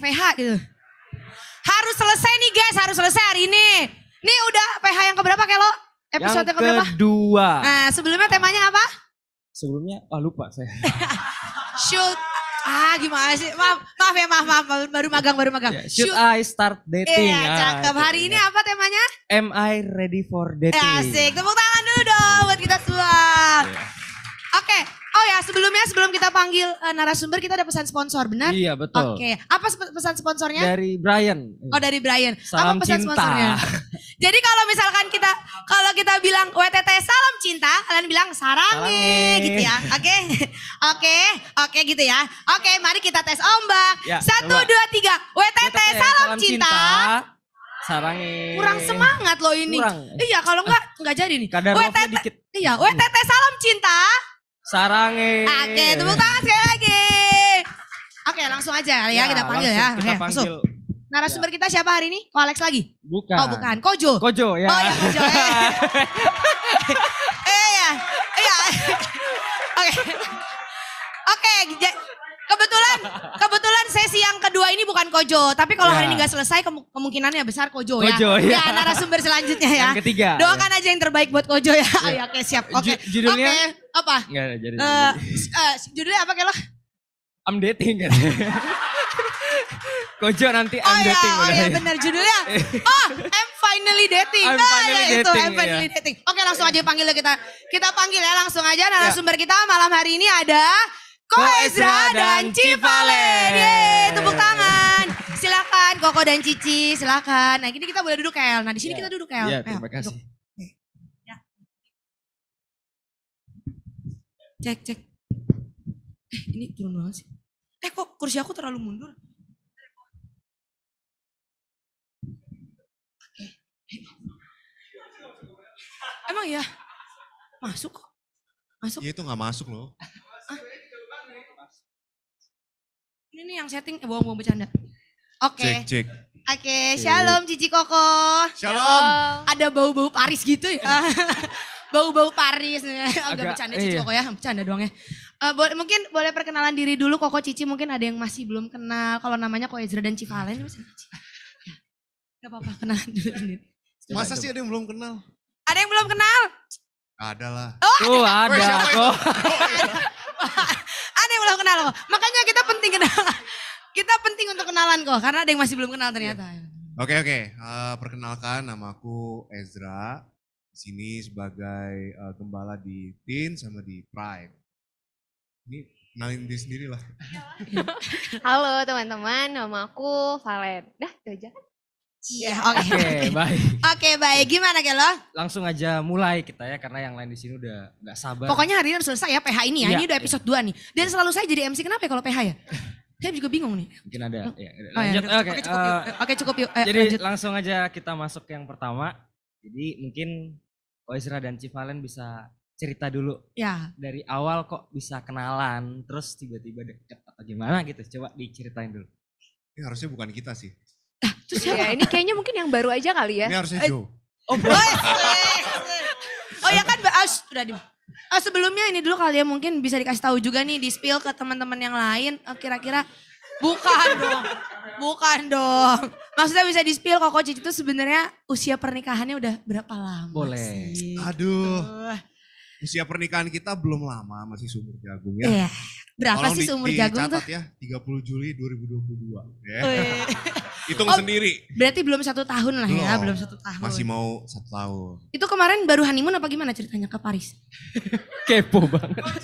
PH gitu. Harus selesai nih guys, harus selesai hari ini. Nih udah PH yang keberapa Kelo? Episode yang, yang keberapa? kedua. Nah sebelumnya temanya apa? Sebelumnya, ah lupa saya. Shoot. Ah gimana sih? Maaf, maaf ya, maaf, maaf. Baru magang, baru magang. Yeah, should, should I start dating? Iya, yeah, cakep. Gitu hari ya. ini apa temanya? Am I ready for dating? Asik. Tepuk tangan dulu dong buat kita semua. Yeah. Oke, okay. Oh ya, sebelumnya sebelum kita panggil uh, narasumber kita ada pesan sponsor, benar? Iya, betul. Oke. Okay. Apa pesan sponsornya? Dari Brian. Oh, dari Brian. Salam Apa pesan cinta. sponsornya? Jadi kalau misalkan kita kalau kita bilang WTT salam cinta, kalian bilang sarange gitu ya. Oke. Oke, oke gitu ya. Oke, okay, mari kita tes ombak. Ya, Satu, coba. dua, tiga. WTT, WTT salam, salam cinta. cinta. Sarangi. Kurang semangat loh ini. Kurang. Iya, kalau enggak eh. enggak jadi nih. Kadar WTT, Iya, WTT salam cinta. Sarange. Oke, tepuk tangan sekali lagi. Oke, langsung aja ya, ya kita panggil ya. Kita Oke, panggil. Narasumber ya. kita siapa hari ini? Ko Alex lagi? Bukan. Oh, bukan. Kojo. Kojo ya. Oh iya, Kojo. Ya. Eh, iya, Iya. Oke. Oke, Kebetulan, kebetulan sesi yang kedua ini bukan Kojo, tapi kalau ya. hari ini gak selesai kemungkinannya besar Kojo, ya. Kojo ya. Ya, ya narasumber selanjutnya ya. Yang ketiga. Doakan ya. aja yang terbaik buat Kojo ya. ya. Ayo, oke siap. Oke. Okay. Judulnya okay. apa? Enggak jadi. Uh, uh, judulnya apa kalau? I'm dating kan. Kojo nanti I'm oh, iya. dating. Ya, oh iya, benar judulnya. Oh, I'm finally dating. I'm nah, finally dating. ya dating. Itu, I'm finally iya. dating. Oke, langsung aja panggil kita. Kita panggil ya langsung aja narasumber ya. kita malam hari ini ada Ko Ezra dan Cipale, Yeay, tepuk tangan. Silakan Koko dan Cici, silakan. Nah, gini kita boleh duduk Kel. Nah, di sini yeah. kita duduk Kel. Iya, yeah, terima kasih. Duduk. Cek, cek. Eh, ini turun banget sih. Eh, kok kursi aku terlalu mundur? Eh, eh. Emang ya? Masuk kok. Masuk. Iya, itu gak masuk loh. Ini nih yang setting eh, bohong-bohong bercanda. Oke. Okay. Cek, cek. Oke, okay, shalom Cici Koko. Shalom. Ada bau-bau Paris gitu ya. bau-bau Paris. Agak, Agak bercanda Cici iya. Koko ya, bercanda doang ya. Uh, eh, bo mungkin boleh perkenalan diri dulu Koko Cici, mungkin ada yang masih belum kenal. Kalau namanya Koko Ezra dan Cifalen. Ya. Gak apa-apa, kenalan dulu sendiri. Masa sih ada yang belum kenal? Ada yang belum kenal? Ada lah. Oh, ada. Oh, ada. ada yang belum kenal kok. Makanya kita penting kenal. Kita penting untuk kenalan kok, karena ada yang masih belum kenal ternyata. Iya. Oke yeah. oke, okay, okay. uh, eh, perkenalkan aku Ezra. Di sini sebagai uh, gembala di Tin sama di Prime. Ini kenalin diri sendiri lah. Halo teman-teman, nama aku Valen. Dah, itu aja kan? Iya, iya. oke. baik. oke, baik. Gimana Gelo? Langsung aja mulai kita ya karena yang lain di sini udah nggak sabar. Pokoknya hari ini selesai ya PH ini ya. Yeah, ini udah iya. episode yeah. 2 nih. Dan selalu saya jadi MC kenapa ya kalau PH ya? saya juga bingung nih. Mungkin ada. Oh. Ya, oh, ya lanjut. Oke, okay. cukup uh, yuk. Eh, cukup yuk. Eh, jadi lanjut. langsung aja kita masuk ke yang pertama. Jadi mungkin Oisra dan Civalen bisa cerita dulu. Ya. Dari awal kok bisa kenalan, terus tiba-tiba deket atau gimana gitu. Coba diceritain dulu. Ini ya, harusnya bukan kita sih. Nah, terus siapa? Ya, ini kayaknya mungkin yang baru aja kali ya. Ini harusnya eh, oh, oh boy. oh ya kan, shh, ah, sudah di Oh, ah, sebelumnya ini dulu kali ya mungkin bisa dikasih tahu juga nih di spill ke teman-teman yang lain eh, kira-kira bukan dong. Bukan dong. Maksudnya bisa di spill kok Cici itu sebenarnya usia pernikahannya udah berapa lama Boleh. Sih? Aduh. Usia pernikahan kita belum lama, masih seumur jagung ya. Iya. berapa Tolong sih seumur di, jagung tuh? ya, 30 Juli 2022. Ya. dua Hitung oh, sendiri. Berarti belum satu tahun lah ya, belum satu tahun. Masih mau satu tahun. Itu kemarin baru honeymoon apa gimana ceritanya ke Paris? Kepo banget. Oh,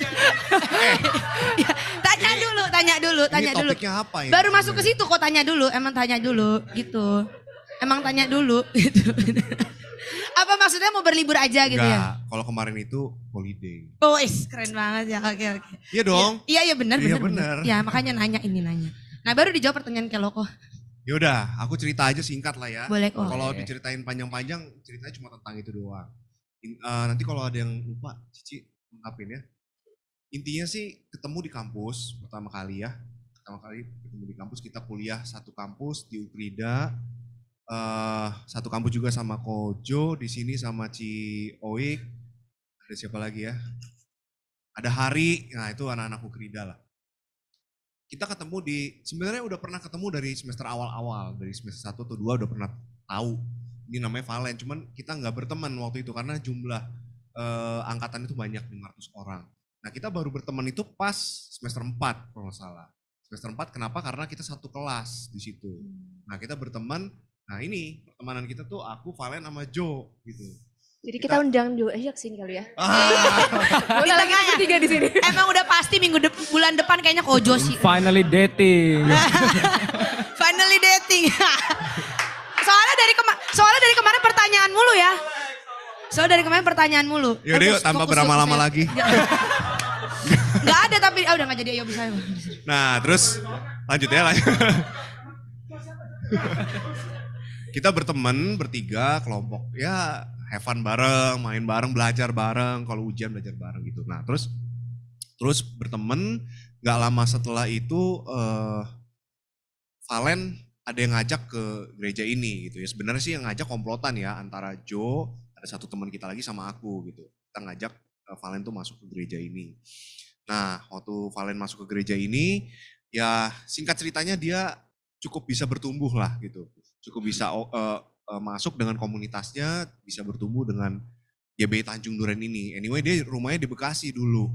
ya, tanya dulu, tanya dulu, tanya dulu. apa ini? Baru masuk ke situ kok tanya dulu, emang tanya dulu gitu. Emang tanya dulu gitu. apa maksudnya mau berlibur aja gitu ya? Enggak, ya? Kalau kemarin itu holiday. Oh, is keren banget ya. Oke, oke. Iya dong. Iya, iya benar, iya, benar. Iya, benar. Ya, makanya nanya ini nanya. Nah, baru dijawab pertanyaan loko. Yaudah, aku cerita aja singkat lah ya. Boleh kok. Kalau diceritain panjang-panjang, ceritanya cuma tentang itu doang. In, uh, nanti kalau ada yang lupa, Cici lengkapin ya. Intinya sih ketemu di kampus pertama kali ya. Pertama kali ketemu di kampus, kita kuliah satu kampus di Utrida. Uh, satu kampus juga sama Kojo, di sini sama Ci Oik. Ada siapa lagi ya? Ada Hari, nah itu anak-anak Ukrida lah kita ketemu di sebenarnya udah pernah ketemu dari semester awal-awal dari semester satu atau dua udah pernah tahu ini namanya Valen cuman kita nggak berteman waktu itu karena jumlah eh, angkatan itu banyak 500 orang nah kita baru berteman itu pas semester 4 kalau nggak salah semester 4 kenapa karena kita satu kelas di situ hmm. nah kita berteman nah ini pertemanan kita tuh aku Valen sama Joe gitu jadi kita, kita undang juga eh, iya ke sini kali ya. Ah. di tengah tiga di sini. Ya? Emang udah pasti minggu de bulan depan kayaknya Kojo sih. Mm, finally dating. Finally dating. soalnya dari kemarin, soalnya dari kemarin pertanyaan mulu ya. Soalnya dari kemarin pertanyaan mulu. Yaudah yuk tanpa berlama-lama ya? lagi. Gak ada tapi oh, udah gak jadi ayo bisa. Nah terus lanjut ya lanjut. kita berteman bertiga kelompok ya have fun bareng, main bareng, belajar bareng, kalau ujian belajar bareng gitu. Nah, terus terus berteman, Gak lama setelah itu uh, Valen ada yang ngajak ke gereja ini gitu ya. Sebenarnya sih yang ngajak komplotan ya antara Joe, ada satu teman kita lagi sama aku gitu. Kita ngajak uh, Valen tuh masuk ke gereja ini. Nah, waktu Valen masuk ke gereja ini, ya singkat ceritanya dia cukup bisa bertumbuh lah gitu. Cukup bisa uh, Eh, masuk dengan komunitasnya, bisa bertumbuh dengan GB Tanjung Duren ini. Anyway, dia rumahnya di Bekasi dulu.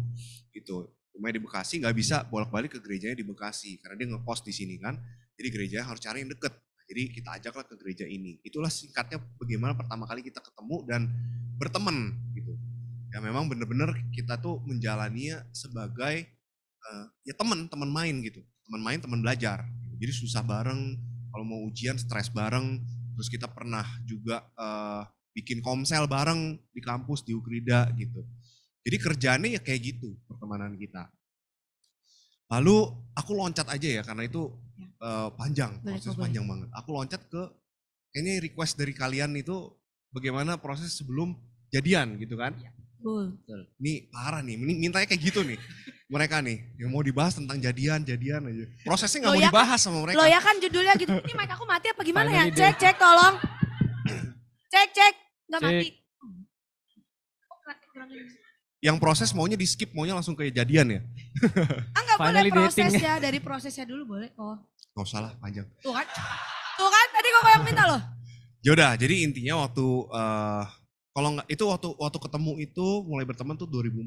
Gitu. Rumahnya di Bekasi nggak bisa bolak-balik ke gerejanya di Bekasi karena dia ngepost di sini kan. Jadi gereja harus cari yang deket. Jadi kita ajaklah ke gereja ini. Itulah singkatnya bagaimana pertama kali kita ketemu dan berteman gitu. Ya memang bener-bener kita tuh menjalani sebagai uh, ya teman, teman main gitu. Teman main, teman belajar. Jadi susah bareng, kalau mau ujian stres bareng, terus kita pernah juga uh, bikin komsel bareng di kampus di Ukrida gitu jadi kerjaannya ya kayak gitu pertemanan kita lalu aku loncat aja ya karena itu ya. uh, panjang proses boleh. panjang banget aku loncat ke kayaknya request dari kalian itu bagaimana proses sebelum jadian gitu kan ya. Betul. Nih parah nih, mintanya kayak gitu nih. mereka nih yang mau dibahas tentang jadian-jadian aja. Prosesnya nggak mau ya dibahas sama mereka. Lo ya kan judulnya gitu. Ini mic aku mati apa gimana ya? Cek cek tolong. Cek cek nggak mati. Yang proses maunya di skip, maunya langsung ke jadian ya. ah boleh proses ya dari prosesnya dulu boleh. Oh. Gak usah lah panjang. Tuh kan, tuh kan tadi kok yang minta loh. Yaudah, jadi intinya waktu uh, kalau nggak itu waktu waktu ketemu itu mulai berteman tuh 2014.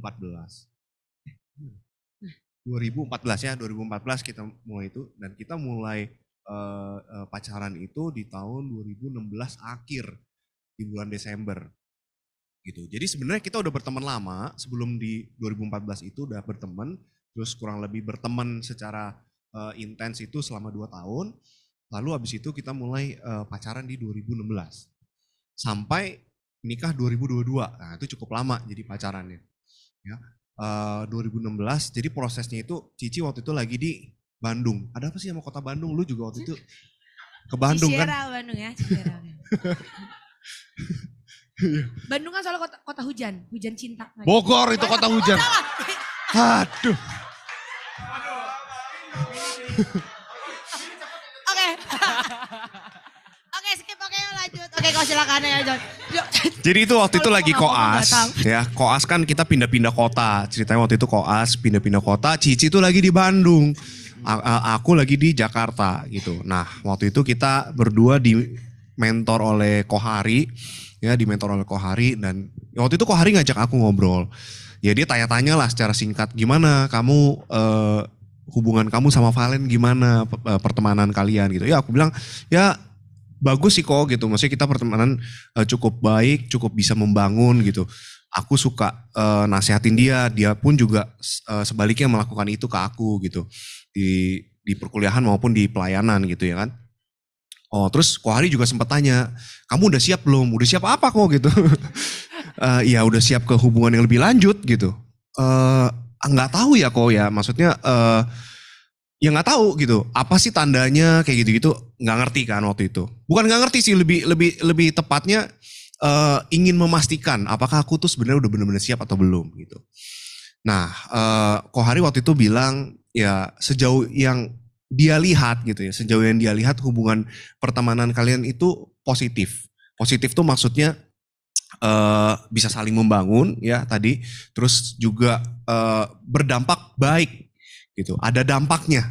2014 ya 2014 kita mulai itu dan kita mulai uh, uh, pacaran itu di tahun 2016 akhir di bulan Desember gitu jadi sebenarnya kita udah berteman lama sebelum di 2014 itu udah berteman terus kurang lebih berteman secara uh, intens itu selama 2 tahun lalu abis itu kita mulai uh, pacaran di 2016 sampai nikah 2022 nah itu cukup lama jadi pacarannya ya 2016. Eh, jadi prosesnya itu Cici waktu itu lagi di Bandung. Ada apa sih sama kota Bandung? Lu juga waktu itu ke Bandung Ciera, kan? Bandung ya, Bandung kan soalnya kota, kota hujan, hujan cinta. Bogor itu kota hujan. Aduh. Oke. Oke, skip oke lanjut. Oke, kau silakan ya, John. Jadi itu waktu itu lagi koas, ya koas kan kita pindah-pindah kota. Ceritanya waktu itu koas pindah-pindah kota. Cici itu lagi di Bandung, A aku lagi di Jakarta gitu. Nah waktu itu kita berdua di mentor oleh Kohari, ya di mentor oleh Kohari dan waktu itu Kohari ngajak aku ngobrol. Ya dia tanya-tanya lah secara singkat gimana kamu. eh, hubungan kamu sama Valen gimana eh, pertemanan kalian gitu ya aku bilang ya bagus sih kok gitu. Maksudnya kita pertemanan uh, cukup baik, cukup bisa membangun gitu. Aku suka uh, nasehatin dia, dia pun juga uh, sebaliknya melakukan itu ke aku gitu. Di di perkuliahan maupun di pelayanan gitu ya kan. Oh terus Kohari juga sempat tanya, kamu udah siap belum? Udah siap apa kok gitu? uh, ya udah siap ke hubungan yang lebih lanjut gitu. Uh, nggak tahu ya kok ya, maksudnya uh, ya nggak tahu gitu apa sih tandanya kayak gitu gitu nggak ngerti kan waktu itu bukan nggak ngerti sih lebih lebih lebih tepatnya uh, ingin memastikan apakah aku tuh sebenarnya udah benar-benar siap atau belum gitu nah uh, Kohari waktu itu bilang ya sejauh yang dia lihat gitu ya sejauh yang dia lihat hubungan pertemanan kalian itu positif positif tuh maksudnya uh, bisa saling membangun ya tadi terus juga uh, berdampak baik gitu. Ada dampaknya,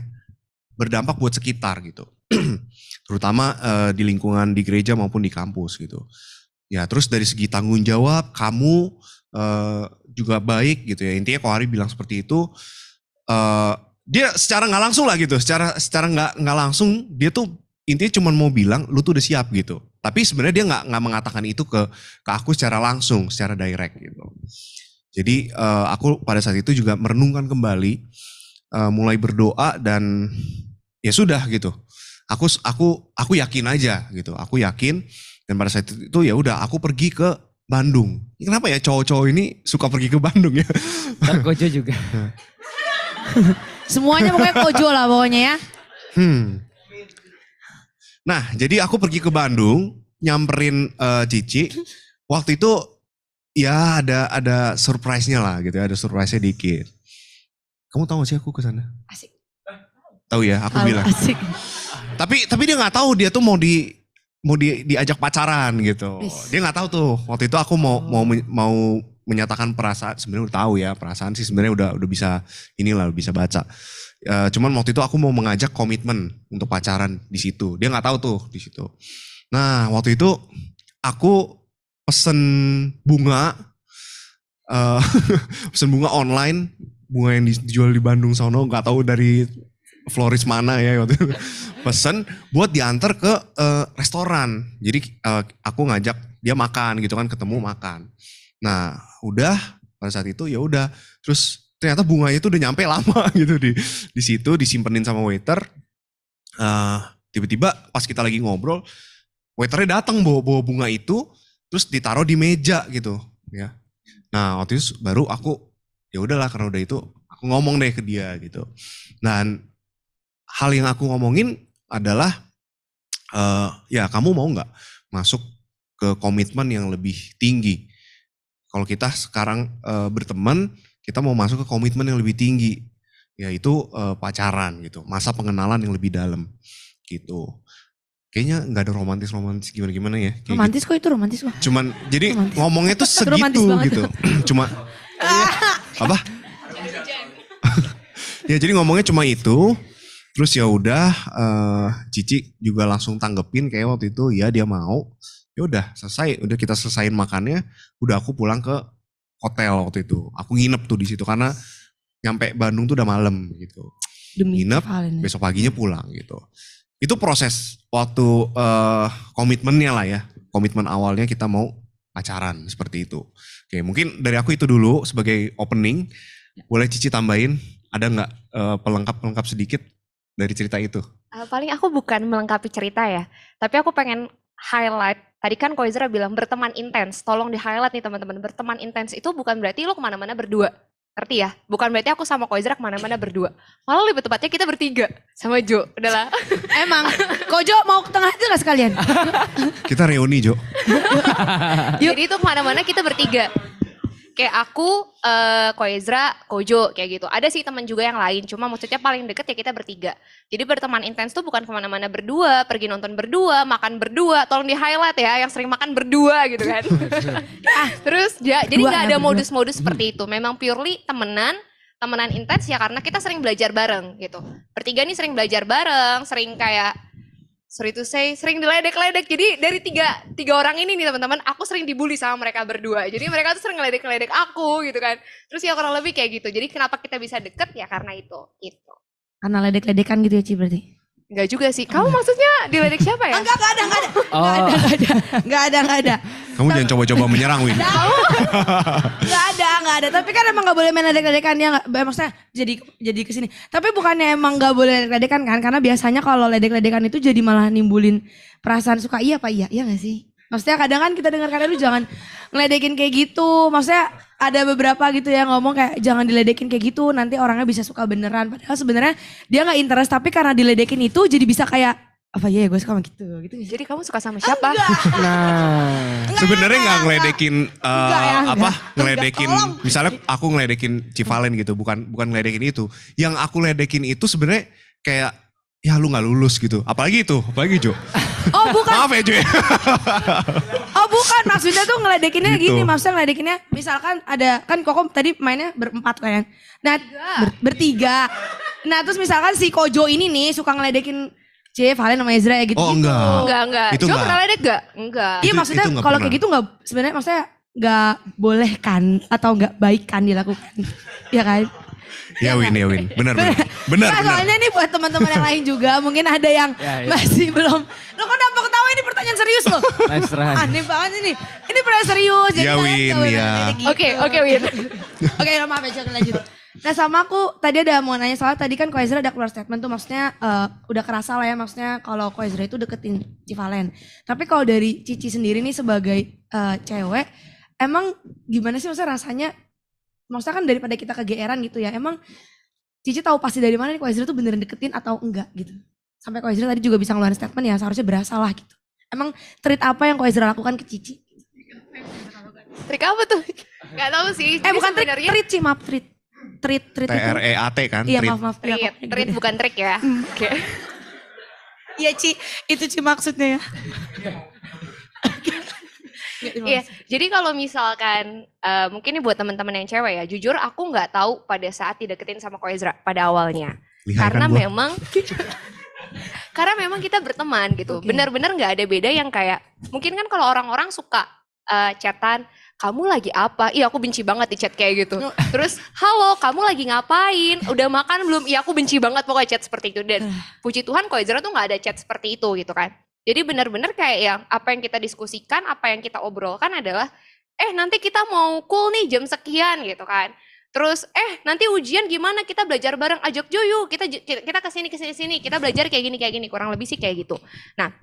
berdampak buat sekitar gitu, terutama uh, di lingkungan di gereja maupun di kampus gitu. Ya terus dari segi tanggung jawab kamu uh, juga baik gitu ya intinya kalau Kohari bilang seperti itu. Uh, dia secara nggak langsung lah gitu, secara secara nggak nggak langsung dia tuh intinya cuma mau bilang lu tuh udah siap gitu. Tapi sebenarnya dia nggak nggak mengatakan itu ke ke aku secara langsung, secara direct gitu. Jadi uh, aku pada saat itu juga merenungkan kembali uh, mulai berdoa dan ya sudah gitu. Aku aku aku yakin aja gitu. Aku yakin dan pada saat itu ya udah aku pergi ke Bandung. Ya kenapa ya cowok-cowok ini suka pergi ke Bandung ya? Kojo juga. Semuanya pokoknya kojo lah pokoknya ya. Hmm. Nah, jadi aku pergi ke Bandung, nyamperin uh, Cici. Waktu itu ya ada ada surprise-nya lah gitu, ya, ada surprise-nya dikit. Kamu tahu gak sih aku ke sana? Asik. Tahu ya, aku Al bilang. Asik. Tapi tapi dia nggak tahu dia tuh mau di mau di, diajak pacaran gitu. Is. Dia nggak tahu tuh. Waktu itu aku mau oh. mau mau menyatakan perasaan sebenarnya udah tahu ya perasaan sih sebenarnya udah udah bisa inilah udah bisa baca. E, cuman waktu itu aku mau mengajak komitmen untuk pacaran di situ. Dia nggak tahu tuh di situ. Nah waktu itu aku pesen bunga, uh, pesen bunga online bunga yang dijual di Bandung sono nggak tahu dari floris mana ya waktu itu. pesen buat diantar ke uh, restoran jadi uh, aku ngajak dia makan gitu kan ketemu makan nah udah pada saat itu ya udah terus ternyata bunganya itu udah nyampe lama gitu di di situ disimpenin sama waiter tiba eh, tiba-tiba pas kita lagi ngobrol waiternya datang bawa bawa bunga itu terus ditaruh di meja gitu ya nah waktu itu baru aku ya udahlah karena udah itu aku ngomong deh ke dia gitu dan hal yang aku ngomongin adalah uh, ya kamu mau nggak masuk ke komitmen yang lebih tinggi kalau kita sekarang uh, berteman kita mau masuk ke komitmen yang lebih tinggi yaitu uh, pacaran gitu masa pengenalan yang lebih dalam gitu kayaknya nggak ada romantis romantis gimana gimana ya Kayak romantis gitu. kok itu romantis kok cuman jadi romantis. ngomongnya tuh segitu gitu cuma ah apa? ya jadi ngomongnya cuma itu. Terus ya udah uh, Cici juga langsung tanggepin kayak waktu itu ya dia mau. Ya udah selesai, udah kita selesain makannya, udah aku pulang ke hotel waktu itu. Aku nginep tuh di situ karena nyampe Bandung tuh udah malam gitu. Demi nginep, besok paginya pulang gitu. Itu proses waktu uh, komitmennya lah ya. Komitmen awalnya kita mau pacaran seperti itu. Oke, mungkin dari aku itu dulu sebagai opening. Ya. Boleh Cici tambahin, ada nggak uh, pelengkap-pelengkap sedikit dari cerita itu? Uh, paling aku bukan melengkapi cerita ya, tapi aku pengen highlight. Tadi kan Koizra bilang berteman intens, tolong di highlight nih teman-teman. Berteman intens itu bukan berarti lo kemana-mana berdua. Ngerti ya? Bukan berarti aku sama Koizra kemana-mana berdua. Malah lebih tepatnya kita bertiga sama Jo. Udahlah. Emang. Kojo mau ke tengah aja gak sekalian? kita reuni Jo. Jadi itu kemana-mana kita bertiga kayak aku uh, Koizra Kojo kayak gitu ada sih teman juga yang lain cuma maksudnya paling deket ya kita bertiga jadi berteman intens tuh bukan kemana-mana berdua pergi nonton berdua makan berdua tolong di highlight ya yang sering makan berdua gitu kan ah, terus ya, jadi nggak ada modus-modus seperti itu memang purely temenan temenan intens ya karena kita sering belajar bareng gitu bertiga nih sering belajar bareng sering kayak sorry to say sering diledek-ledek jadi dari tiga tiga orang ini nih teman-teman aku sering dibully sama mereka berdua jadi mereka tuh sering ngeledek-ledek aku gitu kan terus ya kurang lebih kayak gitu jadi kenapa kita bisa deket ya karena itu itu karena ledek-ledekan gitu ya Ci berarti Enggak juga sih. Kamu maksudnya diledek siapa ya? Enggak, enggak ada, enggak ada. Oh. ada, enggak ada. Enggak ada, enggak ada. Kamu jangan coba-coba menyerang, Win. enggak ada, enggak ada. Tapi kan emang enggak boleh main ledek-ledekan ya. Maksudnya jadi jadi kesini Tapi bukannya emang enggak boleh ledek-ledekan kan? Karena biasanya kalau ledek-ledekan itu jadi malah nimbulin perasaan suka iya apa iya, iya enggak sih? Maksudnya kadang kan kita dengar kadang lu jangan ngeledekin kayak gitu. Maksudnya ada beberapa gitu yang ngomong kayak jangan diledekin kayak gitu nanti orangnya bisa suka beneran. Padahal sebenarnya dia nggak interest tapi karena diledekin itu jadi bisa kayak apa ya, ya gue suka sama gitu gitu jadi kamu suka sama siapa enggak. nah sebenarnya nggak ngeledekin uh, enggak, ya, enggak. apa ngeledekin enggak, misalnya aku ngeledekin Civalen gitu bukan bukan ngeledekin itu yang aku ledekin itu sebenarnya kayak ya lu nggak lulus gitu. Apalagi itu, apalagi Jo. Oh bukan. Maaf ya Jo ya. oh bukan, maksudnya tuh ngeledekinnya gitu. gini, maksudnya ngeledekinnya misalkan ada, kan Kokom tadi mainnya berempat kan. Nah, ber, bertiga. Nah terus misalkan si Kojo ini nih suka ngeledekin C, Valen sama Ezra ya gitu. Oh enggak. Gitu. Enggak, enggak. Itu jo enggak. pernah ledek gak? Enggak. Iya maksudnya kalau kayak gitu enggak, sebenarnya maksudnya enggak boleh kan atau enggak baik kan dilakukan ya kan ya Win, ya Win. Benar, benar. Benar, benar. Soalnya ini buat teman-teman yang lain juga, mungkin ada yang ya, ya. masih belum. Lo kok nampak ketawa ini pertanyaan serius loh. Nice try. Aneh banget ini. Ini pernah serius. Ya Win, ya. Gitu. Oke, oke Win. Oke, maaf ya, silakan lanjut. Nah sama aku tadi ada mau nanya soal tadi kan Koizra ada keluar statement tuh maksudnya uh, udah kerasa lah ya maksudnya kalau Koizra itu deketin Civalen. Tapi kalau dari Cici sendiri nih sebagai uh, cewek emang gimana sih maksudnya rasanya maksudnya kan daripada kita kegeeran gitu ya emang Cici tahu pasti dari mana nih Ko tuh beneran deketin atau enggak gitu sampai Ko tadi juga bisa ngeluarin statement ya seharusnya berasa lah gitu emang treat apa yang Ko lakukan ke Cici trik apa tuh Gak tahu sih eh bukan trik treat sih maaf treat treat treat T R E A T kan iya maaf maaf treat treat gitu. bukan trik ya hmm. oke Iya Ci, itu Ci maksudnya ya. Iya. iya jadi kalau misalkan uh, mungkin ini buat teman-teman yang cewek ya, jujur aku nggak tahu pada saat dideketin sama Koizra pada awalnya. Lihai kan karena kan memang karena memang kita berteman gitu. Okay. Benar-benar nggak ada beda yang kayak mungkin kan kalau orang-orang suka uh, chatan kamu lagi apa? Iya aku benci banget di chat kayak gitu. Oh. Terus halo kamu lagi ngapain? Udah makan belum? Iya aku benci banget pokoknya chat seperti itu dan eh. puji Tuhan Koizra tuh nggak ada chat seperti itu gitu kan. Jadi benar-benar kayak yang apa yang kita diskusikan, apa yang kita obrolkan adalah eh nanti kita mau cool nih jam sekian gitu kan. Terus eh nanti ujian gimana kita belajar bareng ajak Joyu, kita kita kita kesini kesini sini kita belajar kayak gini kayak gini kurang lebih sih kayak gitu. Nah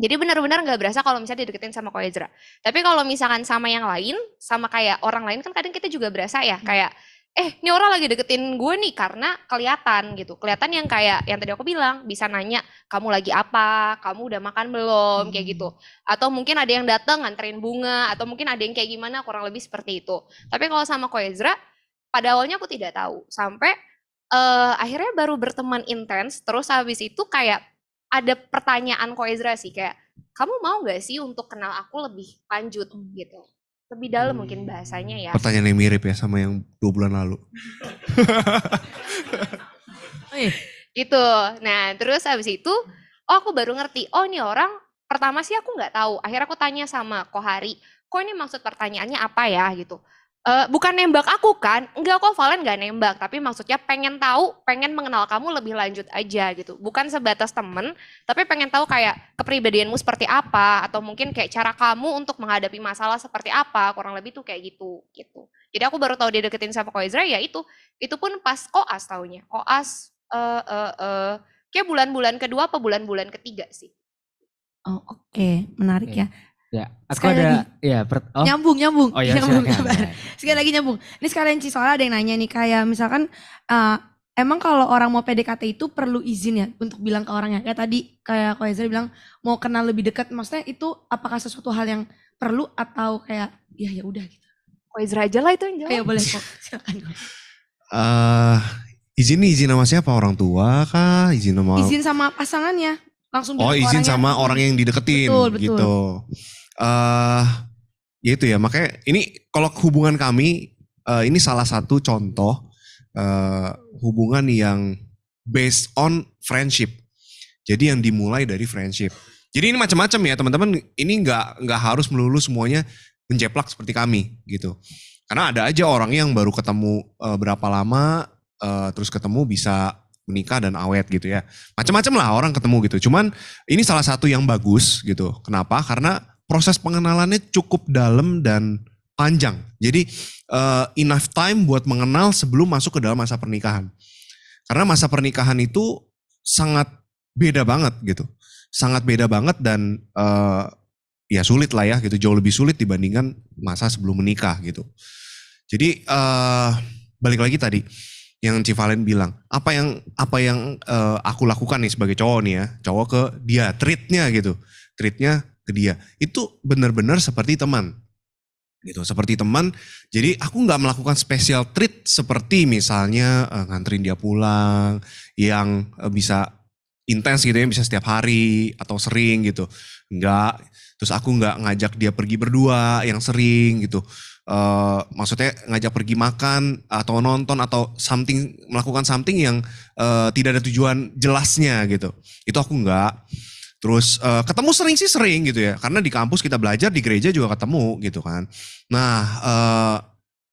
jadi benar-benar nggak berasa kalau misalnya dideketin sama Koezra. Tapi kalau misalkan sama yang lain, sama kayak orang lain kan kadang kita juga berasa ya hmm. kayak eh ini orang lagi deketin gue nih karena kelihatan gitu kelihatan yang kayak yang tadi aku bilang bisa nanya kamu lagi apa kamu udah makan belum hmm. kayak gitu atau mungkin ada yang datang nganterin bunga atau mungkin ada yang kayak gimana kurang lebih seperti itu tapi kalau sama Ko Ezra pada awalnya aku tidak tahu sampai uh, akhirnya baru berteman intens terus habis itu kayak ada pertanyaan Ko Ezra sih kayak kamu mau gak sih untuk kenal aku lebih lanjut hmm. gitu lebih dalam mungkin hmm. bahasanya ya. Pertanyaan yang mirip ya sama yang dua bulan lalu. Oh iya. gitu. Nah terus abis itu, oh aku baru ngerti, oh ini orang pertama sih aku nggak tahu. Akhirnya aku tanya sama Kohari, kok ini maksud pertanyaannya apa ya gitu uh, bukan nembak aku kan enggak kok Valen gak nembak tapi maksudnya pengen tahu pengen mengenal kamu lebih lanjut aja gitu bukan sebatas temen tapi pengen tahu kayak kepribadianmu seperti apa atau mungkin kayak cara kamu untuk menghadapi masalah seperti apa kurang lebih tuh kayak gitu gitu jadi aku baru tahu dia deketin sama Koizra ya itu itu pun pas koas taunya koas uh, eh, uh, eh, uh, kayak bulan-bulan kedua apa bulan-bulan ketiga sih Oh, Oke, okay. menarik okay. Hmm. ya. Ya, aku sekali ada lagi. ya per, oh. nyambung nyambung. Oh, iya, nyambung silakan, iya, iya. Sekali lagi nyambung. Ini sekalian soalnya ada yang nanya nih kayak misalkan uh, emang kalau orang mau PDKT itu perlu izin ya untuk bilang ke orangnya. Kayak tadi kayak Koezer bilang mau kenal lebih dekat maksudnya itu apakah sesuatu hal yang perlu atau kayak ya ya udah gitu. Koezer aja lah itu yang jawab. Ayo boleh kok. Silakan. Uh, izin nih izin sama siapa orang tua kah izin sama izin sama pasangannya langsung oh izin sama orang yang dideketin betul, betul. gitu uh, ya itu ya makanya ini kalau hubungan kami uh, ini salah satu contoh uh, hubungan yang based on friendship jadi yang dimulai dari friendship jadi ini macam-macam ya teman-teman ini nggak nggak harus melulu semuanya menjeplak seperti kami gitu karena ada aja orang yang baru ketemu uh, berapa lama uh, terus ketemu bisa menikah dan awet gitu ya. Macam-macam lah orang ketemu gitu. Cuman ini salah satu yang bagus gitu. Kenapa? Karena proses pengenalannya cukup dalam dan panjang. Jadi uh, enough time buat mengenal sebelum masuk ke dalam masa pernikahan. Karena masa pernikahan itu sangat beda banget gitu. Sangat beda banget dan uh, ya sulit lah ya gitu. Jauh lebih sulit dibandingkan masa sebelum menikah gitu. Jadi uh, balik lagi tadi yang Civalen bilang apa yang apa yang uh, aku lakukan nih sebagai cowok nih ya cowok ke dia treatnya gitu treatnya ke dia itu benar-benar seperti teman gitu seperti teman jadi aku nggak melakukan special treat seperti misalnya uh, nganterin dia pulang yang uh, bisa intens gitu ya bisa setiap hari atau sering gitu nggak terus aku nggak ngajak dia pergi berdua yang sering gitu uh, maksudnya ngajak pergi makan atau nonton atau something melakukan something yang uh, tidak ada tujuan jelasnya gitu. Itu aku enggak. Terus uh, ketemu sering sih sering gitu ya, karena di kampus kita belajar di gereja juga ketemu gitu kan. Nah uh,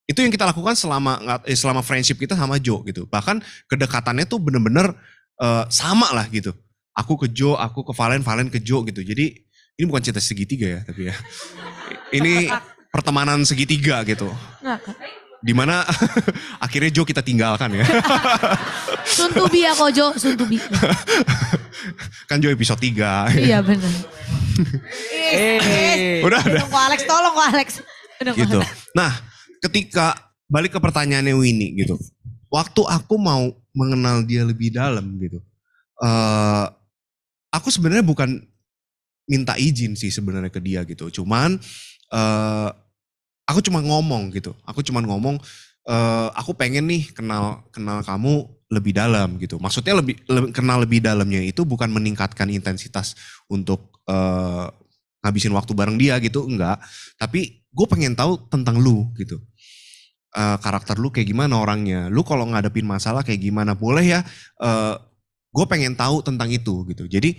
itu yang kita lakukan selama selama friendship kita sama Jo gitu. Bahkan kedekatannya tuh bener-bener uh, sama lah gitu. Aku ke Jo, aku ke Valen, Valen ke Jo gitu. Jadi ini bukan cerita segitiga ya tapi ya. Ini pertemanan segitiga gitu. di mana akhirnya Jo kita tinggalkan ya. suntubi ya kok Jo, suntubi. kan Jo episode 3. Iya benar. Eh, eh, eh, eh, udah, udah ada. Alex, tolong kok Alex. Udah gitu. Nah, ketika balik ke pertanyaannya Winnie gitu. Waktu aku mau mengenal dia lebih dalam gitu. Uh, aku sebenarnya bukan minta izin sih sebenarnya ke dia gitu. Cuman uh, aku cuma ngomong gitu aku cuma ngomong e, aku pengen nih kenal kenal kamu lebih dalam gitu maksudnya lebih le, kenal lebih dalamnya itu bukan meningkatkan intensitas untuk e, ngabisin waktu bareng dia gitu enggak tapi gue pengen tahu tentang lu gitu E, karakter lu kayak gimana orangnya lu kalau ngadepin masalah kayak gimana boleh ya e, gue pengen tahu tentang itu gitu jadi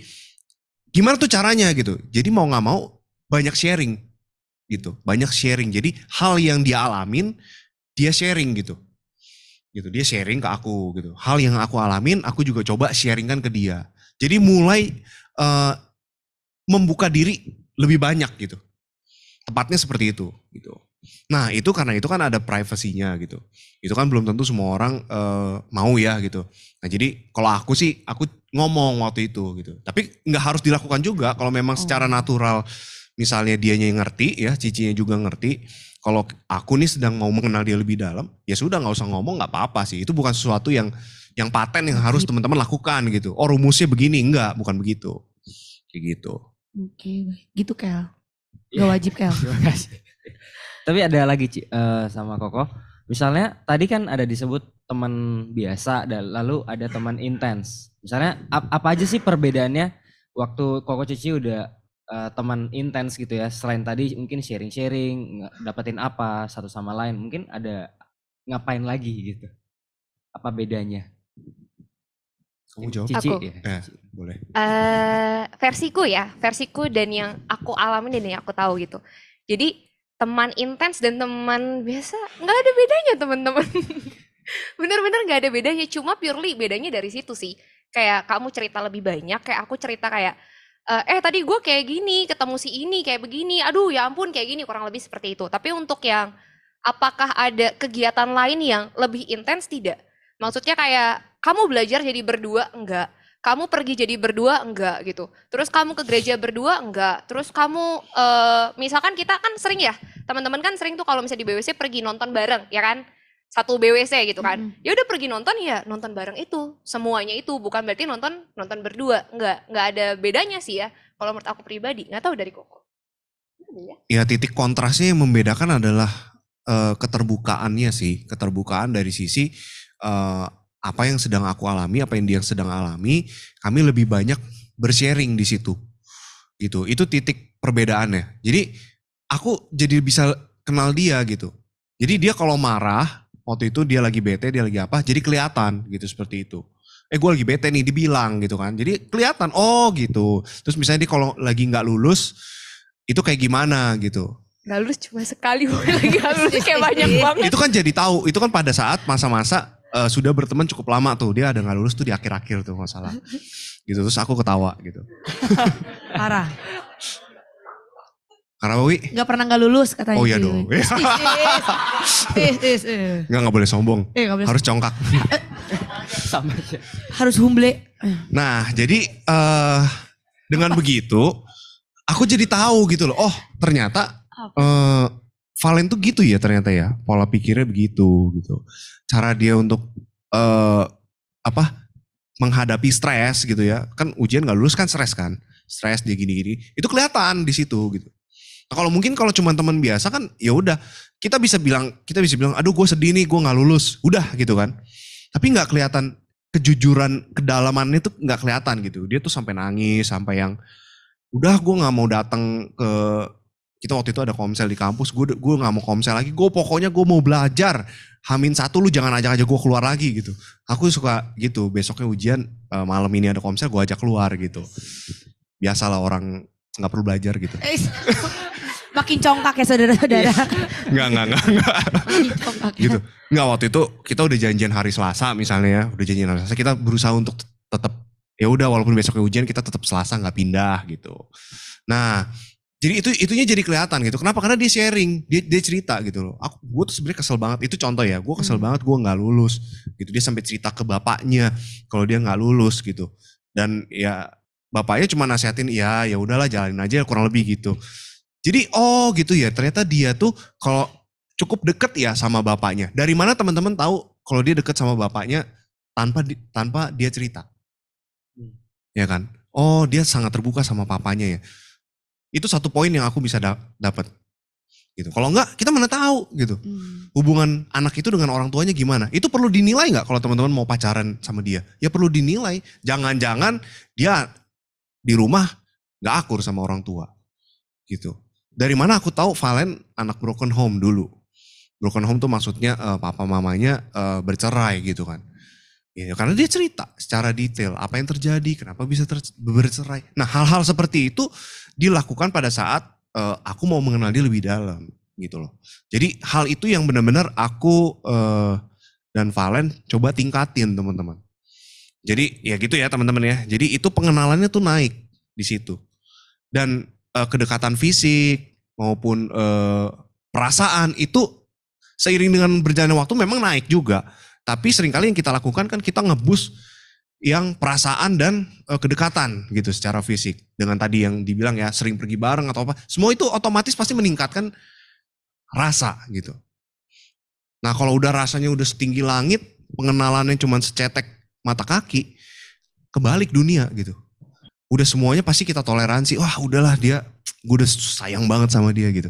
gimana tuh caranya gitu jadi mau nggak mau banyak sharing gitu banyak sharing jadi hal yang dia alamin dia sharing gitu gitu dia sharing ke aku gitu hal yang aku alamin aku juga coba sharingkan ke dia jadi mulai uh, membuka diri lebih banyak gitu tepatnya seperti itu gitu Nah itu karena itu kan ada privasinya gitu. Itu kan belum tentu semua orang uh, mau ya gitu. Nah jadi kalau aku sih aku ngomong waktu itu gitu. Tapi nggak harus dilakukan juga kalau memang secara oh. natural misalnya dianya yang ngerti ya, cicinya juga ngerti. Kalau aku nih sedang mau mengenal dia lebih dalam, ya sudah nggak usah ngomong nggak apa-apa sih. Itu bukan sesuatu yang yang paten yang harus iya. teman-teman lakukan gitu. Oh rumusnya begini enggak, bukan begitu. Kayak gitu. Oke, gitu Kel. Iya. Gak yeah. wajib Kel. Terima kasih. Tapi ada lagi uh, sama Koko. Misalnya tadi kan ada disebut teman biasa dan lalu ada teman intens. Misalnya ap apa aja sih perbedaannya waktu Koko Cici udah uh, teman intens gitu ya selain tadi mungkin sharing-sharing dapetin apa satu sama lain mungkin ada ngapain lagi gitu apa bedanya kamu jawab Cici, aku. Ya. Eh, boleh uh, versiku ya versiku dan yang aku alami dan yang aku tahu gitu jadi teman intens dan teman biasa nggak ada bedanya teman-teman bener-bener nggak ada bedanya cuma purely bedanya dari situ sih kayak kamu cerita lebih banyak kayak aku cerita kayak uh, eh tadi gue kayak gini ketemu si ini kayak begini aduh ya ampun kayak gini kurang lebih seperti itu tapi untuk yang apakah ada kegiatan lain yang lebih intens tidak maksudnya kayak kamu belajar jadi berdua enggak kamu pergi jadi berdua enggak gitu terus kamu ke gereja berdua enggak terus kamu uh, misalkan kita kan sering ya teman-teman kan sering tuh kalau misalnya di BWC pergi nonton bareng ya kan satu BWC gitu kan. Mm. Ya udah pergi nonton ya nonton bareng itu. Semuanya itu bukan berarti nonton nonton berdua. Enggak, enggak ada bedanya sih ya. Kalau menurut aku pribadi, enggak tahu dari Koko. Iya, iya. Ya titik kontrasnya yang membedakan adalah uh, keterbukaannya sih, keterbukaan dari sisi uh, apa yang sedang aku alami, apa yang dia sedang alami, kami lebih banyak bersharing di situ. Gitu. Itu titik perbedaannya. Jadi aku jadi bisa kenal dia gitu. Jadi dia kalau marah waktu itu dia lagi bete, dia lagi apa, jadi kelihatan gitu seperti itu. Eh gue lagi bete nih, dibilang gitu kan. Jadi kelihatan, oh gitu. Terus misalnya dia kalau lagi gak lulus, itu kayak gimana gitu. Gak lulus cuma sekali gue lagi lulus kayak banyak banget. Itu kan jadi tahu, itu kan pada saat masa-masa uh, sudah berteman cukup lama tuh. Dia ada gak lulus tuh di akhir-akhir tuh kalau salah. gitu terus aku ketawa gitu. Parah. Kenapa Wi? Gak pernah gak lulus katanya. Oh iya dong. Is, Gak, gak boleh sombong. Eh, Harus congkak. Sama aja. Harus humble. Nah jadi eh, dengan begitu aku jadi tahu gitu loh. Oh ternyata uh, Valen tuh gitu ya ternyata ya. Pola pikirnya begitu gitu. Cara dia untuk apa menghadapi stres gitu ya. Kan ujian gak lulus kan stres kan. Stres dia gini-gini. Itu kelihatan di situ gitu kalau mungkin kalau cuma teman biasa kan ya udah kita bisa bilang kita bisa bilang aduh gue sedih nih gue nggak lulus udah gitu kan tapi nggak kelihatan kejujuran kedalamannya tuh nggak kelihatan gitu dia tuh sampai nangis sampai yang udah gue nggak mau datang ke kita waktu itu ada komsel di kampus gue gue nggak mau komsel lagi gue pokoknya gue mau belajar hamin satu lu jangan ajak aja gue keluar lagi gitu aku suka gitu besoknya ujian eh, malam ini ada komsel gue ajak keluar gitu biasalah orang nggak perlu belajar gitu eh, Makin congkak ya saudara-saudara. Enggak, iya. enggak, enggak, enggak. Ya. gitu. Enggak waktu itu kita udah janjian hari Selasa misalnya ya, udah janjian hari Selasa kita berusaha untuk tetap ya udah walaupun besoknya hujan kita tetap Selasa nggak pindah gitu. Nah, jadi itu itunya jadi kelihatan gitu. Kenapa? Karena dia sharing, dia, dia cerita gitu loh. Aku gue tuh sebenarnya kesel banget. Itu contoh ya, gue kesel hmm. banget gue nggak lulus gitu. Dia sampai cerita ke bapaknya kalau dia nggak lulus gitu. Dan ya bapaknya cuma nasihatin ya ya udahlah jalanin aja kurang lebih gitu. Jadi oh gitu ya, ternyata dia tuh kalau cukup deket ya sama bapaknya. Dari mana teman-teman tahu kalau dia deket sama bapaknya tanpa di, tanpa dia cerita? Hmm. Ya kan? Oh, dia sangat terbuka sama papanya ya. Itu satu poin yang aku bisa da dapat. Gitu. Kalau enggak, kita mana tahu gitu. Hmm. Hubungan anak itu dengan orang tuanya gimana? Itu perlu dinilai nggak kalau teman-teman mau pacaran sama dia? Ya perlu dinilai. Jangan-jangan dia di rumah nggak akur sama orang tua. Gitu dari mana aku tahu Valen anak broken home dulu. Broken home tuh maksudnya uh, papa mamanya uh, bercerai gitu kan. Ya, karena dia cerita secara detail apa yang terjadi, kenapa bisa ter bercerai. Nah hal-hal seperti itu dilakukan pada saat uh, aku mau mengenal dia lebih dalam gitu loh. Jadi hal itu yang benar-benar aku uh, dan Valen coba tingkatin teman-teman. Jadi ya gitu ya teman-teman ya. Jadi itu pengenalannya tuh naik di situ. Dan uh, kedekatan fisik maupun uh, perasaan itu seiring dengan berjalannya waktu memang naik juga. Tapi seringkali yang kita lakukan kan kita ngebus yang perasaan dan uh, kedekatan gitu secara fisik dengan tadi yang dibilang ya sering pergi bareng atau apa semua itu otomatis pasti meningkatkan rasa gitu nah kalau udah rasanya udah setinggi langit pengenalannya cuma secetek mata kaki kebalik dunia gitu udah semuanya pasti kita toleransi. Wah udahlah dia, gue udah sayang banget sama dia gitu.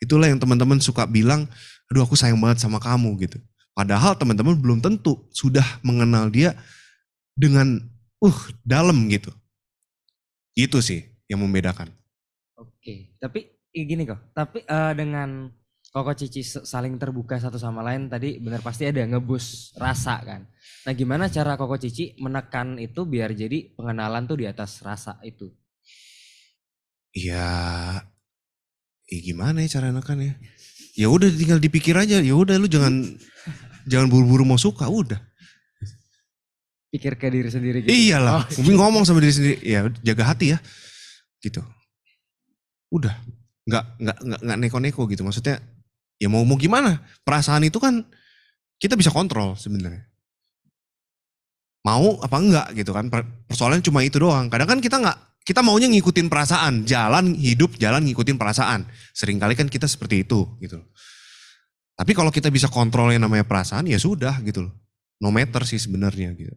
Itulah yang teman-teman suka bilang, aduh aku sayang banget sama kamu gitu. Padahal teman-teman belum tentu sudah mengenal dia dengan uh dalam gitu. Itu sih yang membedakan. Oke, tapi gini kok. Tapi uh, dengan Koko Cici saling terbuka satu sama lain tadi benar pasti ada ngebus rasa kan. Nah, gimana cara Koko Cici menekan itu biar jadi pengenalan tuh di atas rasa itu? Ya, ya gimana ya cara menekan ya? Ya udah tinggal dipikir aja. Ya udah lu jangan jangan buru-buru mau suka, udah. Pikir ke diri sendiri gitu. Iyalah, oh, mungkin iya. ngomong sama diri sendiri, ya jaga hati ya. Gitu. Udah, nggak nggak nggak nggak neko-neko gitu. Maksudnya ya mau mau gimana? Perasaan itu kan kita bisa kontrol sebenarnya mau apa enggak gitu kan persoalan cuma itu doang kadang kan kita nggak kita maunya ngikutin perasaan jalan hidup jalan ngikutin perasaan seringkali kan kita seperti itu gitu tapi kalau kita bisa kontrol yang namanya perasaan ya sudah gitu loh no matter sih sebenarnya gitu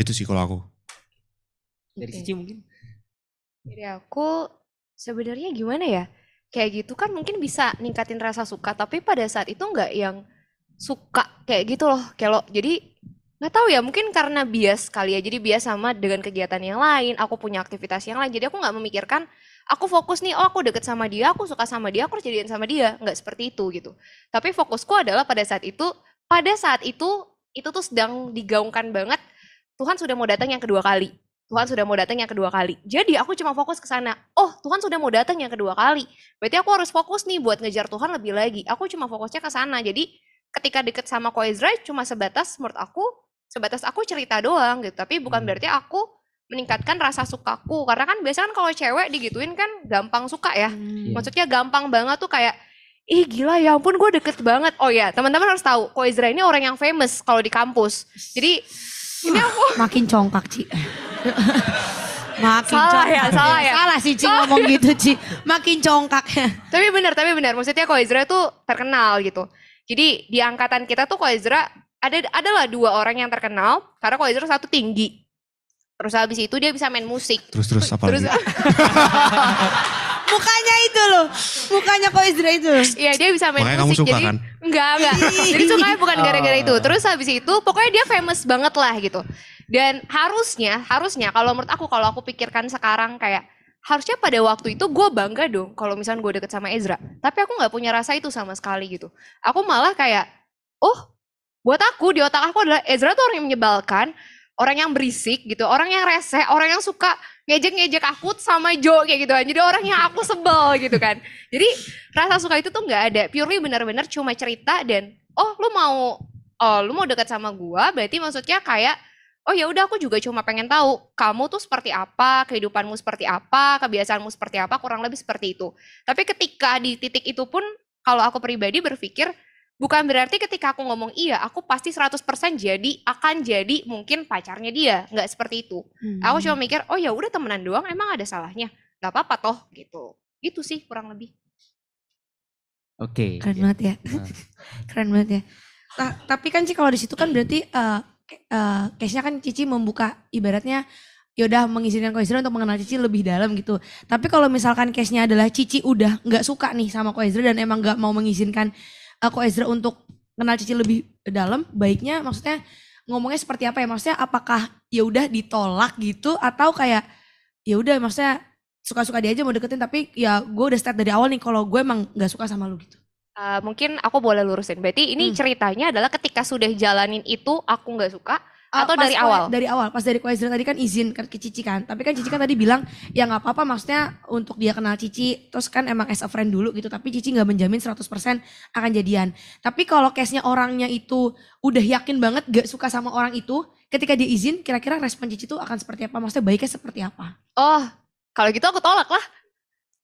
itu sih kalau aku dari okay. mungkin dari aku sebenarnya gimana ya kayak gitu kan mungkin bisa ningkatin rasa suka tapi pada saat itu nggak yang suka kayak gitu loh kalau jadi nggak tahu ya mungkin karena bias kali ya jadi bias sama dengan kegiatan yang lain aku punya aktivitas yang lain jadi aku nggak memikirkan aku fokus nih oh aku deket sama dia aku suka sama dia aku harus jadian sama dia nggak seperti itu gitu tapi fokusku adalah pada saat itu pada saat itu itu tuh sedang digaungkan banget Tuhan sudah mau datang yang kedua kali Tuhan sudah mau datang yang kedua kali jadi aku cuma fokus ke sana oh Tuhan sudah mau datang yang kedua kali berarti aku harus fokus nih buat ngejar Tuhan lebih lagi aku cuma fokusnya ke sana jadi ketika deket sama Koizra cuma sebatas menurut aku sebatas aku cerita doang gitu tapi bukan hmm. berarti aku meningkatkan rasa sukaku karena kan biasanya kan kalau cewek digituin kan gampang suka ya hmm. Iya. maksudnya gampang banget tuh kayak ih gila ya ampun gue deket banget oh ya teman-teman harus tahu kok Ezra ini orang yang famous kalau di kampus jadi ini aku makin congkak sih makin salah ya, congkak. ya salah ya salah sih Ci ngomong gitu Ci makin congkak ya tapi benar tapi benar maksudnya kok Ezra tuh terkenal gitu jadi di angkatan kita tuh kok Ezra ada adalah dua orang yang terkenal karena Ezra satu tinggi. Terus habis itu dia bisa main musik. Terus terus apa terus, lagi? mukanya itu loh, mukanya kok Izra itu. Iya dia bisa main Makanya musik. jadi, kan? Enggak, enggak. jadi sukanya bukan gara-gara itu. Oh. Terus habis itu pokoknya dia famous banget lah gitu. Dan harusnya, harusnya kalau menurut aku, kalau aku pikirkan sekarang kayak harusnya pada waktu itu gue bangga dong kalau misalnya gue deket sama Ezra. Tapi aku nggak punya rasa itu sama sekali gitu. Aku malah kayak, oh buat aku di otak aku adalah Ezra tuh orang yang menyebalkan orang yang berisik gitu, orang yang rese, orang yang suka ngejek-ngejek aku sama Jo kayak gitu kan. Jadi orang yang aku sebel gitu kan. Jadi rasa suka itu tuh nggak ada. Purely benar-benar cuma cerita dan oh lu mau oh lu mau dekat sama gua, berarti maksudnya kayak oh ya udah aku juga cuma pengen tahu kamu tuh seperti apa, kehidupanmu seperti apa, kebiasaanmu seperti apa, kurang lebih seperti itu. Tapi ketika di titik itu pun kalau aku pribadi berpikir bukan berarti ketika aku ngomong iya, aku pasti 100% jadi akan jadi mungkin pacarnya dia, nggak seperti itu. Hmm. Aku cuma mikir, oh ya udah temenan doang, emang ada salahnya, nggak apa-apa toh gitu. Gitu sih kurang lebih. Oke. Okay. Iya. Ya. Keren banget ya, keren banget ya. Nah, tapi kan sih kalau di situ kan berarti uh, uh, case-nya kan Cici membuka ibaratnya yaudah mengizinkan Koizra untuk mengenal Cici lebih dalam gitu. Tapi kalau misalkan case-nya adalah Cici udah nggak suka nih sama Koizra dan emang nggak mau mengizinkan aku Ezra untuk kenal Cici lebih dalam baiknya maksudnya ngomongnya seperti apa ya maksudnya apakah ya udah ditolak gitu atau kayak ya udah maksudnya suka-suka dia aja mau deketin tapi ya gue udah start dari awal nih kalau gue emang nggak suka sama lu gitu uh, mungkin aku boleh lurusin berarti ini hmm. ceritanya adalah ketika sudah jalanin itu aku nggak suka atau dari awal dari awal pas dari Koizra tadi kan izin kan ke Cici kan tapi kan Cici kan tadi bilang ya nggak apa-apa maksudnya untuk dia kenal Cici terus kan emang as a friend dulu gitu tapi Cici nggak menjamin 100% akan jadian tapi kalau case-nya orangnya itu udah yakin banget gak suka sama orang itu ketika dia izin kira-kira respon Cici tuh akan seperti apa maksudnya baiknya seperti apa oh kalau gitu aku tolak lah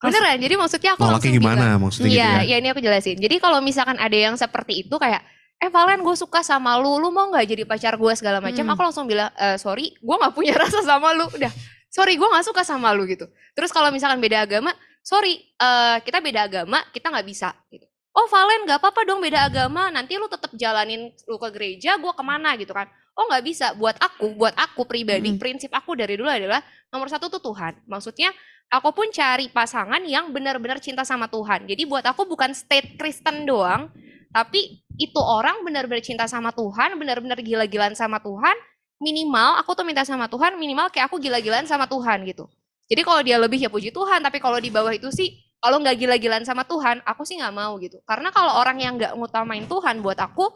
Beneran, ya? jadi maksudnya aku Tolaknya gimana bilang, gitu. maksudnya gitu iya, ya? ya ini aku jelasin. Jadi kalau misalkan ada yang seperti itu kayak eh Valen gue suka sama lu lu mau gak jadi pacar gue segala macam hmm. aku langsung bilang e, sorry gue gak punya rasa sama lu udah sorry gue gak suka sama lu gitu terus kalau misalkan beda agama sorry uh, kita beda agama kita gak bisa gitu oh Valen gak apa-apa dong beda agama nanti lu tetap jalanin lu ke gereja gue kemana gitu kan Oh nggak bisa. Buat aku, buat aku pribadi, hmm. prinsip aku dari dulu adalah nomor satu tuh Tuhan. Maksudnya aku pun cari pasangan yang benar-benar cinta sama Tuhan. Jadi buat aku bukan state Kristen doang, tapi itu orang benar-benar cinta sama Tuhan, benar-benar gila-gilaan sama Tuhan. Minimal aku tuh minta sama Tuhan, minimal kayak aku gila-gilaan sama Tuhan gitu. Jadi kalau dia lebih ya puji Tuhan, tapi kalau di bawah itu sih kalau nggak gila-gilaan sama Tuhan, aku sih nggak mau gitu. Karena kalau orang yang nggak ngutamain Tuhan buat aku,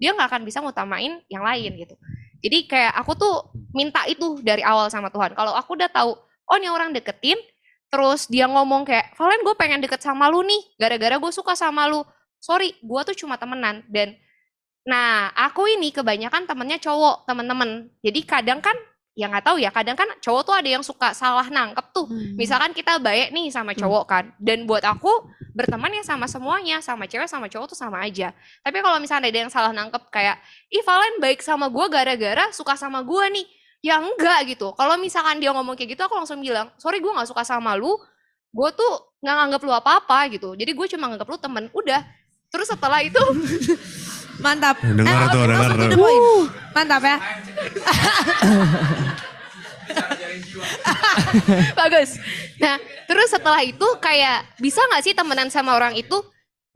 dia nggak akan bisa ngutamain yang lain gitu. Jadi kayak aku tuh minta itu dari awal sama Tuhan. Kalau aku udah tahu, oh ini orang deketin, terus dia ngomong kayak, Valen gue pengen deket sama lu nih, gara-gara gue suka sama lu. Sorry, gue tuh cuma temenan. Dan nah aku ini kebanyakan temennya cowok, temen-temen. Jadi kadang kan yang nggak tahu ya kadang kan cowok tuh ada yang suka salah nangkep tuh hmm. misalkan kita baik nih sama hmm. cowok kan dan buat aku berteman ya sama semuanya sama cewek sama cowok tuh sama aja tapi kalau misalnya ada yang salah nangkep kayak ih Valen baik sama gue gara-gara suka sama gue nih ya enggak gitu kalau misalkan dia ngomong kayak gitu aku langsung bilang sorry gue nggak suka sama lu gue tuh nggak nganggap lu apa-apa gitu jadi gue cuma nganggap lu temen udah terus setelah itu Mantap. Eh, dengar eh, tuh, oh, dengar Uh. Mantap ya. Bagus. Nah, terus setelah itu kayak bisa nggak sih temenan sama orang itu?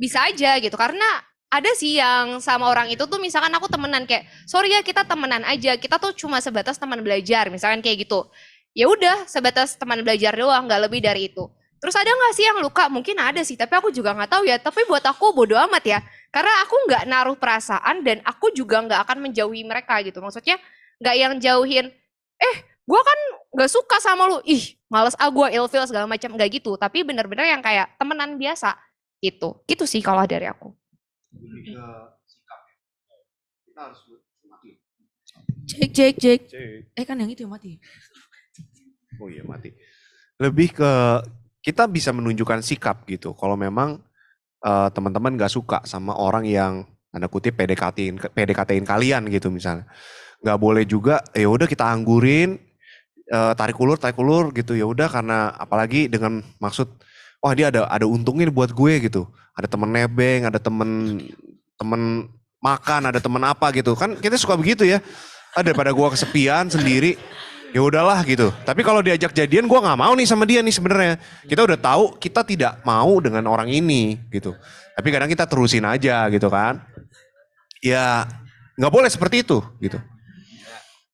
Bisa aja gitu karena ada sih yang sama orang itu tuh misalkan aku temenan kayak sorry ya kita temenan aja kita tuh cuma sebatas teman belajar misalkan kayak gitu ya udah sebatas teman belajar doang nggak lebih dari itu Terus ada nggak sih yang luka? Mungkin ada sih, tapi aku juga nggak tahu ya. Tapi buat aku bodo amat ya, karena aku nggak naruh perasaan dan aku juga nggak akan menjauhi mereka gitu. Maksudnya nggak yang jauhin. Eh, gue kan nggak suka sama lu. Ih, males ah gue ilfil segala macam nggak gitu. Tapi bener-bener yang kayak temenan biasa itu Gitu sih kalau dari aku. Ya. Jake, Jake, Jake. Eh kan yang itu yang mati. Oh iya mati. Lebih ke kita bisa menunjukkan sikap gitu. Kalau memang uh, teman-teman nggak suka sama orang yang anda kutip PDKT-in pdkt kalian gitu misalnya. Nggak boleh juga ya udah kita anggurin uh, tarik ulur tarik ulur gitu ya udah karena apalagi dengan maksud wah dia ada ada untungnya buat gue gitu. Ada temen nebeng, ada temen temen makan, ada temen apa gitu. Kan kita suka begitu ya. Ada ah, pada gue kesepian sendiri ya udahlah gitu. Tapi kalau diajak jadian gue nggak mau nih sama dia nih sebenarnya. Kita udah tahu kita tidak mau dengan orang ini gitu. Tapi kadang kita terusin aja gitu kan. Ya nggak boleh seperti itu gitu.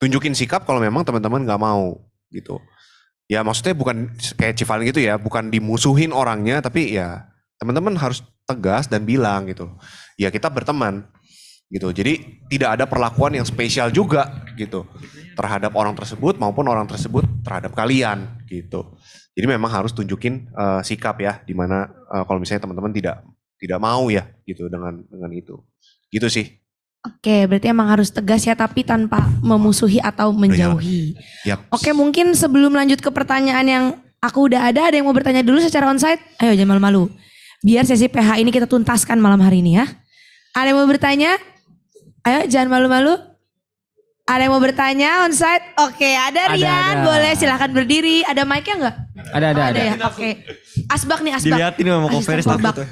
Tunjukin sikap kalau memang teman-teman nggak mau gitu. Ya maksudnya bukan kayak Cival gitu ya, bukan dimusuhin orangnya tapi ya teman-teman harus tegas dan bilang gitu. Ya kita berteman, gitu. Jadi tidak ada perlakuan yang spesial juga gitu terhadap orang tersebut maupun orang tersebut terhadap kalian gitu. Jadi memang harus tunjukin uh, sikap ya dimana uh, eh, kalau misalnya teman-teman tidak tidak mau ya gitu dengan dengan itu. Gitu sih. Oke, berarti emang harus tegas ya tapi tanpa memusuhi atau menjauhi. Yep. Iya. Oke, mungkin sebelum lanjut ke pertanyaan yang aku udah ada, ada yang mau bertanya dulu secara onsite? Ayo jangan malu-malu. Biar sesi PH ini kita tuntaskan malam hari ini ya. Ada yang mau bertanya? Ayo jangan malu-malu. Ada yang mau bertanya on site? Oke, okay, ada, Rian, ada. boleh silahkan berdiri. Ada mic-nya enggak? Ada, ada, oh, ada. ada. Ya? Oke. Okay. Asbak nih, asbak. Diliatin sama Koferis takut. Ya.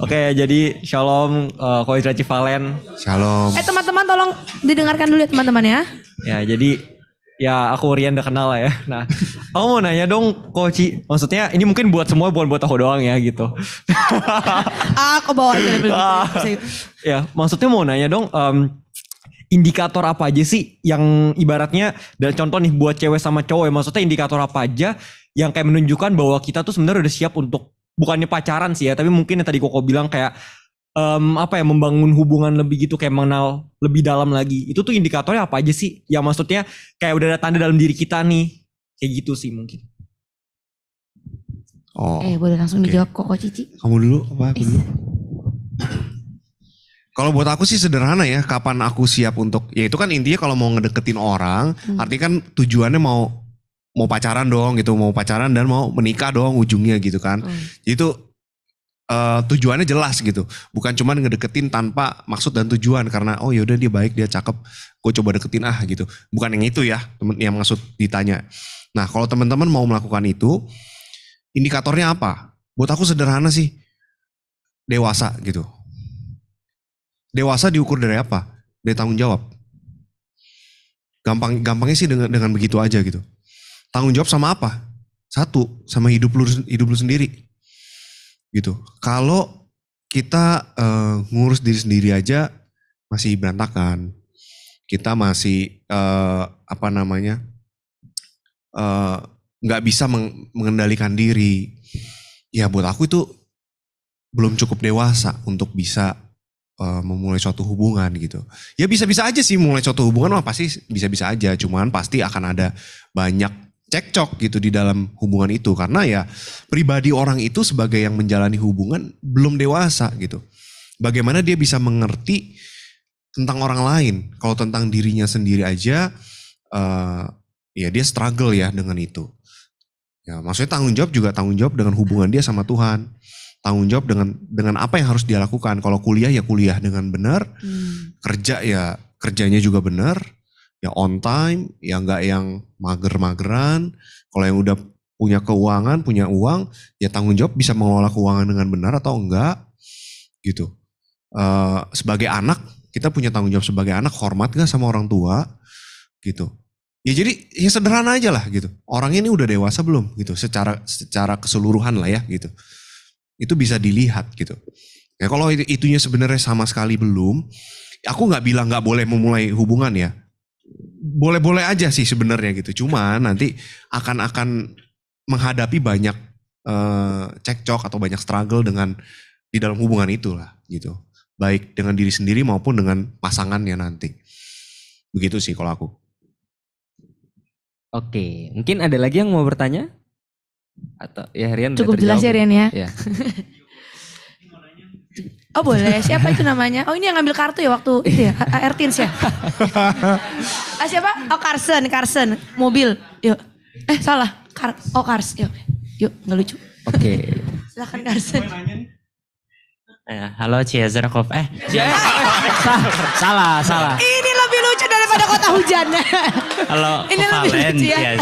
Oke, jadi shalom uh, eh, Koizra Cifalen. Shalom. Eh teman-teman tolong didengarkan dulu ya teman-teman ya. Ya, jadi ya aku Rian udah kenal lah ya. Nah, aku mau nanya dong, Koci. Maksudnya ini mungkin buat semua, bukan buat aku doang ya gitu. Ah, aku bawa aja. Ah. Gitu. ya, maksudnya mau nanya dong, um, indikator apa aja sih yang ibaratnya dan contoh nih buat cewek sama cowok ya, maksudnya indikator apa aja yang kayak menunjukkan bahwa kita tuh sebenarnya udah siap untuk bukannya pacaran sih ya, tapi mungkin yang tadi Koko bilang kayak um, apa ya membangun hubungan lebih gitu kayak mengenal lebih dalam lagi itu tuh indikatornya apa aja sih ya maksudnya kayak udah ada tanda dalam diri kita nih kayak gitu sih mungkin oh eh boleh langsung okay. dijawab kok Cici kamu dulu apa aku dulu kalau buat aku sih sederhana ya, kapan aku siap untuk ya itu kan intinya kalau mau ngedeketin orang, hmm. artinya kan tujuannya mau mau pacaran dong gitu, mau pacaran dan mau menikah dong ujungnya gitu kan. Hmm. Itu Eh, tujuannya jelas gitu. Bukan cuman ngedeketin tanpa maksud dan tujuan karena oh yaudah dia baik, dia cakep, gue coba deketin ah gitu. Bukan yang itu ya, temen yang maksud ditanya. Nah, kalau teman-teman mau melakukan itu, indikatornya apa? Buat aku sederhana sih. Dewasa gitu. Dewasa diukur dari apa? Dari tanggung jawab. Gampang gampangnya sih dengan dengan begitu aja gitu. Tanggung jawab sama apa? Satu, sama hidup lu hidup lu sendiri gitu. Kalau kita uh, ngurus diri sendiri aja masih berantakan, kita masih uh, apa namanya eh, nggak uh, bisa meng mengendalikan diri. Ya buat aku itu belum cukup dewasa untuk bisa memulai suatu hubungan gitu. Ya bisa-bisa aja sih mulai suatu hubungan mah pasti bisa-bisa aja, cuman pasti akan ada banyak cekcok gitu di dalam hubungan itu karena ya pribadi orang itu sebagai yang menjalani hubungan belum dewasa gitu. Bagaimana dia bisa mengerti tentang orang lain? Kalau tentang dirinya sendiri aja uh, ya dia struggle ya dengan itu. Ya, maksudnya tanggung jawab juga tanggung jawab dengan hubungan dia sama Tuhan. Tanggung jawab dengan dengan apa yang harus dia lakukan. Kalau kuliah ya kuliah dengan benar, hmm. kerja ya kerjanya juga benar, ya on time, ya enggak yang mager-mageran. Kalau yang udah punya keuangan, punya uang, ya tanggung jawab bisa mengelola keuangan dengan benar atau enggak, gitu. Uh, sebagai anak, kita punya tanggung jawab sebagai anak, hormat gak sama orang tua, gitu. Ya jadi ya sederhana aja lah gitu. Orang ini udah dewasa belum gitu, secara secara keseluruhan lah ya gitu. Itu bisa dilihat gitu. Ya kalau itunya sebenarnya sama sekali belum, aku nggak bilang nggak boleh memulai hubungan ya boleh-boleh aja sih sebenarnya gitu. Cuma nanti akan akan menghadapi banyak uh, cekcok atau banyak struggle dengan di dalam hubungan itulah gitu. Baik dengan diri sendiri maupun dengan pasangannya nanti. Begitu sih kalau aku. Oke, mungkin ada lagi yang mau bertanya? Atau ya Rian cukup jelas ya Rian ya. ya. Oh boleh, siapa itu namanya? Oh ini yang ngambil kartu ya waktu itu ya, Ertins ya? ah, siapa? Oh Carson, Carson, mobil. Yuk. Eh salah, Car oh Carson. Yuk, yuk gak lucu. Oke. Okay. Silahkan Carson. Eh, halo Ciezer Kof. Eh, salah, salah. Ini lebih lucu daripada kota hujan. halo, ini Valen, lebih lucu ya.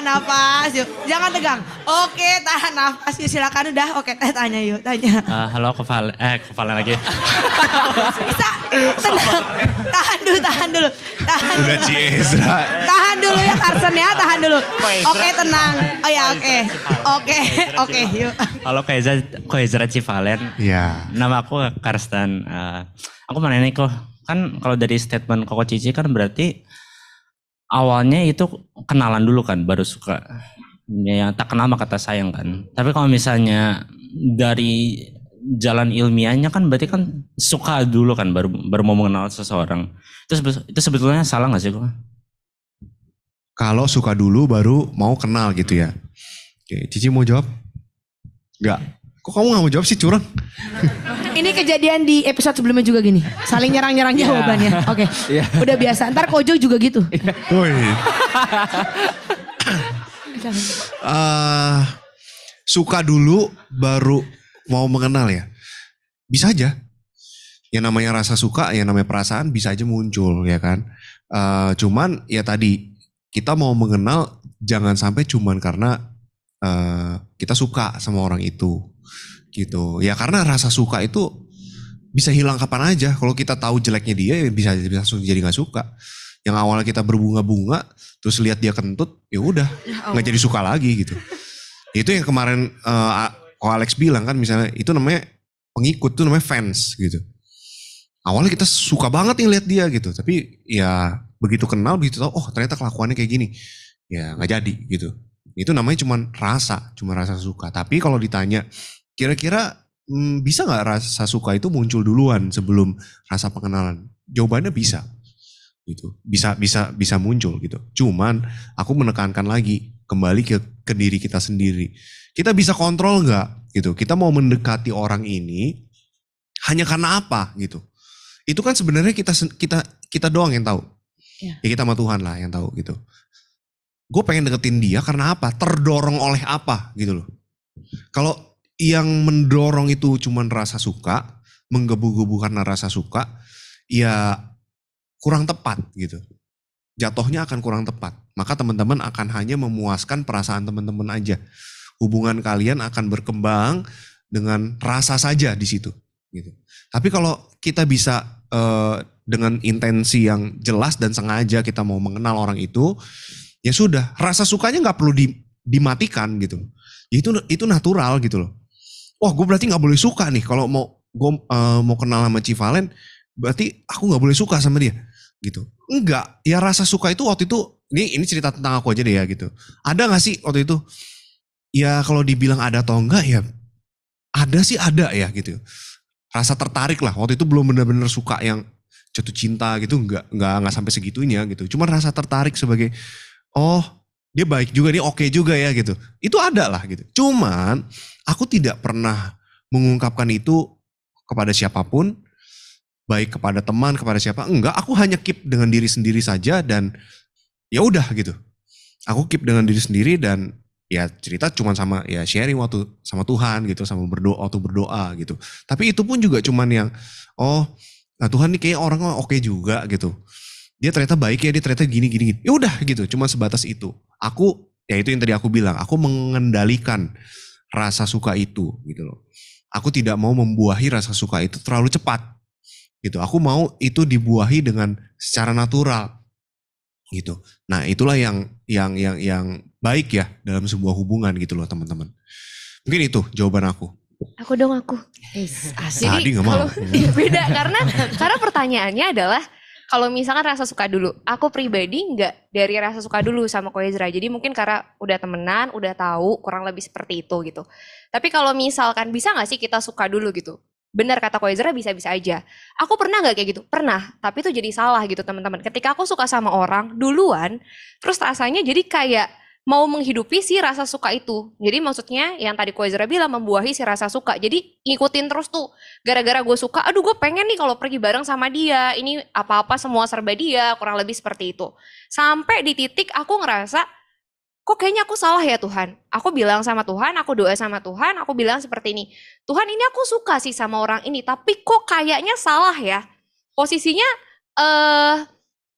tahan nafas yuk. Jangan tegang. Oke, tahan nafas yuk. Silakan udah. Oke, eh, tanya yuk, tanya. Uh, halo Kevalen, eh Kevalen lagi. Bisa, tenang. Tahan dulu, tahan dulu. Tahan dulu. Gaji Ezra. Tahan dulu ya Carson ya, tahan dulu. Oke, tenang. Oh ya, oke. Oke, oke yuk. Halo Kak Ezra, Kak Ezra Cifalen. Iya. Nama aku Karsten. Uh, aku mana ini kok, kan kalau dari statement Koko Cici kan berarti awalnya itu kenalan dulu kan baru suka ya tak kenal kata sayang kan tapi kalau misalnya dari jalan ilmiahnya kan berarti kan suka dulu kan baru baru mau mengenal seseorang itu itu sebetulnya salah gak sih kalau suka dulu baru mau kenal gitu ya oke cici mau jawab Gak. Kok kamu gak mau jawab sih curang? Ini kejadian di episode sebelumnya juga gini. Saling nyerang-nyerang yeah. jawabannya. Oke. Okay. Iya. Yeah. Udah biasa. Ntar Kojo juga gitu. Woi. uh, suka dulu baru mau mengenal ya. Bisa aja. Yang namanya rasa suka, yang namanya perasaan bisa aja muncul ya kan. Uh, cuman ya tadi kita mau mengenal jangan sampai cuman karena uh, kita suka sama orang itu gitu ya karena rasa suka itu bisa hilang kapan aja kalau kita tahu jeleknya dia ya bisa, langsung jadi nggak suka yang awalnya kita berbunga-bunga terus lihat dia kentut ya udah oh. nggak jadi suka lagi gitu itu yang kemarin uh, eh, kalau Alex bilang kan misalnya itu namanya pengikut tuh namanya fans gitu awalnya kita suka banget nih lihat dia gitu tapi ya begitu kenal begitu tahu oh ternyata kelakuannya kayak gini ya nggak jadi gitu itu namanya cuman rasa cuma rasa suka tapi kalau ditanya Kira-kira hmm, bisa nggak rasa suka itu muncul duluan sebelum rasa pengenalan? Jawabannya bisa, gitu. Bisa bisa bisa muncul gitu. Cuman aku menekankan lagi kembali ke ke diri kita sendiri. Kita bisa kontrol nggak gitu? Kita mau mendekati orang ini hanya karena apa gitu? Itu kan sebenarnya kita kita kita doang yang tahu. Ya. ya kita sama Tuhan lah yang tahu gitu. Gue pengen deketin dia karena apa? Terdorong oleh apa gitu loh. Kalau yang mendorong itu cuman rasa suka, menggebu-gebu karena rasa suka, ya kurang tepat gitu. Jatuhnya akan kurang tepat. Maka teman-teman akan hanya memuaskan perasaan teman-teman aja. Hubungan kalian akan berkembang dengan rasa saja di situ. Gitu. Tapi kalau kita bisa uh, dengan intensi yang jelas dan sengaja kita mau mengenal orang itu, ya sudah rasa sukanya nggak perlu di, dimatikan gitu. Ya itu itu natural gitu loh wah gue berarti nggak boleh suka nih kalau mau gue uh, mau kenal sama Civalen berarti aku nggak boleh suka sama dia gitu enggak ya rasa suka itu waktu itu ini ini cerita tentang aku aja deh ya gitu ada nggak sih waktu itu ya kalau dibilang ada atau enggak ya ada sih ada ya gitu rasa tertarik lah waktu itu belum benar-benar suka yang jatuh cinta gitu nggak nggak nggak sampai segitunya gitu Cuma rasa tertarik sebagai oh dia baik juga, dia oke okay juga ya gitu. Itu ada lah gitu. Cuman aku tidak pernah mengungkapkan itu kepada siapapun, baik kepada teman, kepada siapa. Enggak, aku hanya keep dengan diri sendiri saja dan ya udah gitu. Aku keep dengan diri sendiri dan ya cerita cuman sama ya sharing waktu sama Tuhan gitu, sama berdoa waktu berdoa gitu. Tapi itu pun juga cuman yang oh, nah Tuhan nih kayak orang oke okay juga gitu dia ternyata baik ya dia ternyata gini gini, gini. ya udah gitu cuma sebatas itu aku ya itu yang tadi aku bilang aku mengendalikan rasa suka itu gitu loh aku tidak mau membuahi rasa suka itu terlalu cepat gitu aku mau itu dibuahi dengan secara natural gitu nah itulah yang yang yang yang baik ya dalam sebuah hubungan gitu loh teman-teman mungkin itu jawaban aku aku dong aku yes, nah, asik jadi mau beda karena karena pertanyaannya adalah kalau misalkan rasa suka dulu, aku pribadi nggak dari rasa suka dulu sama Ezra. Jadi mungkin karena udah temenan, udah tahu kurang lebih seperti itu gitu. Tapi kalau misalkan bisa nggak sih kita suka dulu gitu? Benar kata Ezra bisa-bisa aja. Aku pernah nggak kayak gitu? Pernah. Tapi itu jadi salah gitu teman-teman. Ketika aku suka sama orang duluan, terus rasanya jadi kayak mau menghidupi si rasa suka itu. Jadi maksudnya yang tadi Koizra bilang membuahi si rasa suka. Jadi ngikutin terus tuh. Gara-gara gue suka, aduh gue pengen nih kalau pergi bareng sama dia. Ini apa-apa semua serba dia, kurang lebih seperti itu. Sampai di titik aku ngerasa, kok kayaknya aku salah ya Tuhan. Aku bilang sama Tuhan, aku doa sama Tuhan, aku bilang seperti ini. Tuhan ini aku suka sih sama orang ini, tapi kok kayaknya salah ya. Posisinya, Uh,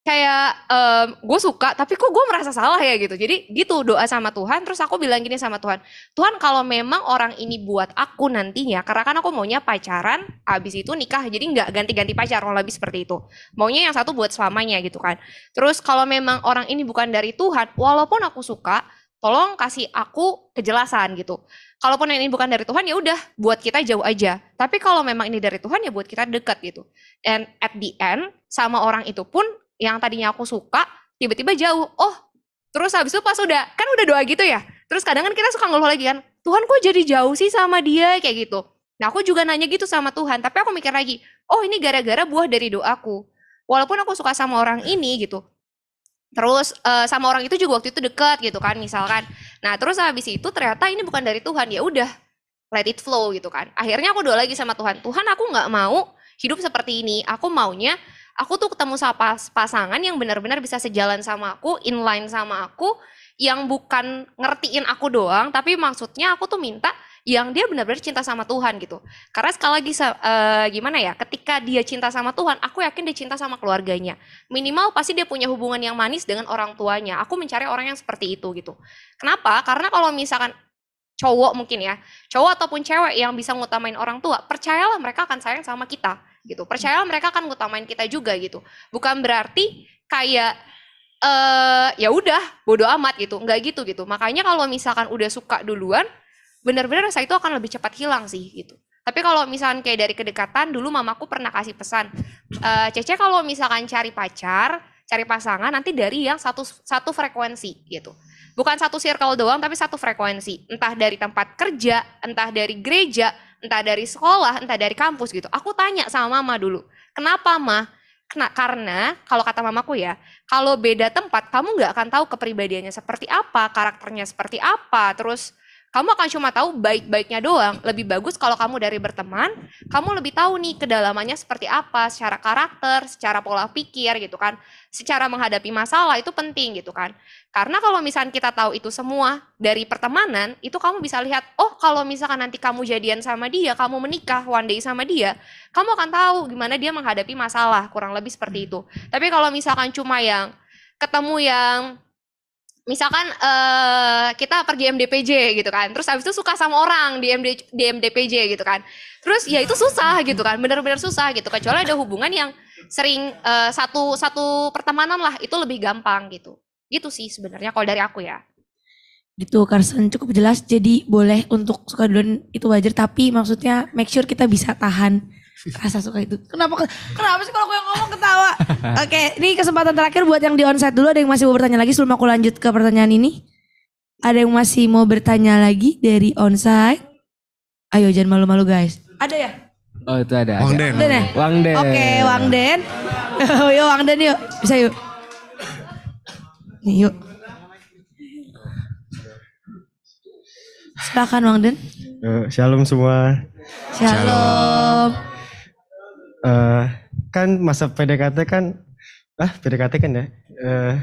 kayak um, gue suka tapi kok gue merasa salah ya gitu jadi gitu doa sama Tuhan terus aku bilang gini sama Tuhan Tuhan kalau memang orang ini buat aku nantinya karena kan aku maunya pacaran abis itu nikah jadi nggak ganti-ganti pacar kalau lebih seperti itu maunya yang satu buat selamanya gitu kan terus kalau memang orang ini bukan dari Tuhan walaupun aku suka tolong kasih aku kejelasan gitu kalaupun yang ini bukan dari Tuhan ya udah buat kita jauh aja tapi kalau memang ini dari Tuhan ya buat kita dekat gitu and at the end sama orang itu pun yang tadinya aku suka tiba-tiba jauh oh terus habis itu pas udah kan udah doa gitu ya terus kadang kan kita suka ngeluh lagi kan Tuhan kok jadi jauh sih sama dia kayak gitu nah aku juga nanya gitu sama Tuhan tapi aku mikir lagi oh ini gara-gara buah dari doaku walaupun aku suka sama orang ini gitu terus uh, sama orang itu juga waktu itu deket gitu kan misalkan nah terus habis itu ternyata ini bukan dari Tuhan ya udah let it flow gitu kan akhirnya aku doa lagi sama Tuhan Tuhan aku nggak mau hidup seperti ini aku maunya aku tuh ketemu sama pasangan yang benar-benar bisa sejalan sama aku, inline sama aku, yang bukan ngertiin aku doang, tapi maksudnya aku tuh minta yang dia benar-benar cinta sama Tuhan gitu. Karena sekali lagi uh, gimana ya, ketika dia cinta sama Tuhan, aku yakin dia cinta sama keluarganya. Minimal pasti dia punya hubungan yang manis dengan orang tuanya. Aku mencari orang yang seperti itu gitu. Kenapa? Karena kalau misalkan cowok mungkin ya, cowok ataupun cewek yang bisa ngutamain orang tua, percayalah mereka akan sayang sama kita gitu. Percaya mereka akan ngutamain kita juga gitu. Bukan berarti kayak eh ya udah bodoh amat gitu, Enggak gitu gitu. Makanya kalau misalkan udah suka duluan, benar-benar rasa itu akan lebih cepat hilang sih gitu. Tapi kalau misalkan kayak dari kedekatan dulu mamaku pernah kasih pesan, e, Cece kalau misalkan cari pacar, cari pasangan nanti dari yang satu satu frekuensi gitu. Bukan satu circle doang tapi satu frekuensi. Entah dari tempat kerja, entah dari gereja, entah dari sekolah, entah dari kampus gitu. Aku tanya sama mama dulu, kenapa mah? Kena, karena kalau kata mamaku ya, kalau beda tempat kamu nggak akan tahu kepribadiannya seperti apa, karakternya seperti apa, terus kamu akan cuma tahu baik-baiknya doang. Lebih bagus kalau kamu dari berteman, kamu lebih tahu nih kedalamannya seperti apa, secara karakter, secara pola pikir gitu kan. Secara menghadapi masalah itu penting gitu kan. Karena kalau misalnya kita tahu itu semua dari pertemanan, itu kamu bisa lihat, oh kalau misalkan nanti kamu jadian sama dia, kamu menikah one day sama dia, kamu akan tahu gimana dia menghadapi masalah, kurang lebih seperti hmm. itu. Tapi kalau misalkan cuma yang ketemu yang misalkan uh, kita pergi MDPJ gitu kan terus habis itu suka sama orang di MD di MDPJ gitu kan terus ya itu susah gitu kan bener-bener susah gitu kecuali ada hubungan yang sering uh, satu satu pertemanan lah itu lebih gampang gitu gitu sih sebenarnya kalau dari aku ya gitu Carson cukup jelas jadi boleh untuk suka duluan itu wajar tapi maksudnya make sure kita bisa tahan rasa suka itu. Kenapa kenapa sih kalau gue ngomong ketawa? Oke, okay, ini kesempatan terakhir buat yang di onsite dulu. Ada yang masih mau bertanya lagi sebelum aku lanjut ke pertanyaan ini? Ada yang masih mau bertanya lagi dari onsite? Ayo jangan malu-malu guys. Ada ya? Oh itu ada. Wang Den. Den ya? Wang Den. Oke, okay, Wang Den. yuk Wang Den yuk. Bisa yuk. Nih yuk. Silakan Wang Den. Uh, shalom semua. Shalom. shalom uh, kan masa PDKT kan ah PDKT kan ya uh,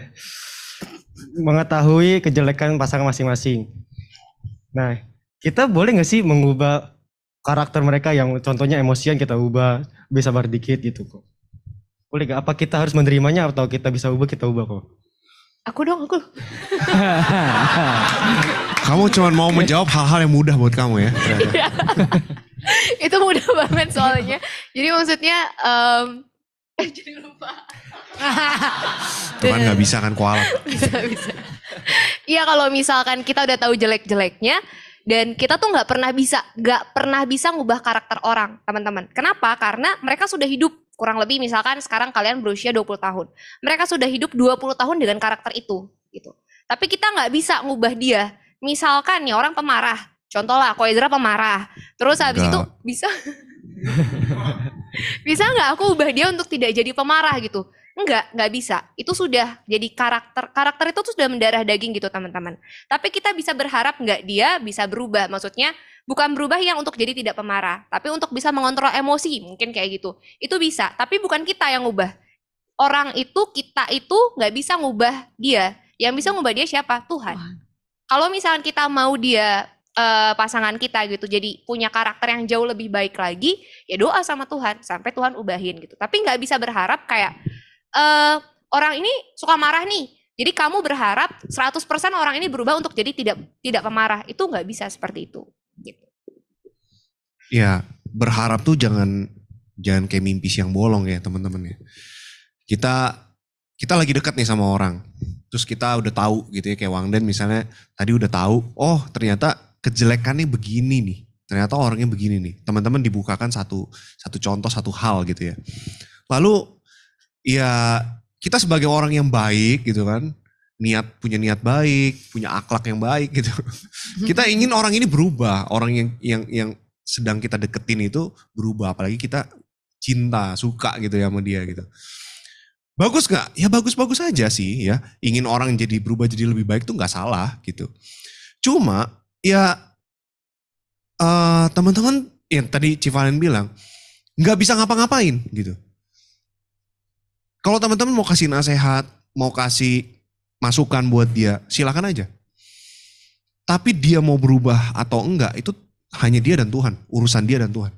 mengetahui kejelekan pasangan masing-masing. Nah, kita boleh nggak sih mengubah karakter mereka yang contohnya emosian kita ubah bisa sabar dikit gitu kok. Boleh gak? Apa kita harus menerimanya atau kita bisa ubah kita ubah kok? Aku dong, aku. kamu cuma mau menjawab hal-hal yang mudah buat kamu ya. itu mudah banget soalnya. Jadi maksudnya, um, jadi lupa. Tuhan nggak bisa kan kualat. bisa, bisa. Iya kalau misalkan kita udah tahu jelek-jeleknya, dan kita tuh nggak pernah bisa nggak pernah bisa ngubah karakter orang teman-teman kenapa karena mereka sudah hidup kurang lebih misalkan sekarang kalian berusia 20 tahun. Mereka sudah hidup 20 tahun dengan karakter itu gitu. Tapi kita nggak bisa ngubah dia. Misalkan nih orang pemarah, contoh lah Ezra pemarah. Terus habis itu bisa bisa nggak aku ubah dia untuk tidak jadi pemarah gitu? Enggak, nggak bisa. Itu sudah jadi karakter karakter itu sudah mendarah daging gitu teman-teman. Tapi kita bisa berharap nggak dia bisa berubah. Maksudnya bukan berubah yang untuk jadi tidak pemarah, tapi untuk bisa mengontrol emosi, mungkin kayak gitu. Itu bisa, tapi bukan kita yang ubah. Orang itu, kita itu nggak bisa ngubah dia. Yang bisa ngubah dia siapa? Tuhan. Kalau misalkan kita mau dia uh, pasangan kita gitu, jadi punya karakter yang jauh lebih baik lagi, ya doa sama Tuhan sampai Tuhan ubahin gitu. Tapi nggak bisa berharap kayak uh, orang ini suka marah nih, jadi kamu berharap 100% orang ini berubah untuk jadi tidak tidak pemarah. Itu nggak bisa seperti itu. Ya berharap tuh jangan jangan kayak mimpi siang bolong ya teman-teman ya. Kita kita lagi dekat nih sama orang. Terus kita udah tahu gitu ya kayak Wang Den misalnya tadi udah tahu, oh ternyata kejelekannya begini nih. Ternyata orangnya begini nih. Teman-teman dibukakan satu satu contoh satu hal gitu ya. Lalu ya kita sebagai orang yang baik gitu kan, niat punya niat baik, punya akhlak yang baik gitu. Kita ingin orang ini berubah, orang yang yang yang sedang kita deketin itu berubah apalagi kita cinta suka gitu ya sama dia gitu bagus nggak ya bagus-bagus aja sih ya ingin orang jadi berubah jadi lebih baik tuh nggak salah gitu cuma ya uh, teman-teman yang tadi Civalen bilang nggak bisa ngapa-ngapain gitu kalau teman-teman mau kasih nasihat mau kasih masukan buat dia silakan aja tapi dia mau berubah atau enggak itu hanya dia dan Tuhan, urusan dia dan Tuhan.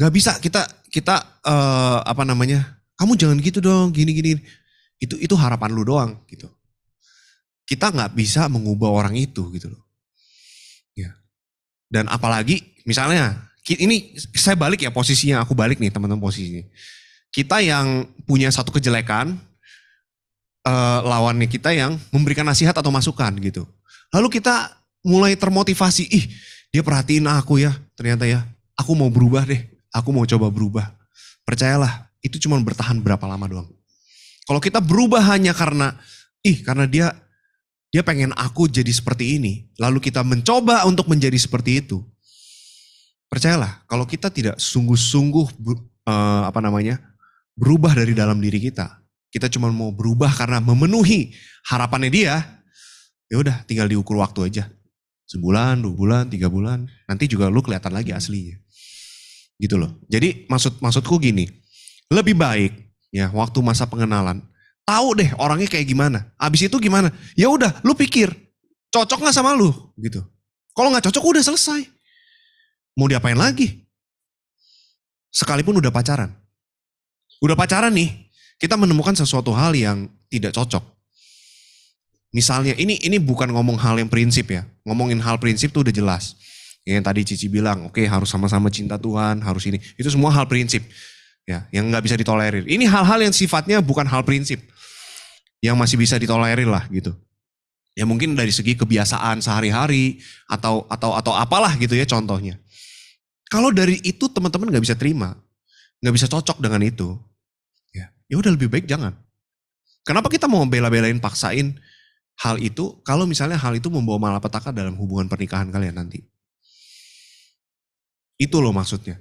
Gak bisa kita kita uh, apa namanya? Kamu jangan gitu dong, gini gini. Itu itu harapan lu doang gitu. Kita nggak bisa mengubah orang itu gitu loh. Ya. Dan apalagi misalnya ini saya balik ya posisinya aku balik nih teman-teman posisinya. Kita yang punya satu kejelekan uh, lawannya kita yang memberikan nasihat atau masukan gitu. Lalu kita mulai termotivasi, ih dia perhatiin aku ya, ternyata ya, aku mau berubah deh, aku mau coba berubah. Percayalah, itu cuma bertahan berapa lama doang. Kalau kita berubah hanya karena, ih karena dia dia pengen aku jadi seperti ini, lalu kita mencoba untuk menjadi seperti itu. Percayalah, kalau kita tidak sungguh-sungguh eh, apa namanya berubah dari dalam diri kita, kita cuma mau berubah karena memenuhi harapannya dia, ya udah tinggal diukur waktu aja. Sebulan, dua bulan, tiga bulan. Nanti juga lu kelihatan lagi hmm. aslinya. Gitu loh. Jadi maksud maksudku gini, lebih baik ya waktu masa pengenalan tahu deh orangnya kayak gimana. Abis itu gimana? Ya udah, lu pikir cocok nggak sama lu gitu. Kalau nggak cocok udah selesai. Mau diapain lagi? Sekalipun udah pacaran. Udah pacaran nih, kita menemukan sesuatu hal yang tidak cocok. Misalnya ini ini bukan ngomong hal yang prinsip ya. Ngomongin hal prinsip tuh udah jelas. yang tadi Cici bilang, oke okay, harus sama-sama cinta Tuhan, harus ini. Itu semua hal prinsip. Ya, yang nggak bisa ditolerir. Ini hal-hal yang sifatnya bukan hal prinsip. Yang masih bisa ditolerir lah gitu. Ya mungkin dari segi kebiasaan sehari-hari atau atau atau apalah gitu ya contohnya. Kalau dari itu teman-teman nggak bisa terima, nggak bisa cocok dengan itu, ya, ya udah lebih baik jangan. Kenapa kita mau bela-belain paksain hal itu kalau misalnya hal itu membawa malapetaka dalam hubungan pernikahan kalian nanti. Itu loh maksudnya.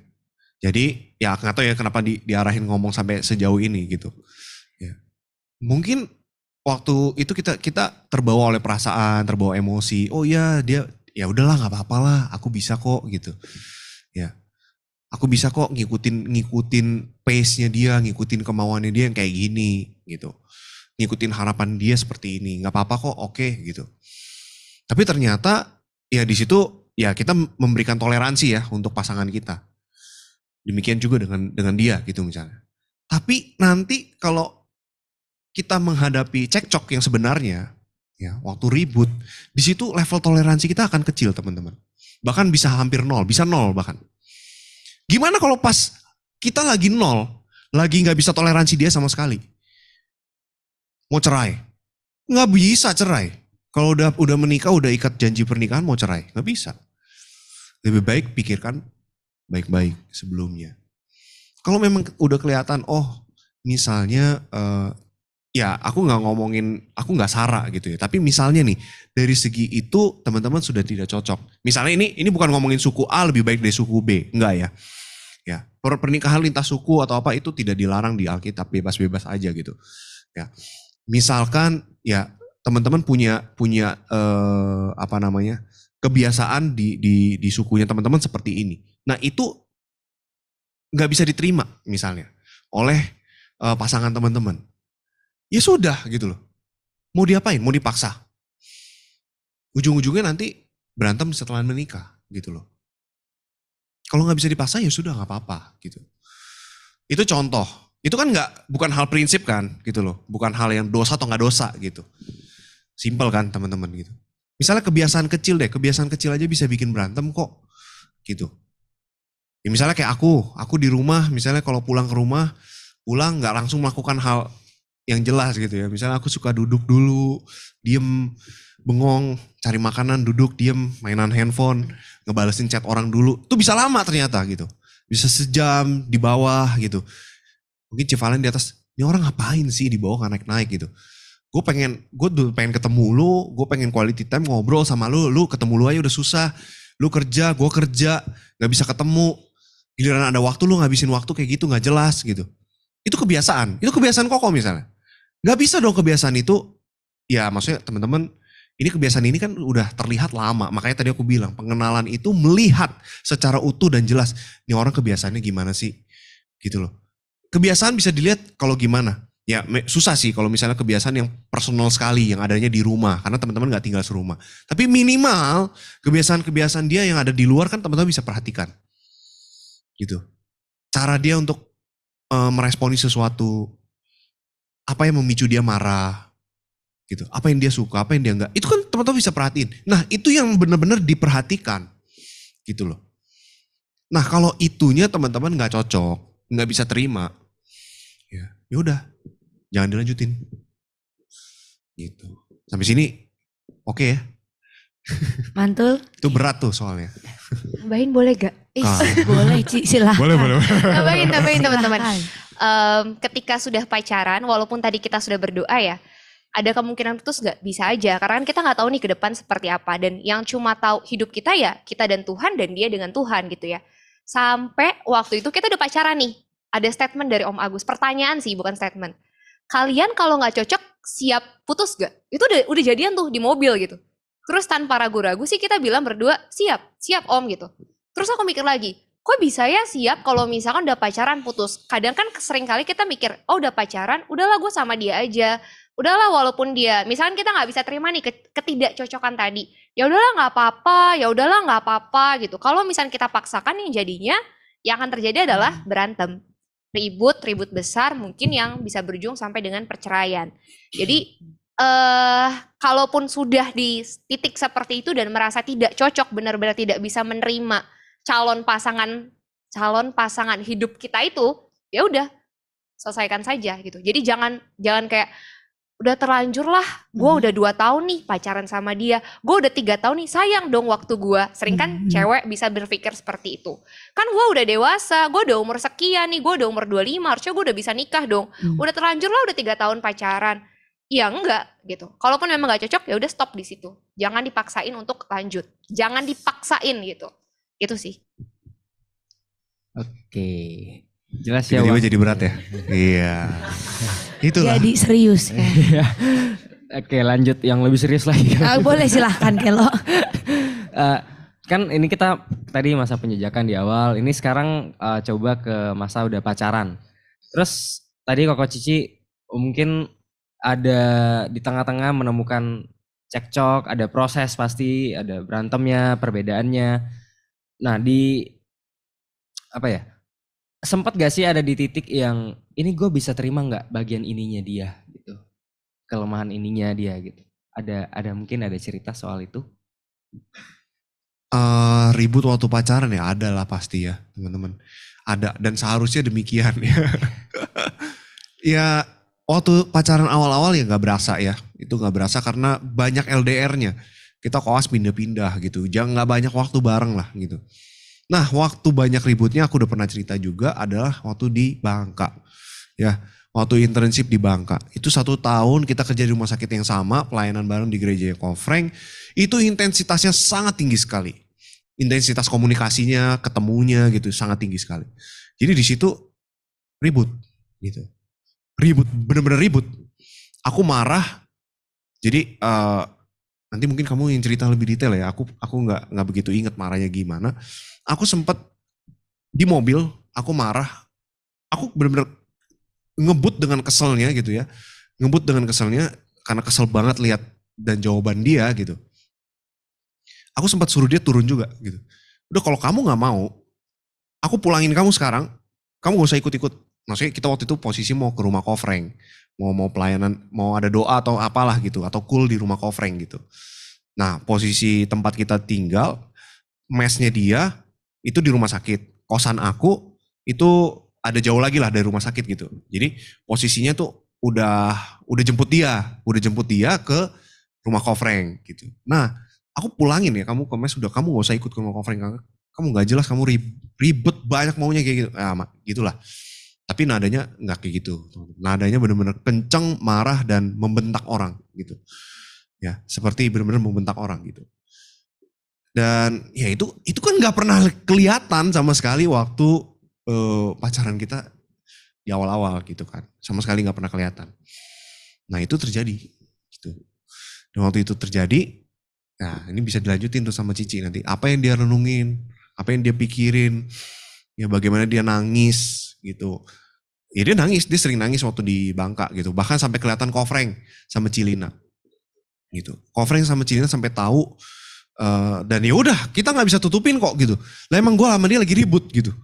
Jadi ya nggak tahu ya kenapa di, diarahin ngomong sampai sejauh ini gitu. Ya. Mungkin waktu itu kita kita terbawa oleh perasaan, terbawa emosi. Oh iya dia ya udahlah nggak apa-apa lah, aku bisa kok gitu. Ya. Aku bisa kok ngikutin ngikutin pace-nya dia, ngikutin kemauannya dia yang kayak gini gitu ngikutin harapan dia seperti ini nggak apa-apa kok oke okay, gitu tapi ternyata ya di situ ya kita memberikan toleransi ya untuk pasangan kita demikian juga dengan dengan dia gitu misalnya tapi nanti kalau kita menghadapi cekcok yang sebenarnya ya waktu ribut di situ level toleransi kita akan kecil teman-teman bahkan bisa hampir nol bisa nol bahkan gimana kalau pas kita lagi nol lagi nggak bisa toleransi dia sama sekali mau cerai. Nggak bisa cerai. Kalau udah udah menikah, udah ikat janji pernikahan mau cerai. Nggak bisa. Lebih baik pikirkan baik-baik sebelumnya. Kalau memang udah kelihatan, oh misalnya uh, ya aku nggak ngomongin aku nggak sara gitu ya tapi misalnya nih dari segi itu teman-teman sudah tidak cocok misalnya ini ini bukan ngomongin suku A lebih baik dari suku B enggak ya ya pernikahan lintas suku atau apa itu tidak dilarang di Alkitab bebas-bebas aja gitu ya misalkan ya teman-teman punya punya eh, apa namanya kebiasaan di di di sukunya teman-teman seperti ini. Nah itu nggak bisa diterima misalnya oleh eh, pasangan teman-teman. Ya sudah gitu loh. Mau diapain? Mau dipaksa? Ujung-ujungnya nanti berantem setelah menikah gitu loh. Kalau nggak bisa dipaksa ya sudah nggak apa-apa gitu. Itu contoh itu kan nggak bukan hal prinsip kan gitu loh, bukan hal yang dosa atau nggak dosa gitu. Simpel kan teman-teman gitu. Misalnya kebiasaan kecil deh, kebiasaan kecil aja bisa bikin berantem kok gitu. Ya misalnya kayak aku, aku di rumah misalnya kalau pulang ke rumah, pulang nggak langsung melakukan hal yang jelas gitu ya. Misalnya aku suka duduk dulu, diem, bengong, cari makanan, duduk, diem, mainan handphone, ngebalesin chat orang dulu. Itu bisa lama ternyata gitu. Bisa sejam di bawah gitu mungkin cefalen di atas ini orang ngapain sih di bawah naik-naik gitu gue pengen gue tuh pengen ketemu lu gue pengen quality time ngobrol sama lu lu ketemu lu aja udah susah lu kerja gue kerja nggak bisa ketemu giliran ada waktu lu ngabisin waktu kayak gitu nggak jelas gitu itu kebiasaan itu kebiasaan kok misalnya nggak bisa dong kebiasaan itu ya maksudnya teman-teman ini kebiasaan ini kan udah terlihat lama makanya tadi aku bilang pengenalan itu melihat secara utuh dan jelas ini orang kebiasaannya gimana sih gitu loh kebiasaan bisa dilihat kalau gimana? Ya susah sih kalau misalnya kebiasaan yang personal sekali yang adanya di rumah karena teman-teman nggak tinggal serumah. Tapi minimal kebiasaan-kebiasaan dia yang ada di luar kan teman-teman bisa perhatikan. Gitu. Cara dia untuk e, meresponi sesuatu apa yang memicu dia marah gitu. Apa yang dia suka, apa yang dia nggak. Itu kan teman-teman bisa perhatiin. Nah, itu yang benar-benar diperhatikan. Gitu loh. Nah, kalau itunya teman-teman nggak cocok, nggak bisa terima, ya udah jangan dilanjutin gitu sampai sini oke okay ya mantul itu berat tuh soalnya tambahin boleh gak eh, ah. boleh Ci, silahkan boleh boleh tambahin tambahin teman-teman um, ketika sudah pacaran walaupun tadi kita sudah berdoa ya ada kemungkinan putus nggak bisa aja karena kan kita nggak tahu nih ke depan seperti apa dan yang cuma tahu hidup kita ya kita dan Tuhan dan dia dengan Tuhan gitu ya sampai waktu itu kita udah pacaran nih ada statement dari Om Agus, pertanyaan sih bukan statement. Kalian kalau nggak cocok siap putus gak? Itu udah, udah jadian tuh di mobil gitu. Terus tanpa ragu-ragu sih kita bilang berdua siap, siap Om gitu. Terus aku mikir lagi, kok bisa ya siap kalau misalkan udah pacaran putus? Kadang kan sering kali kita mikir, oh udah pacaran, udahlah gue sama dia aja. Udahlah walaupun dia, misalkan kita nggak bisa terima nih ketidakcocokan tadi. Ya udahlah nggak apa-apa, ya udahlah nggak apa-apa gitu. Kalau misalkan kita paksakan yang jadinya, yang akan terjadi adalah hmm. berantem ribut, ribut besar mungkin yang bisa berujung sampai dengan perceraian. Jadi hmm. eh kalaupun sudah di titik seperti itu dan merasa tidak cocok, benar-benar tidak bisa menerima calon pasangan calon pasangan hidup kita itu, ya udah selesaikan saja gitu. Jadi jangan jangan kayak udah terlanjur lah gue hmm. udah dua tahun nih pacaran sama dia gue udah tiga tahun nih sayang dong waktu gue sering kan hmm. cewek bisa berpikir seperti itu kan gue udah dewasa gue udah umur sekian nih gue udah umur 25 harusnya gue udah bisa nikah dong hmm. udah terlanjur lah udah tiga tahun pacaran ya enggak gitu kalaupun memang gak cocok ya udah stop di situ jangan dipaksain untuk lanjut jangan dipaksain gitu itu sih oke okay. Jelas ya. Tiba-tiba jadi berat ya. iya. itu lah. Jadi serius ya. Iya. Oke lanjut yang lebih serius lagi. Ah, boleh silahkan Kelo. uh, kan ini kita tadi masa penjajakan di awal. Ini sekarang eh, coba ke masa udah pacaran. Terus tadi Koko Cici mungkin ada di tengah-tengah menemukan cekcok, ada proses pasti, ada berantemnya, perbedaannya. Nah di apa ya? sempat gak sih ada di titik yang ini gue bisa terima nggak bagian ininya dia gitu kelemahan ininya dia gitu ada ada mungkin ada cerita soal itu uh, ribut waktu pacaran ya ada lah pasti ya teman-teman ada dan seharusnya demikian ya ya waktu pacaran awal-awal ya nggak berasa ya itu nggak berasa karena banyak LDR-nya kita koas pindah-pindah gitu jangan nggak banyak waktu bareng lah gitu Nah, waktu banyak ributnya aku udah pernah cerita juga adalah waktu di Bangka. Ya, waktu internship di Bangka. Itu satu tahun kita kerja di rumah sakit yang sama, pelayanan bareng di gereja yang Kofreng. Itu intensitasnya sangat tinggi sekali. Intensitas komunikasinya, ketemunya gitu sangat tinggi sekali. Jadi di situ ribut gitu. Ribut, bener-bener ribut. Aku marah. Jadi uh, nanti mungkin kamu ingin cerita lebih detail ya. Aku aku nggak nggak begitu inget marahnya gimana aku sempat di mobil, aku marah, aku bener-bener ngebut dengan keselnya gitu ya, ngebut dengan keselnya karena kesel banget lihat dan jawaban dia gitu. Aku sempat suruh dia turun juga gitu. Udah kalau kamu nggak mau, aku pulangin kamu sekarang, kamu gak usah ikut-ikut. Maksudnya kita waktu itu posisi mau ke rumah kofreng, mau mau pelayanan, mau ada doa atau apalah gitu, atau cool di rumah kofreng gitu. Nah posisi tempat kita tinggal, mesnya dia, itu di rumah sakit. Kosan aku itu ada jauh lagi lah dari rumah sakit gitu. Jadi posisinya tuh udah udah jemput dia, udah jemput dia ke rumah Kofreng gitu. Nah, aku pulangin ya kamu kemes mes udah kamu gak usah ikut ke rumah Kofreng kamu gak jelas kamu ribet banyak maunya kayak gitu ah, gitulah tapi nadanya nggak kayak gitu nadanya bener-bener kenceng marah dan membentak orang gitu ya seperti bener-bener membentak orang gitu dan ya itu itu kan nggak pernah kelihatan sama sekali waktu uh, pacaran kita di awal-awal gitu kan sama sekali nggak pernah kelihatan nah itu terjadi gitu dan waktu itu terjadi nah ini bisa dilanjutin tuh sama Cici nanti apa yang dia renungin apa yang dia pikirin ya bagaimana dia nangis gitu ya dia nangis dia sering nangis waktu di Bangka gitu bahkan sampai kelihatan kofreng sama Cilina gitu kofreng sama Cilina sampai tahu Eh, dan ya udah kita nggak bisa tutupin kok gitu. Lah emang gue lama dia lagi ribut gitu.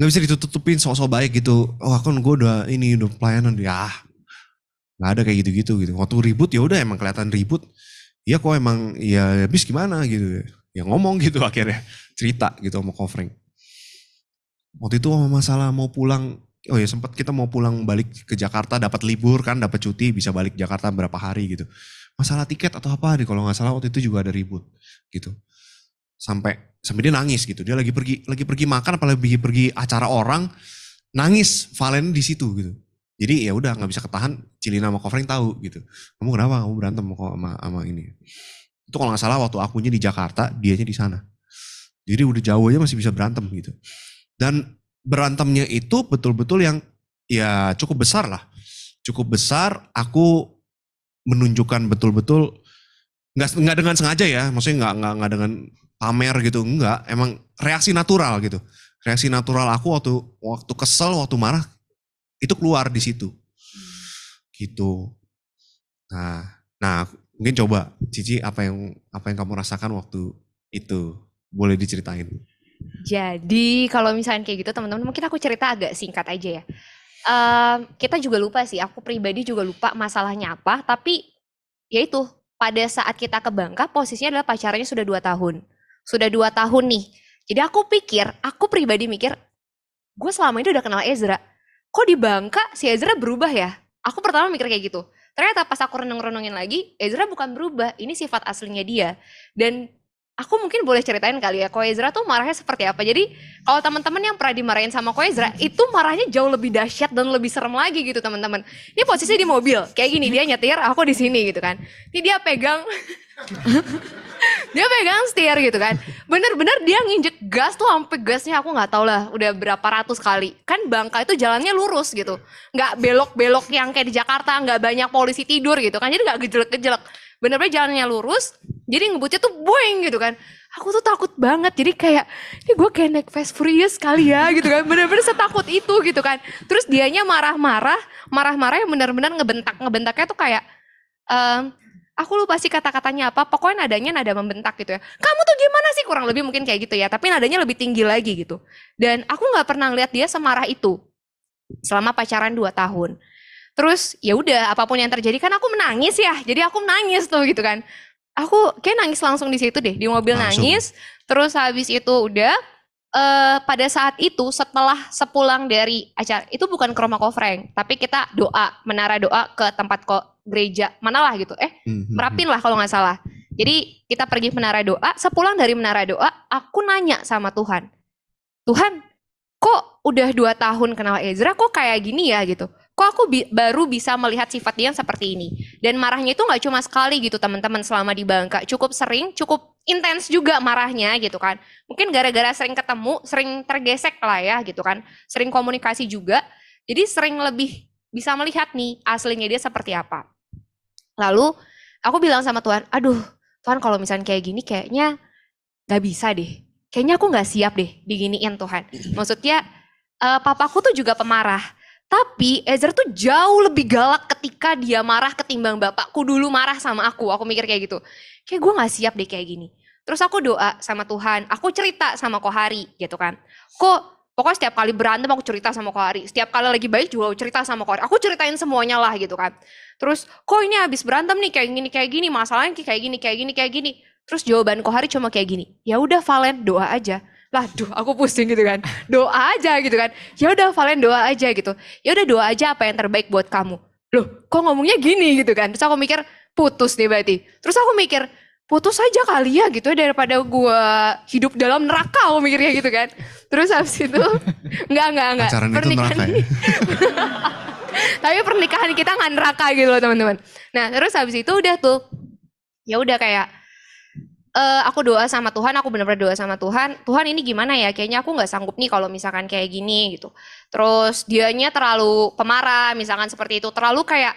Nggak bisa ditutupin sosok baik gitu. Oh kan gue udah ini udah pelayanan ya nggak ada kayak gitu-gitu gitu. Waktu ribut ya udah emang kelihatan ribut. Iya kok emang ya habis gimana gitu. Ya ngomong gitu akhirnya cerita gitu sama covering. Waktu itu sama masalah mau pulang oh ya sempat kita mau pulang balik ke Jakarta dapat libur kan dapat cuti bisa balik Jakarta berapa hari gitu masalah tiket atau apa deh kalau nggak salah waktu itu juga ada ribut gitu sampai sampai dia nangis gitu dia lagi pergi lagi pergi makan apalagi pergi pergi acara orang nangis Valen di situ gitu jadi ya udah nggak bisa ketahan Cilina nama Covering tahu gitu kamu kenapa kamu berantem kok sama, sama ini itu kalau nggak salah waktu akunya di Jakarta dianya di sana jadi udah jauh aja masih bisa berantem gitu dan berantemnya itu betul-betul yang ya cukup besar lah cukup besar aku menunjukkan betul-betul nggak -betul, nggak dengan sengaja ya, maksudnya nggak nggak nggak dengan pamer gitu, nggak emang reaksi natural gitu. Reaksi natural aku waktu waktu kesel, waktu marah itu keluar di situ. Gitu. Nah, nah mungkin coba Cici apa yang apa yang kamu rasakan waktu itu boleh diceritain. Jadi kalau misalnya kayak gitu teman-teman mungkin aku cerita agak singkat aja ya kita juga lupa sih aku pribadi juga lupa masalahnya apa tapi ya itu pada saat kita ke Bangka posisinya adalah pacarnya sudah dua tahun sudah dua tahun nih jadi aku pikir aku pribadi mikir gue selama ini udah kenal Ezra kok di Bangka si Ezra berubah ya aku pertama mikir kayak gitu ternyata pas aku renung-renungin lagi Ezra bukan berubah ini sifat aslinya dia dan aku mungkin boleh ceritain kali ya Koezra tuh marahnya seperti apa. Jadi kalau teman-teman yang pernah dimarahin sama Koezra itu marahnya jauh lebih dahsyat dan lebih serem lagi gitu teman-teman. Ini posisi di mobil kayak gini dia nyetir, aku di sini gitu kan. Ini dia pegang dia pegang setir gitu kan. Bener-bener dia nginjek gas tuh sampai gasnya aku nggak tahu lah udah berapa ratus kali. Kan Bangka itu jalannya lurus gitu. Nggak belok-belok yang kayak di Jakarta, nggak banyak polisi tidur gitu kan. Jadi nggak gejelek-gejelek. Bener-bener jalannya lurus, jadi ngebutnya tuh boing gitu kan. Aku tuh takut banget. Jadi kayak ini gue kayak naik Fast Furious kali ya gitu kan. Bener-bener setakut itu gitu kan. Terus dianya marah-marah, marah-marah yang bener-bener ngebentak. Ngebentaknya tuh kayak um, aku lupa sih kata-katanya apa, pokoknya nadanya nada membentak gitu ya. Kamu tuh gimana sih kurang lebih mungkin kayak gitu ya, tapi nadanya lebih tinggi lagi gitu. Dan aku nggak pernah lihat dia semarah itu selama pacaran 2 tahun. Terus ya udah apapun yang terjadi kan aku menangis ya, jadi aku menangis tuh gitu kan aku kayak nangis langsung di situ deh di mobil langsung. nangis terus habis itu udah uh, pada saat itu setelah sepulang dari acara itu bukan ke rumah Frank tapi kita doa menara doa ke tempat kok gereja manalah gitu eh mhm. merapin lah kalau nggak salah jadi kita pergi menara doa sepulang dari menara doa aku nanya sama Tuhan Tuhan kok udah dua tahun kenal Ezra kok kayak gini ya gitu kok aku bi baru bisa melihat sifat yang seperti ini dan marahnya itu nggak cuma sekali gitu teman-teman selama di Bangka cukup sering cukup intens juga marahnya gitu kan mungkin gara-gara sering ketemu sering tergesek lah ya gitu kan sering komunikasi juga jadi sering lebih bisa melihat nih aslinya dia seperti apa lalu aku bilang sama Tuhan aduh Tuhan kalau misalnya kayak gini kayaknya nggak bisa deh kayaknya aku nggak siap deh diginiin Tuhan maksudnya uh, papaku tuh juga pemarah tapi Ezra tuh jauh lebih galak ketika dia marah ketimbang bapakku dulu marah sama aku. Aku mikir kayak gitu. Kayak gue gak siap deh kayak gini. Terus aku doa sama Tuhan. Aku cerita sama Kohari gitu kan. Kok pokoknya setiap kali berantem aku cerita sama Kohari. Setiap kali lagi baik juga aku cerita sama Kohari. Aku ceritain semuanya lah gitu kan. Terus kok ini habis berantem nih kayak gini kayak gini. Masalahnya kayak gini kayak gini kayak gini. Terus jawaban Kohari cuma kayak gini. Ya udah Valen doa aja lah duh aku pusing gitu kan doa aja gitu kan ya udah Valen doa aja gitu ya udah doa aja apa yang terbaik buat kamu loh kok ngomongnya gini gitu kan terus aku mikir putus nih berarti terus aku mikir putus aja kali ya gitu daripada gua hidup dalam neraka aku mikirnya gitu kan terus habis itu nggak nggak nggak pernikahan ya? itu tapi pernikahan kita nggak neraka gitu loh teman-teman nah terus habis itu udah tuh ya udah kayak uh, aku doa sama Tuhan, aku benar-benar doa sama Tuhan. Tuhan ini gimana ya? Kayaknya aku nggak sanggup nih kalau misalkan kayak gini gitu. Terus dianya terlalu pemarah, misalkan seperti itu, terlalu kayak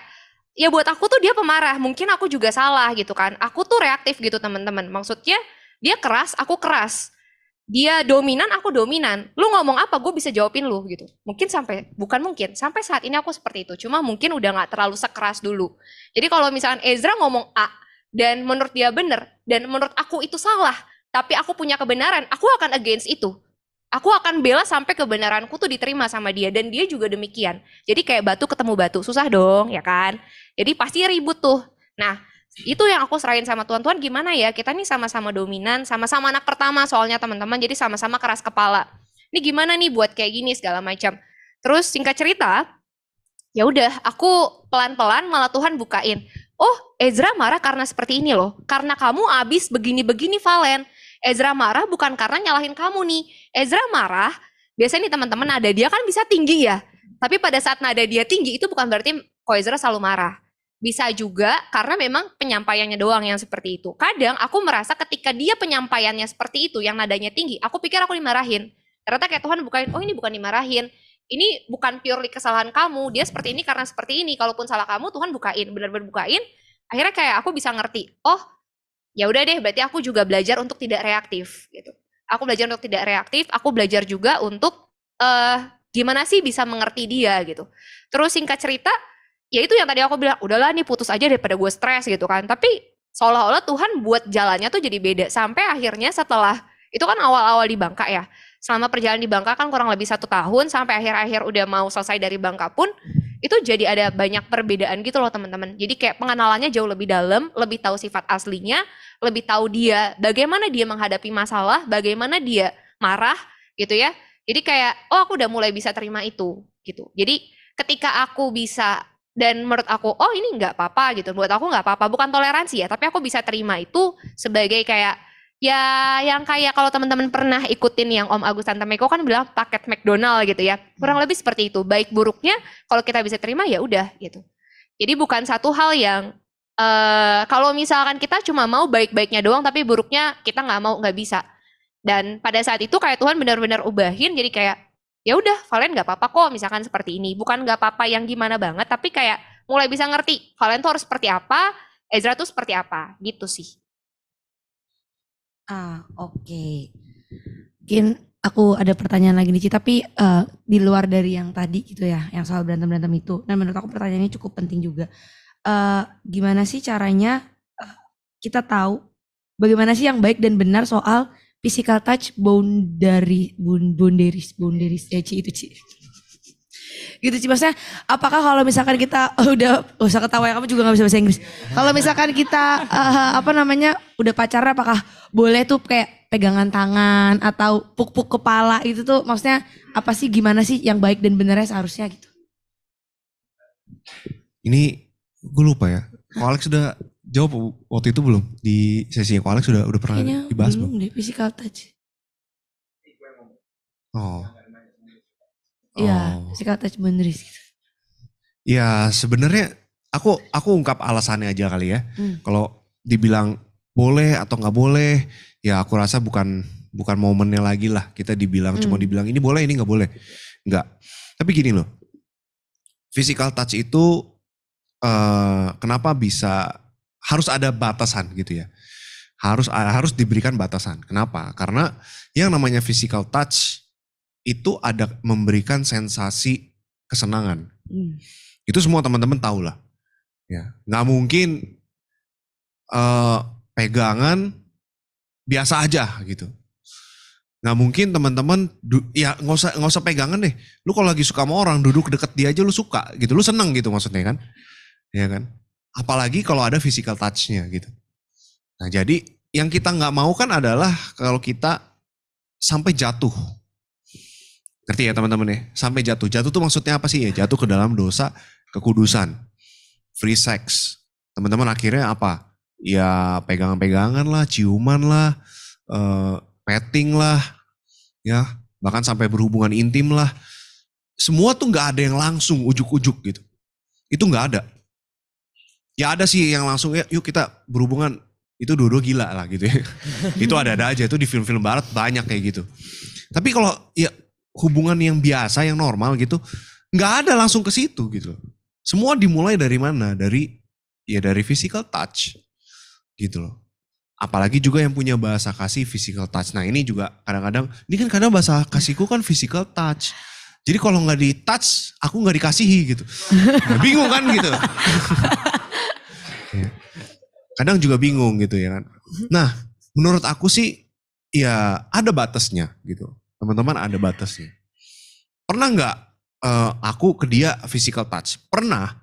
ya buat aku tuh dia pemarah. Mungkin aku juga salah gitu kan. Aku tuh reaktif gitu teman-teman. Maksudnya dia keras, aku keras. Dia dominan, aku dominan. Lu ngomong apa, gue bisa jawabin lu gitu. Mungkin sampai, bukan mungkin, sampai saat ini aku seperti itu. Cuma mungkin udah nggak terlalu sekeras dulu. Jadi kalau misalkan Ezra ngomong A, dan menurut dia benar dan menurut aku itu salah tapi aku punya kebenaran aku akan against itu aku akan bela sampai kebenaranku tuh diterima sama dia dan dia juga demikian jadi kayak batu ketemu batu susah dong ya kan jadi pasti ribut tuh nah itu yang aku serahin sama tuan-tuan gimana ya kita nih sama-sama dominan sama-sama anak pertama soalnya teman-teman jadi sama-sama keras kepala ini gimana nih buat kayak gini segala macam terus singkat cerita ya udah aku pelan-pelan malah Tuhan bukain oh Ezra marah karena seperti ini loh. Karena kamu abis begini-begini Valen. Ezra marah bukan karena nyalahin kamu nih. Ezra marah, biasanya nih teman-teman nada dia kan bisa tinggi ya. Tapi pada saat nada dia tinggi itu bukan berarti kok Ezra selalu marah. Bisa juga karena memang penyampaiannya doang yang seperti itu. Kadang aku merasa ketika dia penyampaiannya seperti itu, yang nadanya tinggi, aku pikir aku dimarahin. Ternyata kayak Tuhan bukain, oh ini bukan dimarahin ini bukan purely kesalahan kamu, dia seperti ini karena seperti ini. Kalaupun salah kamu, Tuhan bukain, benar-benar bukain. Akhirnya kayak aku bisa ngerti, oh ya udah deh, berarti aku juga belajar untuk tidak reaktif gitu. Aku belajar untuk tidak reaktif, aku belajar juga untuk uh, gimana sih bisa mengerti dia gitu. Terus singkat cerita, ya itu yang tadi aku bilang, udahlah nih putus aja daripada gue stres gitu kan. Tapi seolah-olah Tuhan buat jalannya tuh jadi beda. Sampai akhirnya setelah, itu kan awal-awal di Bangka ya, selama perjalanan di Bangka kan kurang lebih satu tahun sampai akhir-akhir udah mau selesai dari Bangka pun itu jadi ada banyak perbedaan gitu loh teman-teman. Jadi kayak pengenalannya jauh lebih dalam, lebih tahu sifat aslinya, lebih tahu dia bagaimana dia menghadapi masalah, bagaimana dia marah gitu ya. Jadi kayak oh aku udah mulai bisa terima itu gitu. Jadi ketika aku bisa dan menurut aku oh ini nggak apa-apa gitu. Buat aku nggak apa-apa bukan toleransi ya, tapi aku bisa terima itu sebagai kayak ya yang kayak kalau teman-teman pernah ikutin yang Om Agus Santameko kan bilang paket McDonald gitu ya. Kurang hmm. lebih seperti itu. Baik buruknya kalau kita bisa terima ya udah gitu. Jadi bukan satu hal yang uh, kalau misalkan kita cuma mau baik-baiknya doang tapi buruknya kita nggak mau nggak bisa. Dan pada saat itu kayak Tuhan benar-benar ubahin jadi kayak ya udah kalian nggak apa-apa kok misalkan seperti ini. Bukan nggak apa-apa yang gimana banget tapi kayak mulai bisa ngerti kalian tuh harus seperti apa, Ezra tuh seperti apa gitu sih. Ah, oke. Okay. Mungkin aku ada pertanyaan lagi nih, Ci, tapi uh, di luar dari yang tadi gitu ya, yang soal berantem-berantem itu. Nah, menurut aku pertanyaannya cukup penting juga. Uh, gimana sih caranya uh, kita tahu bagaimana sih yang baik dan benar soal physical touch boundary boundaries boundaries eh, Ci itu Ci gitu sih maksudnya apakah kalau misalkan kita oh, udah oh, usah ketawa ya kamu juga nggak bisa bahasa Inggris kalau misalkan kita uh, apa namanya udah pacaran apakah boleh tuh kayak pegangan tangan atau puk-puk kepala itu tuh maksudnya apa sih gimana sih yang baik dan benernya seharusnya gitu ini gue lupa ya Ko Alex sudah jawab waktu itu belum di sesi Ko Alex sudah udah pernah Kayaknya dibahas belum, belum? deh physical touch oh Iya, oh. physical attachment risk. Ya sebenarnya aku aku ungkap alasannya aja kali ya. Hmm. Kalau dibilang boleh atau nggak boleh, ya aku rasa bukan bukan momennya lagi lah kita dibilang hmm. cuma dibilang ini boleh ini nggak boleh, nggak. Tapi gini loh, physical touch itu uh, kenapa bisa harus ada batasan gitu ya? Harus harus diberikan batasan. Kenapa? Karena yang namanya physical touch itu ada memberikan sensasi kesenangan. Hmm. Itu semua teman-teman tahu lah. Ya, nggak mungkin uh, pegangan biasa aja gitu. Nggak mungkin teman-teman ya nggak usah nggak usah pegangan deh. Lu kalau lagi suka sama orang duduk deket dia aja lu suka gitu, lu seneng gitu maksudnya kan, ya kan. Apalagi kalau ada physical touch-nya gitu. Nah jadi yang kita nggak mau kan adalah kalau kita sampai jatuh Ngerti ya teman-teman ya? Sampai jatuh. Jatuh tuh maksudnya apa sih ya? Jatuh ke dalam dosa kekudusan. Free sex. Teman-teman akhirnya apa? Ya pegangan-pegangan lah, ciuman lah, uh, petting lah, ya bahkan sampai berhubungan intim lah. Semua tuh nggak ada yang langsung ujuk-ujuk gitu. Itu nggak ada. Ya ada sih yang langsung ya yuk kita berhubungan itu dua-dua gila lah gitu ya. itu ada-ada aja itu di film-film barat banyak kayak gitu. Tapi kalau ya hubungan yang biasa yang normal gitu nggak ada langsung ke situ gitu semua dimulai dari mana dari ya dari physical touch gitu loh apalagi juga yang punya bahasa kasih physical touch nah ini juga kadang-kadang ini kan kadang bahasa kasihku kan physical touch jadi kalau nggak di touch, aku nggak dikasihi gitu. Nah, bingung kan gitu. Kadang juga bingung gitu ya kan. Nah, menurut aku sih ya ada batasnya gitu teman-teman ada batasnya pernah nggak uh, aku ke dia physical touch pernah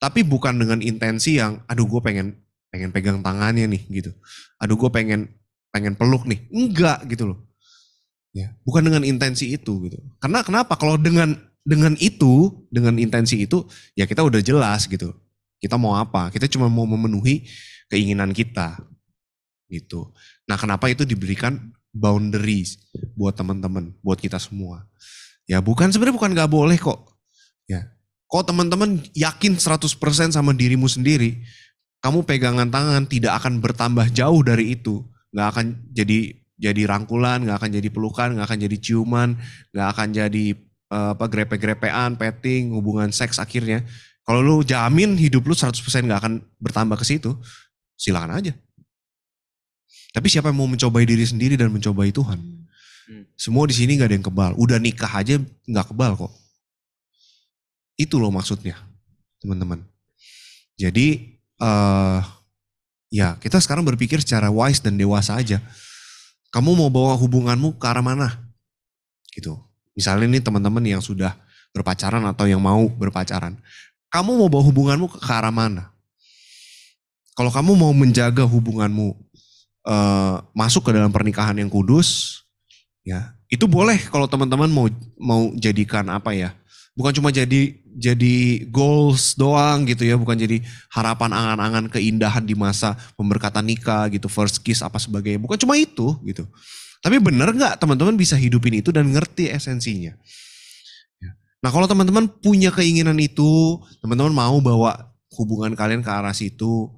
tapi bukan dengan intensi yang aduh gue pengen pengen pegang tangannya nih gitu aduh gue pengen pengen peluk nih enggak gitu loh ya bukan dengan intensi itu gitu karena kenapa kalau dengan dengan itu dengan intensi itu ya kita udah jelas gitu kita mau apa kita cuma mau memenuhi keinginan kita gitu nah kenapa itu diberikan boundaries buat teman-teman, buat kita semua. Ya bukan sebenarnya bukan nggak boleh kok. Ya. Kok teman-teman yakin 100% sama dirimu sendiri, kamu pegangan tangan tidak akan bertambah jauh dari itu. Nggak akan jadi jadi rangkulan, nggak akan jadi pelukan, nggak akan jadi ciuman, nggak akan jadi eh, apa grepe-grepean, petting, hubungan seks akhirnya. Kalau lu jamin hidup lu 100% nggak akan bertambah ke situ, silakan aja. Tapi siapa yang mau mencobai diri sendiri dan mencobai Tuhan? Hmm. Semua di sini nggak ada yang kebal. Udah nikah aja nggak kebal kok. Itu loh maksudnya, teman-teman. Jadi uh, ya kita sekarang berpikir secara wise dan dewasa aja. Kamu mau bawa hubunganmu ke arah mana? Gitu. Misalnya ini teman-teman yang sudah berpacaran atau yang mau berpacaran. Kamu mau bawa hubunganmu ke arah mana? Kalau kamu mau menjaga hubunganmu Eh, masuk ke dalam pernikahan yang kudus ya itu boleh kalau teman-teman mau mau jadikan apa ya bukan cuma jadi jadi goals doang gitu ya bukan jadi harapan angan-angan keindahan di masa pemberkatan nikah gitu first kiss apa sebagainya bukan cuma itu gitu tapi bener nggak teman-teman bisa hidupin itu dan ngerti esensinya ya. nah kalau teman-teman punya keinginan itu teman-teman mau bawa hubungan kalian ke arah situ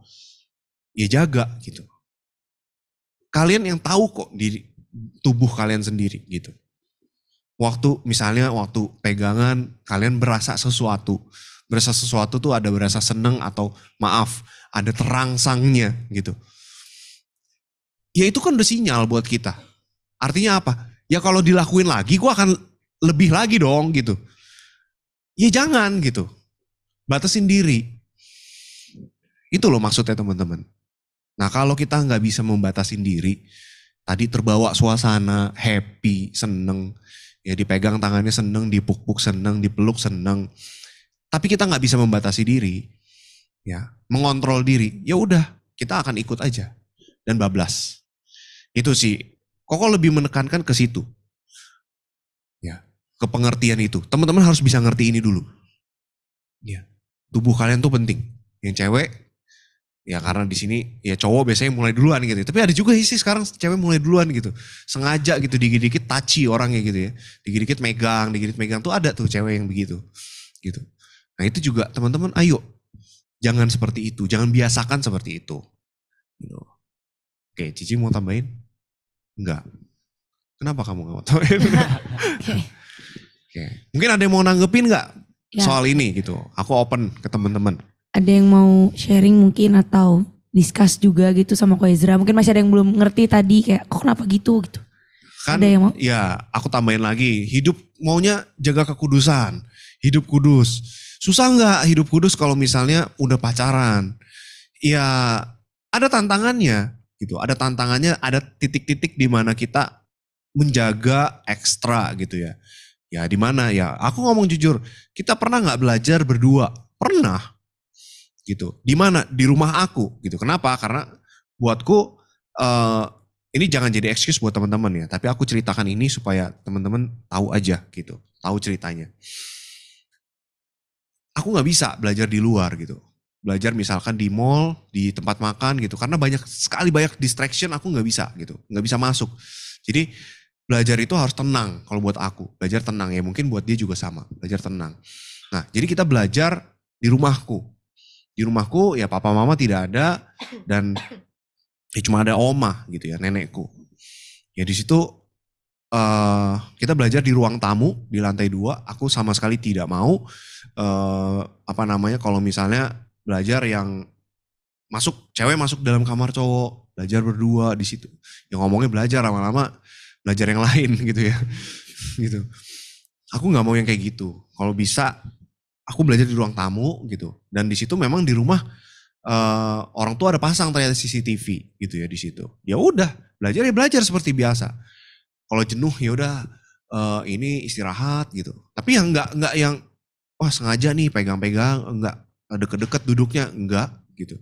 ya jaga gitu kalian yang tahu kok di tubuh kalian sendiri gitu. Waktu misalnya waktu pegangan kalian berasa sesuatu. Berasa sesuatu tuh ada berasa seneng atau maaf ada terangsangnya gitu. Ya itu kan udah sinyal buat kita. Artinya apa? Ya kalau dilakuin lagi gue akan lebih lagi dong gitu. Ya jangan gitu. Batasin diri. Itu loh maksudnya teman-teman. Nah kalau kita nggak bisa membatasi diri, tadi terbawa suasana happy, seneng, ya dipegang tangannya seneng, dipuk-puk seneng, dipeluk seneng. Tapi kita nggak bisa membatasi diri, ya mengontrol diri. Ya udah, kita akan ikut aja dan bablas. Itu sih, kok lebih menekankan ke situ, ya ke pengertian itu. Teman-teman harus bisa ngerti ini dulu. Ya, tubuh kalian tuh penting. Yang cewek ya karena di sini ya cowok biasanya mulai duluan gitu ya. tapi ada juga sih sekarang cewek mulai duluan gitu sengaja gitu dikit-dikit taci orangnya gitu ya dikit-dikit megang dikit-dikit megang tuh ada tuh cewek yang begitu gitu nah itu juga teman-teman ayo jangan seperti itu jangan biasakan seperti itu gitu. oke Cici mau tambahin enggak kenapa kamu nggak mau tambahin oke mungkin ada yang mau nanggepin nggak ya. soal ini gitu aku open ke teman-teman ada yang mau sharing mungkin atau discuss juga gitu sama Ko Ezra. Mungkin masih ada yang belum ngerti tadi kayak kok kenapa gitu gitu. Kan, ada yang mau? Ya, aku tambahin lagi. Hidup maunya jaga kekudusan, hidup kudus. Susah nggak hidup kudus kalau misalnya udah pacaran? Ya, ada tantangannya gitu. Ada tantangannya, ada titik-titik di mana kita menjaga ekstra gitu ya. Ya di mana ya? Aku ngomong jujur, kita pernah nggak belajar berdua? Pernah gitu. Di mana? Di rumah aku gitu. Kenapa? Karena buatku uh, ini jangan jadi excuse buat teman-teman ya, tapi aku ceritakan ini supaya teman-teman tahu aja gitu, tahu ceritanya. Aku nggak bisa belajar di luar gitu, belajar misalkan di mall, di tempat makan gitu, karena banyak sekali banyak distraction aku nggak bisa gitu, nggak bisa masuk. Jadi belajar itu harus tenang kalau buat aku, belajar tenang ya mungkin buat dia juga sama, belajar tenang. Nah jadi kita belajar di rumahku di rumahku ya papa mama tidak ada dan ya cuma ada oma gitu ya nenekku ya di situ uh, kita belajar di ruang tamu di lantai dua aku sama sekali tidak mau uh, apa namanya kalau misalnya belajar yang masuk cewek masuk dalam kamar cowok belajar berdua di situ yang ngomongnya belajar lama-lama belajar yang lain gitu ya gitu aku nggak mau yang kayak gitu kalau bisa aku belajar di ruang tamu gitu dan di situ memang di rumah uh, orang tua ada pasang ternyata CCTV gitu ya di situ ya udah belajar ya belajar seperti biasa kalau jenuh ya udah uh, ini istirahat gitu tapi yang nggak nggak yang wah sengaja nih pegang-pegang nggak deket-deket duduknya enggak gitu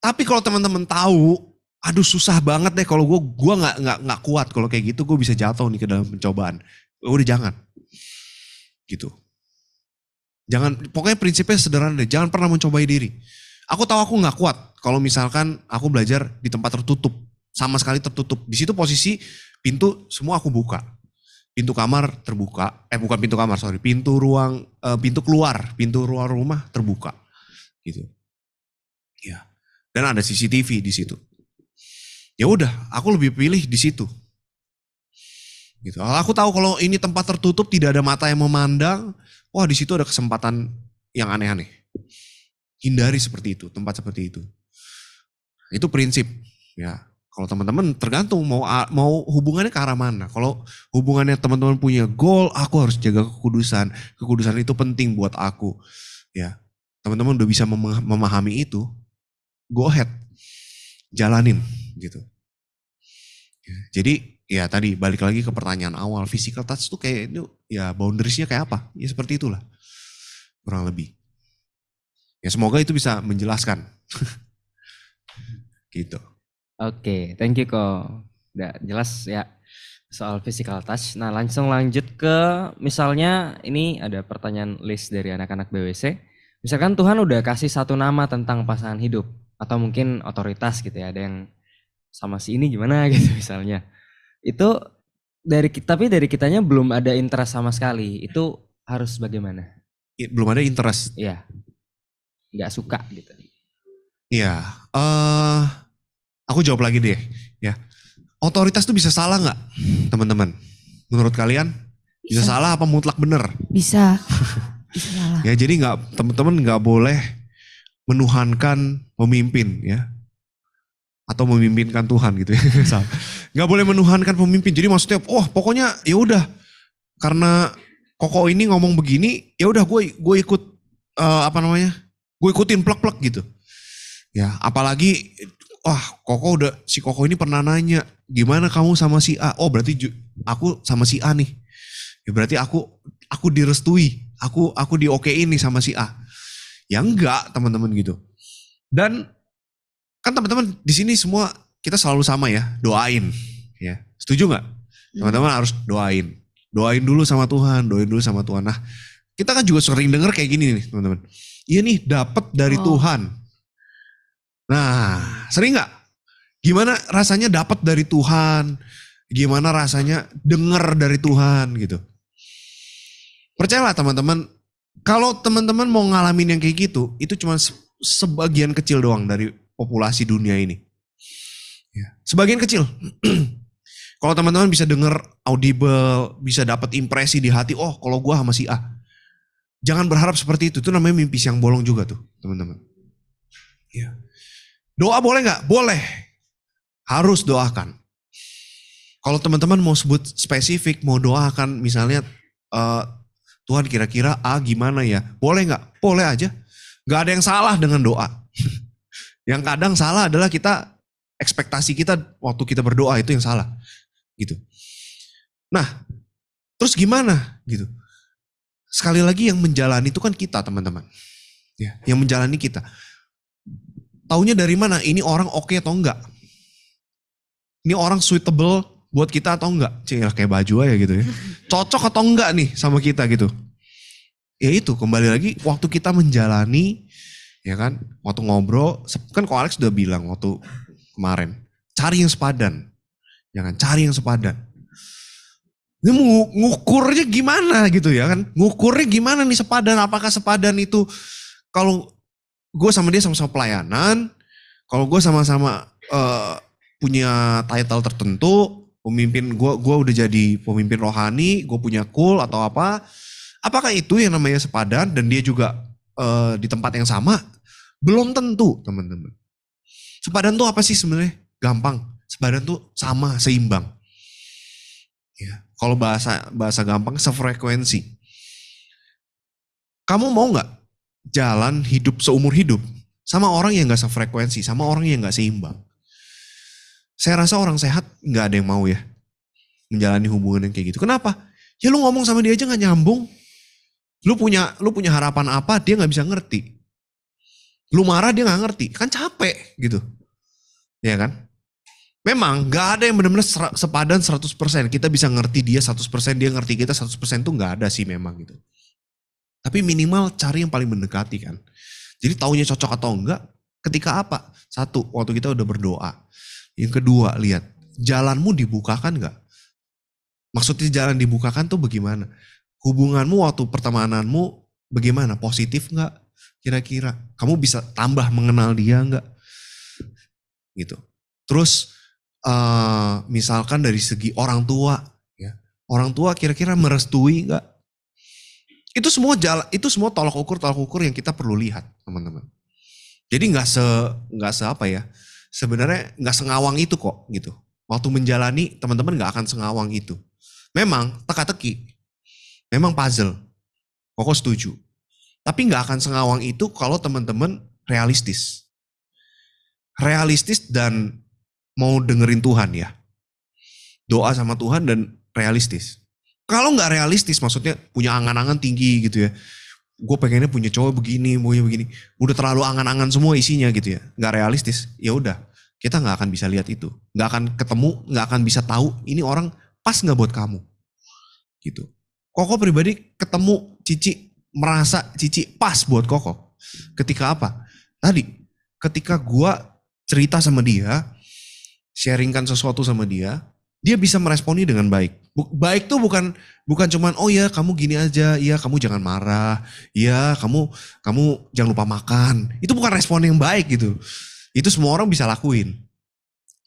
tapi kalau teman-teman tahu aduh susah banget deh kalau gue gue nggak nggak nggak kuat kalau kayak gitu gue bisa jatuh nih ke dalam pencobaan udah jangan gitu Jangan pokoknya prinsipnya sederhana deh, jangan pernah mencobai diri. Aku tahu aku nggak kuat kalau misalkan aku belajar di tempat tertutup, sama sekali tertutup. Di situ posisi pintu semua aku buka. Pintu kamar terbuka, eh bukan pintu kamar, sorry, pintu ruang, eh, pintu keluar, pintu ruang rumah terbuka, gitu. Ya, dan ada CCTV di situ. Ya udah, aku lebih pilih di situ gitu. Aku tahu kalau ini tempat tertutup tidak ada mata yang memandang, Wah, di situ ada kesempatan yang aneh-aneh. Hindari seperti itu, tempat seperti itu. Itu prinsip, ya. Kalau teman-teman tergantung mau mau hubungannya ke arah mana. Kalau hubungannya teman-teman punya goal, aku harus jaga kekudusan. Kekudusan itu penting buat aku. Ya. Teman-teman udah bisa memahami itu, go ahead. Jalanin gitu. Ya, jadi ya tadi balik lagi ke pertanyaan awal physical touch tuh kayak itu ya boundariesnya kayak apa ya seperti itulah kurang lebih ya semoga itu bisa menjelaskan gitu oke okay, thank you kok udah jelas ya soal physical touch nah langsung lanjut ke misalnya ini ada pertanyaan list dari anak-anak BWC misalkan Tuhan udah kasih satu nama tentang pasangan hidup atau mungkin otoritas gitu ya ada yang sama si ini gimana gitu misalnya itu dari tapi dari kitanya belum ada interest sama sekali. Itu harus bagaimana? Belum ada interest. ya Nggak suka gitu. ya Uh, aku jawab lagi deh. Ya. Otoritas tuh bisa salah nggak, teman-teman? Menurut kalian bisa. bisa salah apa mutlak bener? Bisa. bisa salah. ya jadi nggak teman-teman nggak boleh menuhankan pemimpin ya atau memimpinkan Tuhan gitu ya. Gak boleh menuhankan pemimpin. Jadi maksudnya, wah oh, pokoknya ya udah karena Koko ini ngomong begini, ya udah gue gue ikut uh, apa namanya, gue ikutin plek-plek gitu. Ya, apalagi wah Koko udah si Koko ini pernah nanya gimana kamu sama si A. Oh berarti aku sama si A nih. Ya berarti aku aku direstui, aku aku diokein nih sama si A. Ya enggak teman-teman gitu. Dan kan teman-teman di sini semua kita selalu sama ya doain ya setuju nggak hmm. teman-teman harus doain doain dulu sama Tuhan doain dulu sama Tuhan nah kita kan juga sering dengar kayak gini nih teman-teman iya nih dapat dari oh. Tuhan nah sering nggak gimana rasanya dapat dari Tuhan gimana rasanya dengar dari Tuhan gitu percayalah teman-teman kalau teman-teman mau ngalamin yang kayak gitu itu cuma sebagian kecil doang dari populasi dunia ini. Ya. Sebagian kecil. kalau teman-teman bisa dengar audible, bisa dapat impresi di hati, oh kalau gua sama si A. Jangan berharap seperti itu, itu namanya mimpi siang bolong juga tuh teman-teman. Ya. Doa boleh nggak? Boleh. Harus doakan. Kalau teman-teman mau sebut spesifik, mau doakan misalnya uh, Tuhan kira-kira A gimana ya? Boleh nggak? Boleh aja. Gak ada yang salah dengan doa. Yang kadang salah adalah kita ekspektasi kita waktu kita berdoa itu yang salah. Gitu. Nah, terus gimana gitu? Sekali lagi yang menjalani itu kan kita, teman-teman. Ya, yang menjalani kita. Taunya dari mana? Ini orang oke okay atau enggak? Ini orang suitable buat kita atau enggak? Cih, kayak baju aja gitu ya. Cocok atau enggak nih sama kita gitu. Ya itu, kembali lagi waktu kita menjalani ya kan waktu ngobrol kan kok Alex sudah bilang waktu kemarin cari yang sepadan jangan ya cari yang sepadan ini ngukurnya gimana gitu ya kan ngukurnya gimana nih sepadan apakah sepadan itu kalau gue sama dia sama-sama pelayanan kalau gue sama-sama uh, punya title tertentu pemimpin gue gue udah jadi pemimpin rohani gue punya cool atau apa apakah itu yang namanya sepadan dan dia juga uh, di tempat yang sama? Belum tentu, teman-teman. Sepadan tuh apa sih sebenarnya? Gampang. Sepadan tuh sama, seimbang. Ya, kalau bahasa bahasa gampang sefrekuensi. Kamu mau nggak jalan hidup seumur hidup sama orang yang nggak sefrekuensi, sama orang yang nggak seimbang? Saya rasa orang sehat nggak ada yang mau ya menjalani hubungan yang kayak gitu. Kenapa? Ya lu ngomong sama dia aja nggak nyambung. Lu punya lu punya harapan apa dia nggak bisa ngerti. Lu marah dia nggak ngerti, kan capek gitu. Ya kan? Memang nggak ada yang benar-benar sepadan 100%. Kita bisa ngerti dia 100%, dia ngerti kita 100% tuh nggak ada sih memang gitu. Tapi minimal cari yang paling mendekati kan. Jadi taunya cocok atau enggak ketika apa? Satu, waktu kita udah berdoa. Yang kedua, lihat jalanmu dibukakan nggak? Maksudnya jalan dibukakan tuh bagaimana? hubunganmu waktu pertemananmu bagaimana? Positif nggak? Kira-kira kamu bisa tambah mengenal dia nggak? Gitu. Terus uh, misalkan dari segi orang tua, ya orang tua kira-kira merestui nggak? Itu semua jala, itu semua tolak ukur tolak ukur yang kita perlu lihat teman-teman. Jadi nggak se nggak se apa ya? Sebenarnya nggak sengawang itu kok gitu. Waktu menjalani teman-teman nggak akan sengawang itu. Memang teka-teki Memang puzzle. Koko setuju. Tapi nggak akan sengawang itu kalau teman-teman realistis. Realistis dan mau dengerin Tuhan ya. Doa sama Tuhan dan realistis. Kalau nggak realistis maksudnya punya angan-angan tinggi gitu ya. Gue pengennya punya cowok begini, punya begini. Udah terlalu angan-angan semua isinya gitu ya. Nggak realistis, ya udah kita nggak akan bisa lihat itu. Nggak akan ketemu, nggak akan bisa tahu ini orang pas nggak buat kamu. Gitu. Koko pribadi ketemu Cici, merasa Cici pas buat Koko. Ketika apa? Tadi, ketika gua cerita sama dia, sharingkan sesuatu sama dia, dia bisa meresponi dengan baik. Baik tuh bukan bukan cuman oh ya kamu gini aja, iya kamu jangan marah, iya kamu kamu jangan lupa makan. Itu bukan respon yang baik gitu. Itu semua orang bisa lakuin.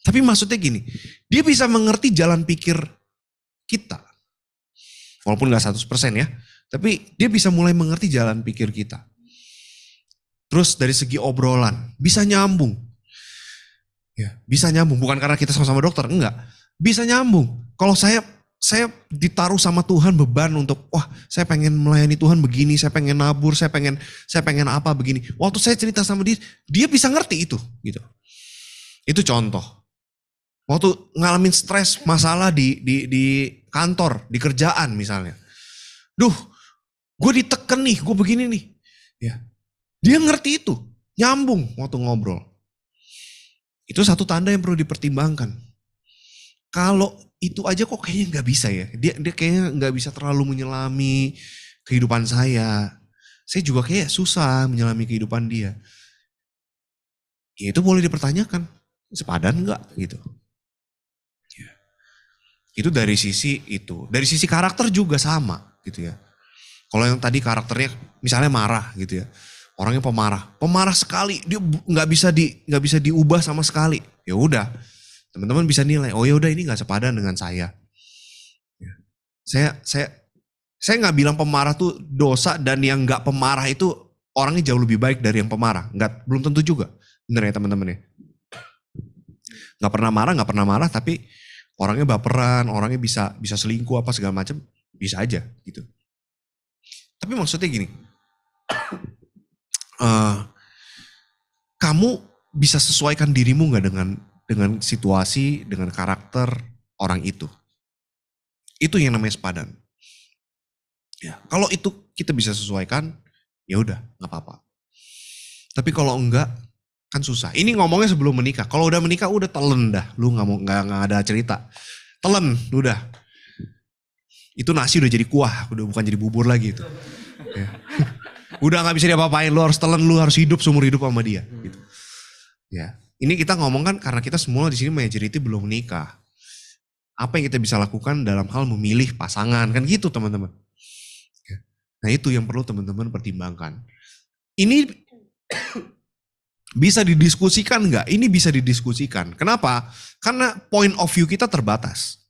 Tapi maksudnya gini, dia bisa mengerti jalan pikir kita Walaupun nggak 100% ya, tapi dia bisa mulai mengerti jalan pikir kita. Terus dari segi obrolan, bisa nyambung. Ya, bisa nyambung bukan karena kita sama-sama dokter, enggak. Bisa nyambung. Kalau saya saya ditaruh sama Tuhan beban untuk wah saya pengen melayani Tuhan begini, saya pengen nabur, saya pengen saya pengen apa begini. Waktu saya cerita sama dia, dia bisa ngerti itu gitu. Itu contoh. Waktu ngalamin stres, masalah di di di kantor, di kerjaan misalnya. Duh, gue diteken nih, gue begini nih. Ya. Dia ngerti itu, nyambung waktu ngobrol. Itu satu tanda yang perlu dipertimbangkan. Kalau itu aja kok kayaknya nggak bisa ya. Dia, dia kayaknya nggak bisa terlalu menyelami kehidupan saya. Saya juga kayak susah menyelami kehidupan dia. Ya itu boleh dipertanyakan. Sepadan nggak gitu. Itu dari sisi itu. Dari sisi karakter juga sama gitu ya. Kalau yang tadi karakternya misalnya marah gitu ya. Orangnya pemarah. Pemarah sekali, dia nggak bisa di nggak bisa diubah sama sekali. Ya udah. Teman-teman bisa nilai, oh ya udah ini nggak sepadan dengan saya. Ya. Saya saya saya nggak bilang pemarah tuh dosa dan yang nggak pemarah itu orangnya jauh lebih baik dari yang pemarah. Nggak belum tentu juga. Bener ya teman-teman ya. Nggak pernah marah, nggak pernah marah, tapi orangnya baperan, orangnya bisa bisa selingkuh apa segala macam, bisa aja gitu. Tapi maksudnya gini, uh, kamu bisa sesuaikan dirimu nggak dengan dengan situasi, dengan karakter orang itu. Itu yang namanya sepadan. Ya, kalau itu kita bisa sesuaikan, ya udah nggak apa-apa. Tapi kalau enggak, kan susah. Ini ngomongnya sebelum menikah. Kalau udah menikah udah telen dah. Lu nggak mau nggak ada cerita. Telen udah. Itu nasi udah jadi kuah, udah bukan jadi bubur lagi itu. Ya. udah nggak bisa diapa-apain. Lu harus telen, lu harus hidup seumur hidup sama dia. Gitu. Ya. Ini kita ngomong kan karena kita semua di sini majority belum menikah. Apa yang kita bisa lakukan dalam hal memilih pasangan kan gitu teman-teman. Ya. Nah itu yang perlu teman-teman pertimbangkan. Ini bisa didiskusikan nggak? Ini bisa didiskusikan. Kenapa? Karena point of view kita terbatas.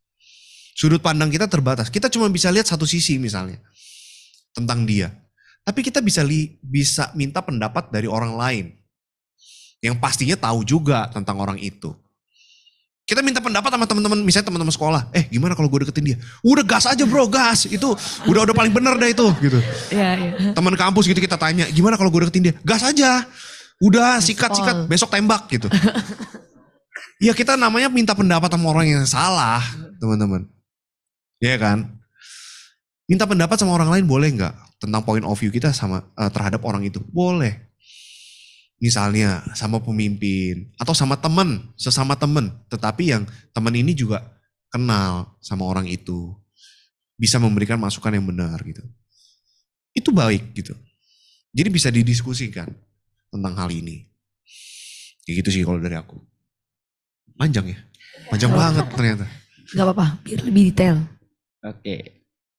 Sudut pandang kita terbatas. Kita cuma bisa lihat satu sisi misalnya tentang dia. Tapi kita bisa li, bisa minta pendapat dari orang lain yang pastinya tahu juga tentang orang itu. Kita minta pendapat sama teman-teman, misalnya teman-teman sekolah. Eh, gimana kalau gue deketin dia? Udah gas aja bro, gas. Itu udah udah paling bener dah itu, gitu. Iya, iya. Teman kampus gitu kita tanya, gimana kalau gue deketin dia? Gas aja. Udah sikat-sikat besok tembak gitu. ya kita namanya minta pendapat sama orang yang salah, teman-teman. ya kan? Minta pendapat sama orang lain boleh nggak tentang point of view kita sama uh, terhadap orang itu? Boleh. Misalnya sama pemimpin atau sama teman, sesama teman, tetapi yang teman ini juga kenal sama orang itu, bisa memberikan masukan yang benar gitu. Itu baik gitu. Jadi bisa didiskusikan tentang hal ini. Ya gitu sih kalau dari aku. Panjang ya? Panjang banget ternyata. Gak apa-apa, biar lebih detail. Oke. Okay.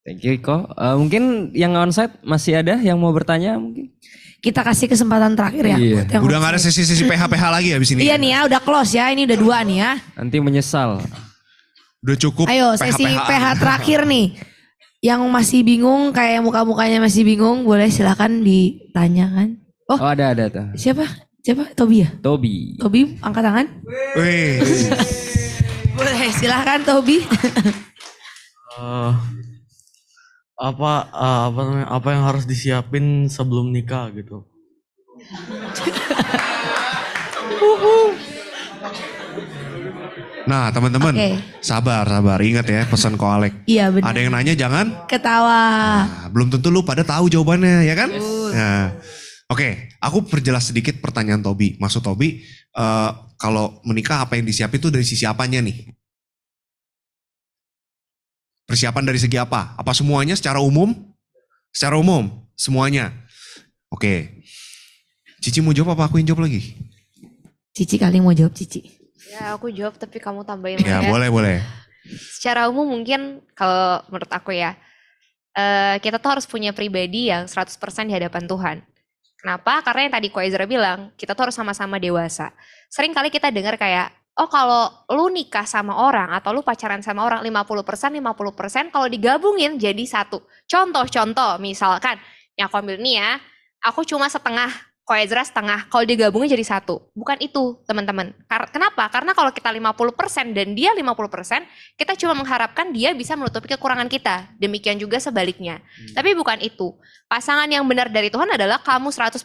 Thank you Iko. Uh, mungkin yang onsite masih ada yang mau bertanya mungkin? Kita kasih kesempatan terakhir ya. Iya. udah nggak ada sesi-sesi PH-PH lagi di ya ini. Iya nih ya, udah close ya. Ini udah dua nih ya. Nanti menyesal. Udah cukup Ayo PH -PH. sesi PH terakhir nih. Yang masih bingung, kayak muka-mukanya masih bingung, boleh silahkan ditanyakan. Oh, oh ada ada tuh. Siapa? Siapa? Tobi ya? Tobi. Tobi angkat tangan. Wih. Boleh silahkan Tobi. uh, eh, apa uh, apa namanya apa yang harus disiapin sebelum nikah gitu? Nah teman-teman okay. sabar sabar ingat ya pesan ko Alek. Iya benar. Ada yang nanya jangan ketawa. Nah, belum tentu lu pada tahu jawabannya ya kan? Yes. Nah, Oke, okay, aku perjelas sedikit pertanyaan Tobi. Maksud Tobi, uh, kalau menikah apa yang disiapin itu dari sisi apanya nih? Persiapan dari segi apa? Apa semuanya secara umum? Secara umum, semuanya. Oke. Okay. Cici mau jawab apa aku yang jawab lagi? Cici kali mau jawab Cici. Ya, aku jawab tapi kamu tambahin. Ya, ya. boleh, boleh. Secara umum mungkin kalau menurut aku ya, eh, kita tuh harus punya pribadi yang 100% di hadapan Tuhan Kenapa? Karena yang tadi Ko Ezra bilang, kita tuh harus sama-sama dewasa. Sering kali kita dengar kayak, oh kalau lu nikah sama orang atau lu pacaran sama orang 50%, 50% kalau digabungin jadi satu. Contoh-contoh misalkan, yang aku ambil nih ya, aku cuma setengah Koezra setengah. Kalau digabungnya jadi satu. Bukan itu, teman-teman. Kar kenapa? Karena kalau kita 50% dan dia 50%, kita cuma mengharapkan dia bisa menutupi kekurangan kita. Demikian juga sebaliknya. Hmm. Tapi bukan itu. Pasangan yang benar dari Tuhan adalah kamu 100%,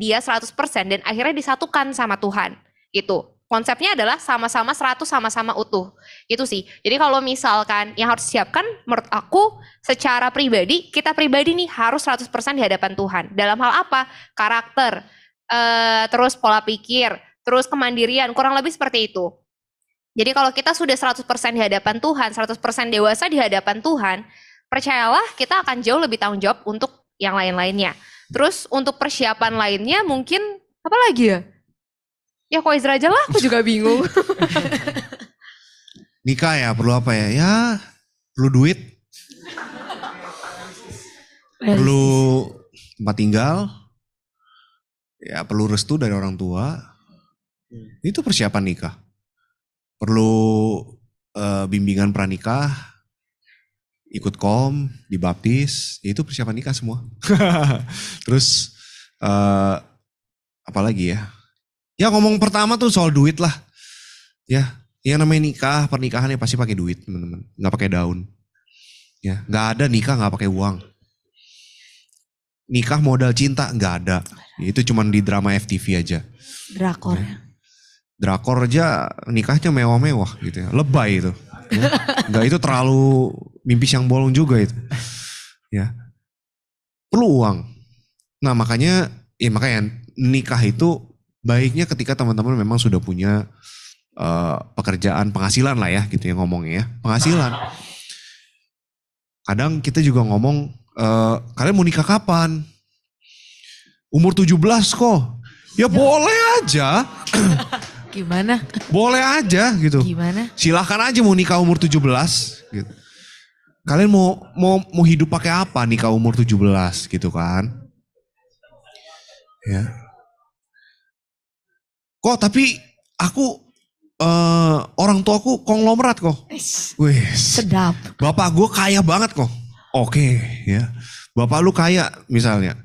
dia 100%, dan akhirnya disatukan sama Tuhan. Itu konsepnya adalah sama-sama 100 sama-sama utuh. Itu sih. Jadi kalau misalkan yang harus siapkan menurut aku secara pribadi, kita pribadi nih harus 100% di hadapan Tuhan. Dalam hal apa? Karakter, eh, terus pola pikir, terus kemandirian, kurang lebih seperti itu. Jadi kalau kita sudah 100% di hadapan Tuhan, 100% dewasa di hadapan Tuhan, percayalah kita akan jauh lebih tanggung jawab untuk yang lain-lainnya. Terus untuk persiapan lainnya mungkin apa lagi ya? Ya kok Ezra aja lah, aku juga bingung. Nikah ya perlu apa ya? Ya perlu duit. perlu tempat tinggal. Ya perlu restu dari orang tua. Hmm. Itu persiapan nikah. Perlu uh, bimbingan pranikah, ikut kom, dibaptis, ya itu persiapan nikah semua. Terus eh, apa lagi ya? Ya ngomong pertama tuh soal duit lah. Ya, yang namanya nikah, pernikahan ya pasti pakai duit teman-teman. Nggak pakai daun. Ya, nggak ada nikah nggak pakai uang. Nikah modal cinta nggak ada. Ya, itu cuman di drama FTV aja. Drakor. Ya. ya. Drakor aja nikahnya mewah-mewah gitu ya. Lebay itu. Ya. Nggak itu terlalu mimpi siang bolong juga itu. Ya. Perlu uang. Nah makanya, ya makanya nikah itu baiknya ketika teman-teman memang sudah punya uh, pekerjaan penghasilan lah ya gitu ya ngomongnya ya penghasilan kadang kita juga ngomong uh, kalian mau nikah kapan umur 17 kok ya, ya. boleh aja gimana boleh aja gitu gimana silahkan aja mau nikah umur 17 gitu kalian mau mau mau hidup pakai apa nikah umur 17 gitu kan ya kok tapi aku uh, orang tuaku konglomerat kok. Wih. Sedap. Bapak gue kaya banget kok. Oke okay, ya. Bapak lu kaya misalnya.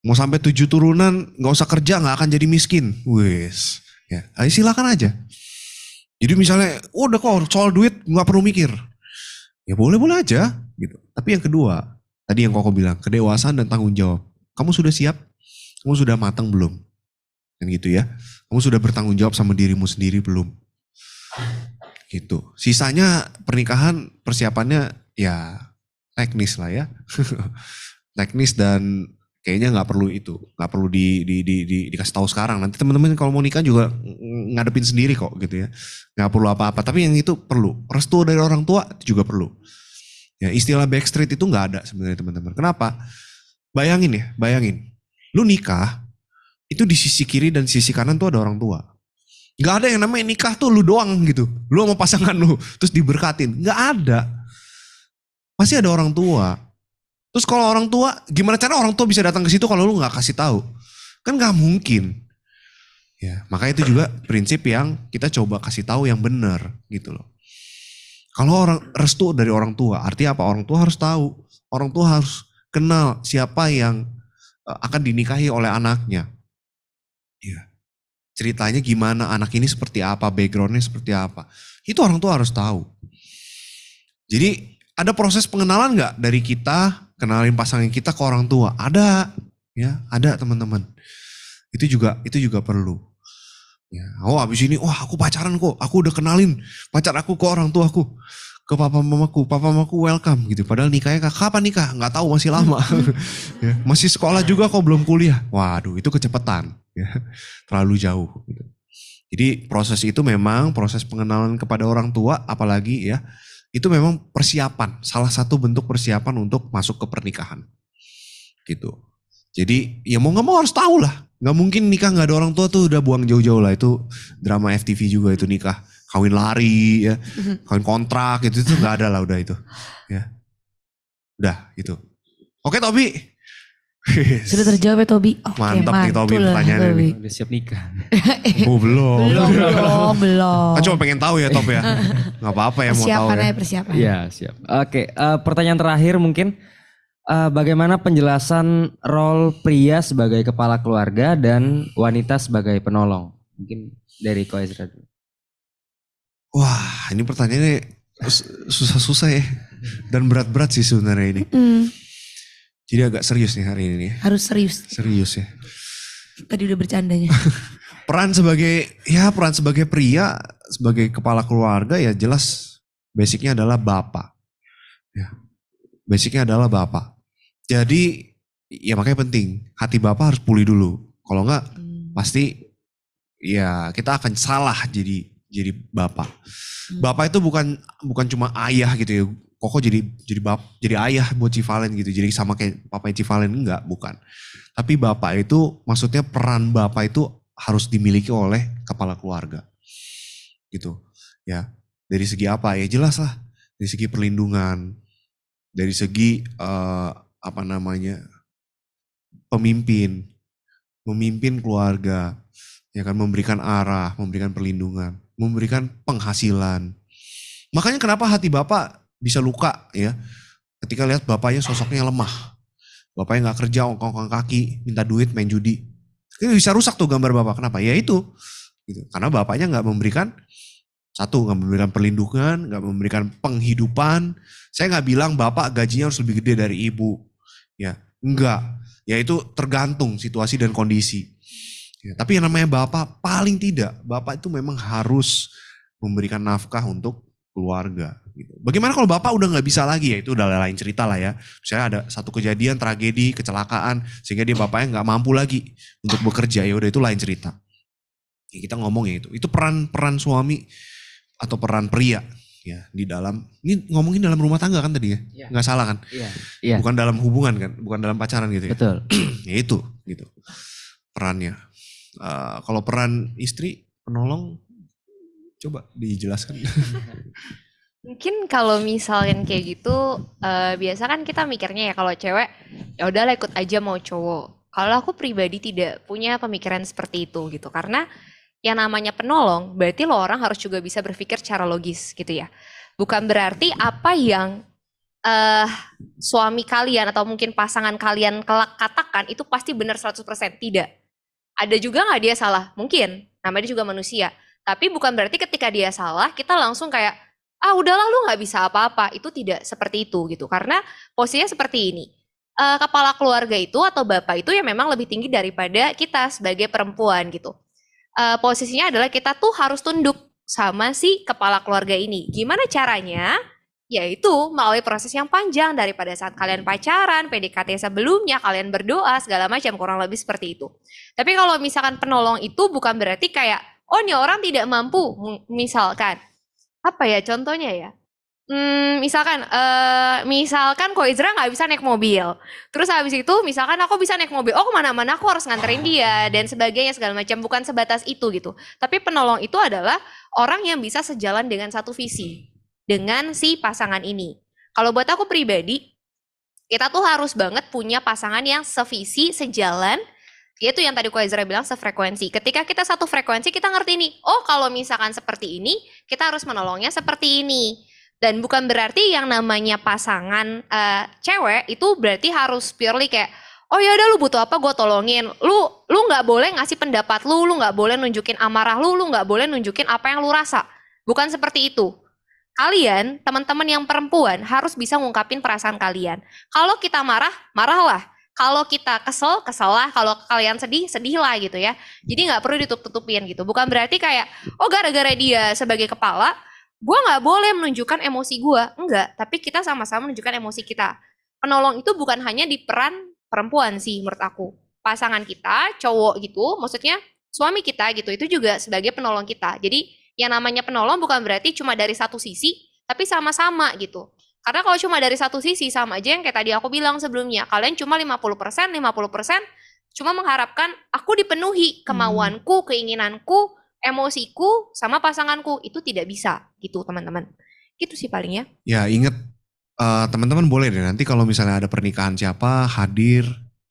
Mau sampai tujuh turunan nggak usah kerja nggak akan jadi miskin. Wih. Ya, ayo silakan aja. Jadi misalnya, oh, udah kok soal duit nggak perlu mikir. Ya boleh-boleh aja gitu. Tapi yang kedua, tadi yang koko bilang, kedewasaan dan tanggung jawab. Kamu sudah siap? Kamu sudah matang belum? Kan gitu ya. Kamu sudah bertanggung jawab sama dirimu sendiri belum? Gitu. Sisanya pernikahan persiapannya ya teknis lah ya. teknis dan kayaknya nggak perlu itu, nggak perlu di, di, di, di, dikasih tahu sekarang. Nanti teman-teman kalau mau nikah juga ngadepin sendiri kok gitu ya, nggak perlu apa-apa. Tapi yang itu perlu, restu dari orang tua itu juga perlu. Ya istilah backstreet itu nggak ada sebenarnya teman-teman. Kenapa? Bayangin ya, bayangin, lu nikah, itu di sisi kiri dan sisi kanan tuh ada orang tua. Gak ada yang namanya nikah tuh lu doang gitu. Lu sama pasangan lu. Terus diberkatin. Gak ada. Pasti ada orang tua. Terus kalau orang tua, gimana cara orang tua bisa datang ke situ kalau lu gak kasih tahu? Kan gak mungkin. Ya, maka itu juga prinsip yang kita coba kasih tahu yang benar gitu loh. Kalau orang restu dari orang tua, arti apa? Orang tua harus tahu, orang tua harus kenal siapa yang eh, akan dinikahi oleh anaknya. Iya. Ceritanya gimana, anak ini seperti apa, backgroundnya seperti apa. Itu orang tua harus tahu. Jadi ada proses pengenalan nggak dari kita, kenalin pasangan kita ke orang tua? Ada, ya ada teman-teman. Itu juga itu juga perlu. Ya, oh abis ini, wah aku pacaran kok, aku udah kenalin pacar aku ke orang tua aku ke papa mamaku, papa mamaku welcome gitu. Padahal nikahnya kapan nikah? Nggak tahu masih lama. Ya, masih sekolah juga kok belum kuliah. Waduh, itu kecepatan. Ya, terlalu jauh. Gitu. Jadi proses itu memang proses pengenalan kepada orang tua, apalagi ya itu memang persiapan. Salah satu bentuk persiapan untuk masuk ke pernikahan. Gitu. Jadi ya mau nggak mau harus tahu lah. Nggak mungkin nikah nggak ada orang tua tuh udah buang jauh-jauh lah. Itu drama FTV juga itu nikah kawin lari ya mm-hmm. kawin kontrak gitu itu nggak ada lah udah itu ya udah itu. oke Tobi sudah terjawab ya Tobi okay, mantap, nih Tobi pertanyaan Tobi. nih udah siap nikah oh, belum belum belum belum kan cuma pengen tahu ya Top ya nggak apa-apa ya mau tahu ya persiapan ya iya, siap oke uh, pertanyaan terakhir mungkin uh, bagaimana penjelasan role pria sebagai kepala keluarga dan wanita sebagai penolong mungkin dari Ko dulu Wah, ini pertanyaannya susah-susah ya dan berat-berat sih sebenarnya ini. Mm. Jadi agak serius nih hari ini. Harus serius. Serius ya. Tadi udah bercandanya. peran sebagai ya peran sebagai pria, sebagai kepala keluarga ya jelas basicnya adalah bapak. Ya. Basicnya adalah bapak. Jadi ya makanya penting hati bapak harus pulih dulu. Kalau enggak mm. pasti ya kita akan salah jadi jadi bapak. Hmm. Bapak itu bukan bukan cuma ayah gitu ya. Koko jadi jadi bap, jadi ayah buat Civalen gitu. Jadi sama kayak papanya Civalen enggak, bukan. Tapi bapak itu maksudnya peran bapak itu harus dimiliki oleh kepala keluarga. Gitu. Ya. Dari segi apa? Ya jelas lah. Dari segi perlindungan. Dari segi uh, apa namanya? pemimpin, memimpin keluarga, ya kan memberikan arah, memberikan perlindungan memberikan penghasilan. Makanya kenapa hati Bapak bisa luka ya ketika lihat bapaknya sosoknya lemah. Bapaknya nggak kerja, ongkong-ongkong kaki, minta duit, main judi. Ini bisa rusak tuh gambar Bapak. Kenapa? Ya itu. Gitu. Karena Bapaknya nggak memberikan satu, nggak memberikan perlindungan, nggak memberikan penghidupan. Saya nggak bilang Bapak gajinya harus lebih gede dari Ibu. Ya, enggak. Ya itu tergantung situasi dan kondisi. Ya, tapi yang namanya bapak paling tidak bapak itu memang harus memberikan nafkah untuk keluarga. Gitu. Bagaimana kalau bapak udah nggak bisa lagi ya itu udah lain cerita lah ya. Misalnya ada satu kejadian tragedi kecelakaan sehingga dia bapaknya nggak mampu lagi untuk bekerja ya udah itu lain cerita. Ya, kita ngomong ya itu itu peran peran suami atau peran pria ya di dalam ini ngomongin dalam rumah tangga kan tadi ya, ya. nggak salah kan? Ya. Ya. Bukan dalam hubungan kan, bukan dalam pacaran gitu ya. Betul. ya itu gitu perannya. Eh, kalau peran istri penolong coba dijelaskan. Mungkin kalau misalkan kayak gitu, uh, biasa kan kita mikirnya ya kalau cewek ya udah ikut aja mau cowok. Kalau aku pribadi tidak punya pemikiran seperti itu gitu karena yang namanya penolong berarti lo orang harus juga bisa berpikir secara logis gitu ya. Bukan berarti apa yang uh, suami kalian atau mungkin pasangan kalian kelak katakan itu pasti benar 100%, tidak ada juga nggak dia salah mungkin namanya juga manusia tapi bukan berarti ketika dia salah kita langsung kayak ah udahlah lu nggak bisa apa-apa itu tidak seperti itu gitu karena posisinya seperti ini e, kepala keluarga itu atau bapak itu yang memang lebih tinggi daripada kita sebagai perempuan gitu e, posisinya adalah kita tuh harus tunduk sama si kepala keluarga ini gimana caranya yaitu melalui proses yang panjang daripada saat kalian pacaran, PDKT sebelumnya, kalian berdoa, segala macam kurang lebih seperti itu. Tapi kalau misalkan penolong itu bukan berarti kayak, oh ini orang tidak mampu, misalkan. Apa ya contohnya ya? Hmm, misalkan, uh, misalkan kok Izra nggak bisa naik mobil. Terus habis itu, misalkan aku bisa naik mobil, oh kemana-mana aku harus nganterin dia dan sebagainya segala macam. Bukan sebatas itu gitu. Tapi penolong itu adalah orang yang bisa sejalan dengan satu visi dengan si pasangan ini. Kalau buat aku pribadi, kita tuh harus banget punya pasangan yang sevisi, sejalan, yaitu yang tadi Ko Ezra bilang sefrekuensi. Ketika kita satu frekuensi, kita ngerti nih, oh kalau misalkan seperti ini, kita harus menolongnya seperti ini. Dan bukan berarti yang namanya pasangan uh, cewek itu berarti harus purely kayak, oh ya udah lu butuh apa gue tolongin. Lu lu nggak boleh ngasih pendapat lu, lu nggak boleh nunjukin amarah lu, lu nggak boleh nunjukin apa yang lu rasa. Bukan seperti itu kalian, teman-teman yang perempuan harus bisa ngungkapin perasaan kalian. Kalau kita marah, marahlah. Kalau kita kesel, kesel lah. Kalau kalian sedih, sedihlah gitu ya. Jadi nggak perlu ditutup-tutupin gitu. Bukan berarti kayak, oh gara-gara dia sebagai kepala, gue nggak boleh menunjukkan emosi gue. Enggak, tapi kita sama-sama menunjukkan emosi kita. Penolong itu bukan hanya di peran perempuan sih menurut aku. Pasangan kita, cowok gitu, maksudnya suami kita gitu, itu juga sebagai penolong kita. Jadi yang namanya penolong bukan berarti cuma dari satu sisi, tapi sama-sama gitu. Karena kalau cuma dari satu sisi sama aja yang kayak tadi aku bilang sebelumnya, kalian cuma 50%, 50% cuma mengharapkan aku dipenuhi hmm. kemauanku, keinginanku, emosiku sama pasanganku. Itu tidak bisa gitu, teman-teman. Gitu sih palingnya. Ya, ya inget uh, eh, teman-teman boleh deh nanti kalau misalnya ada pernikahan siapa hadir,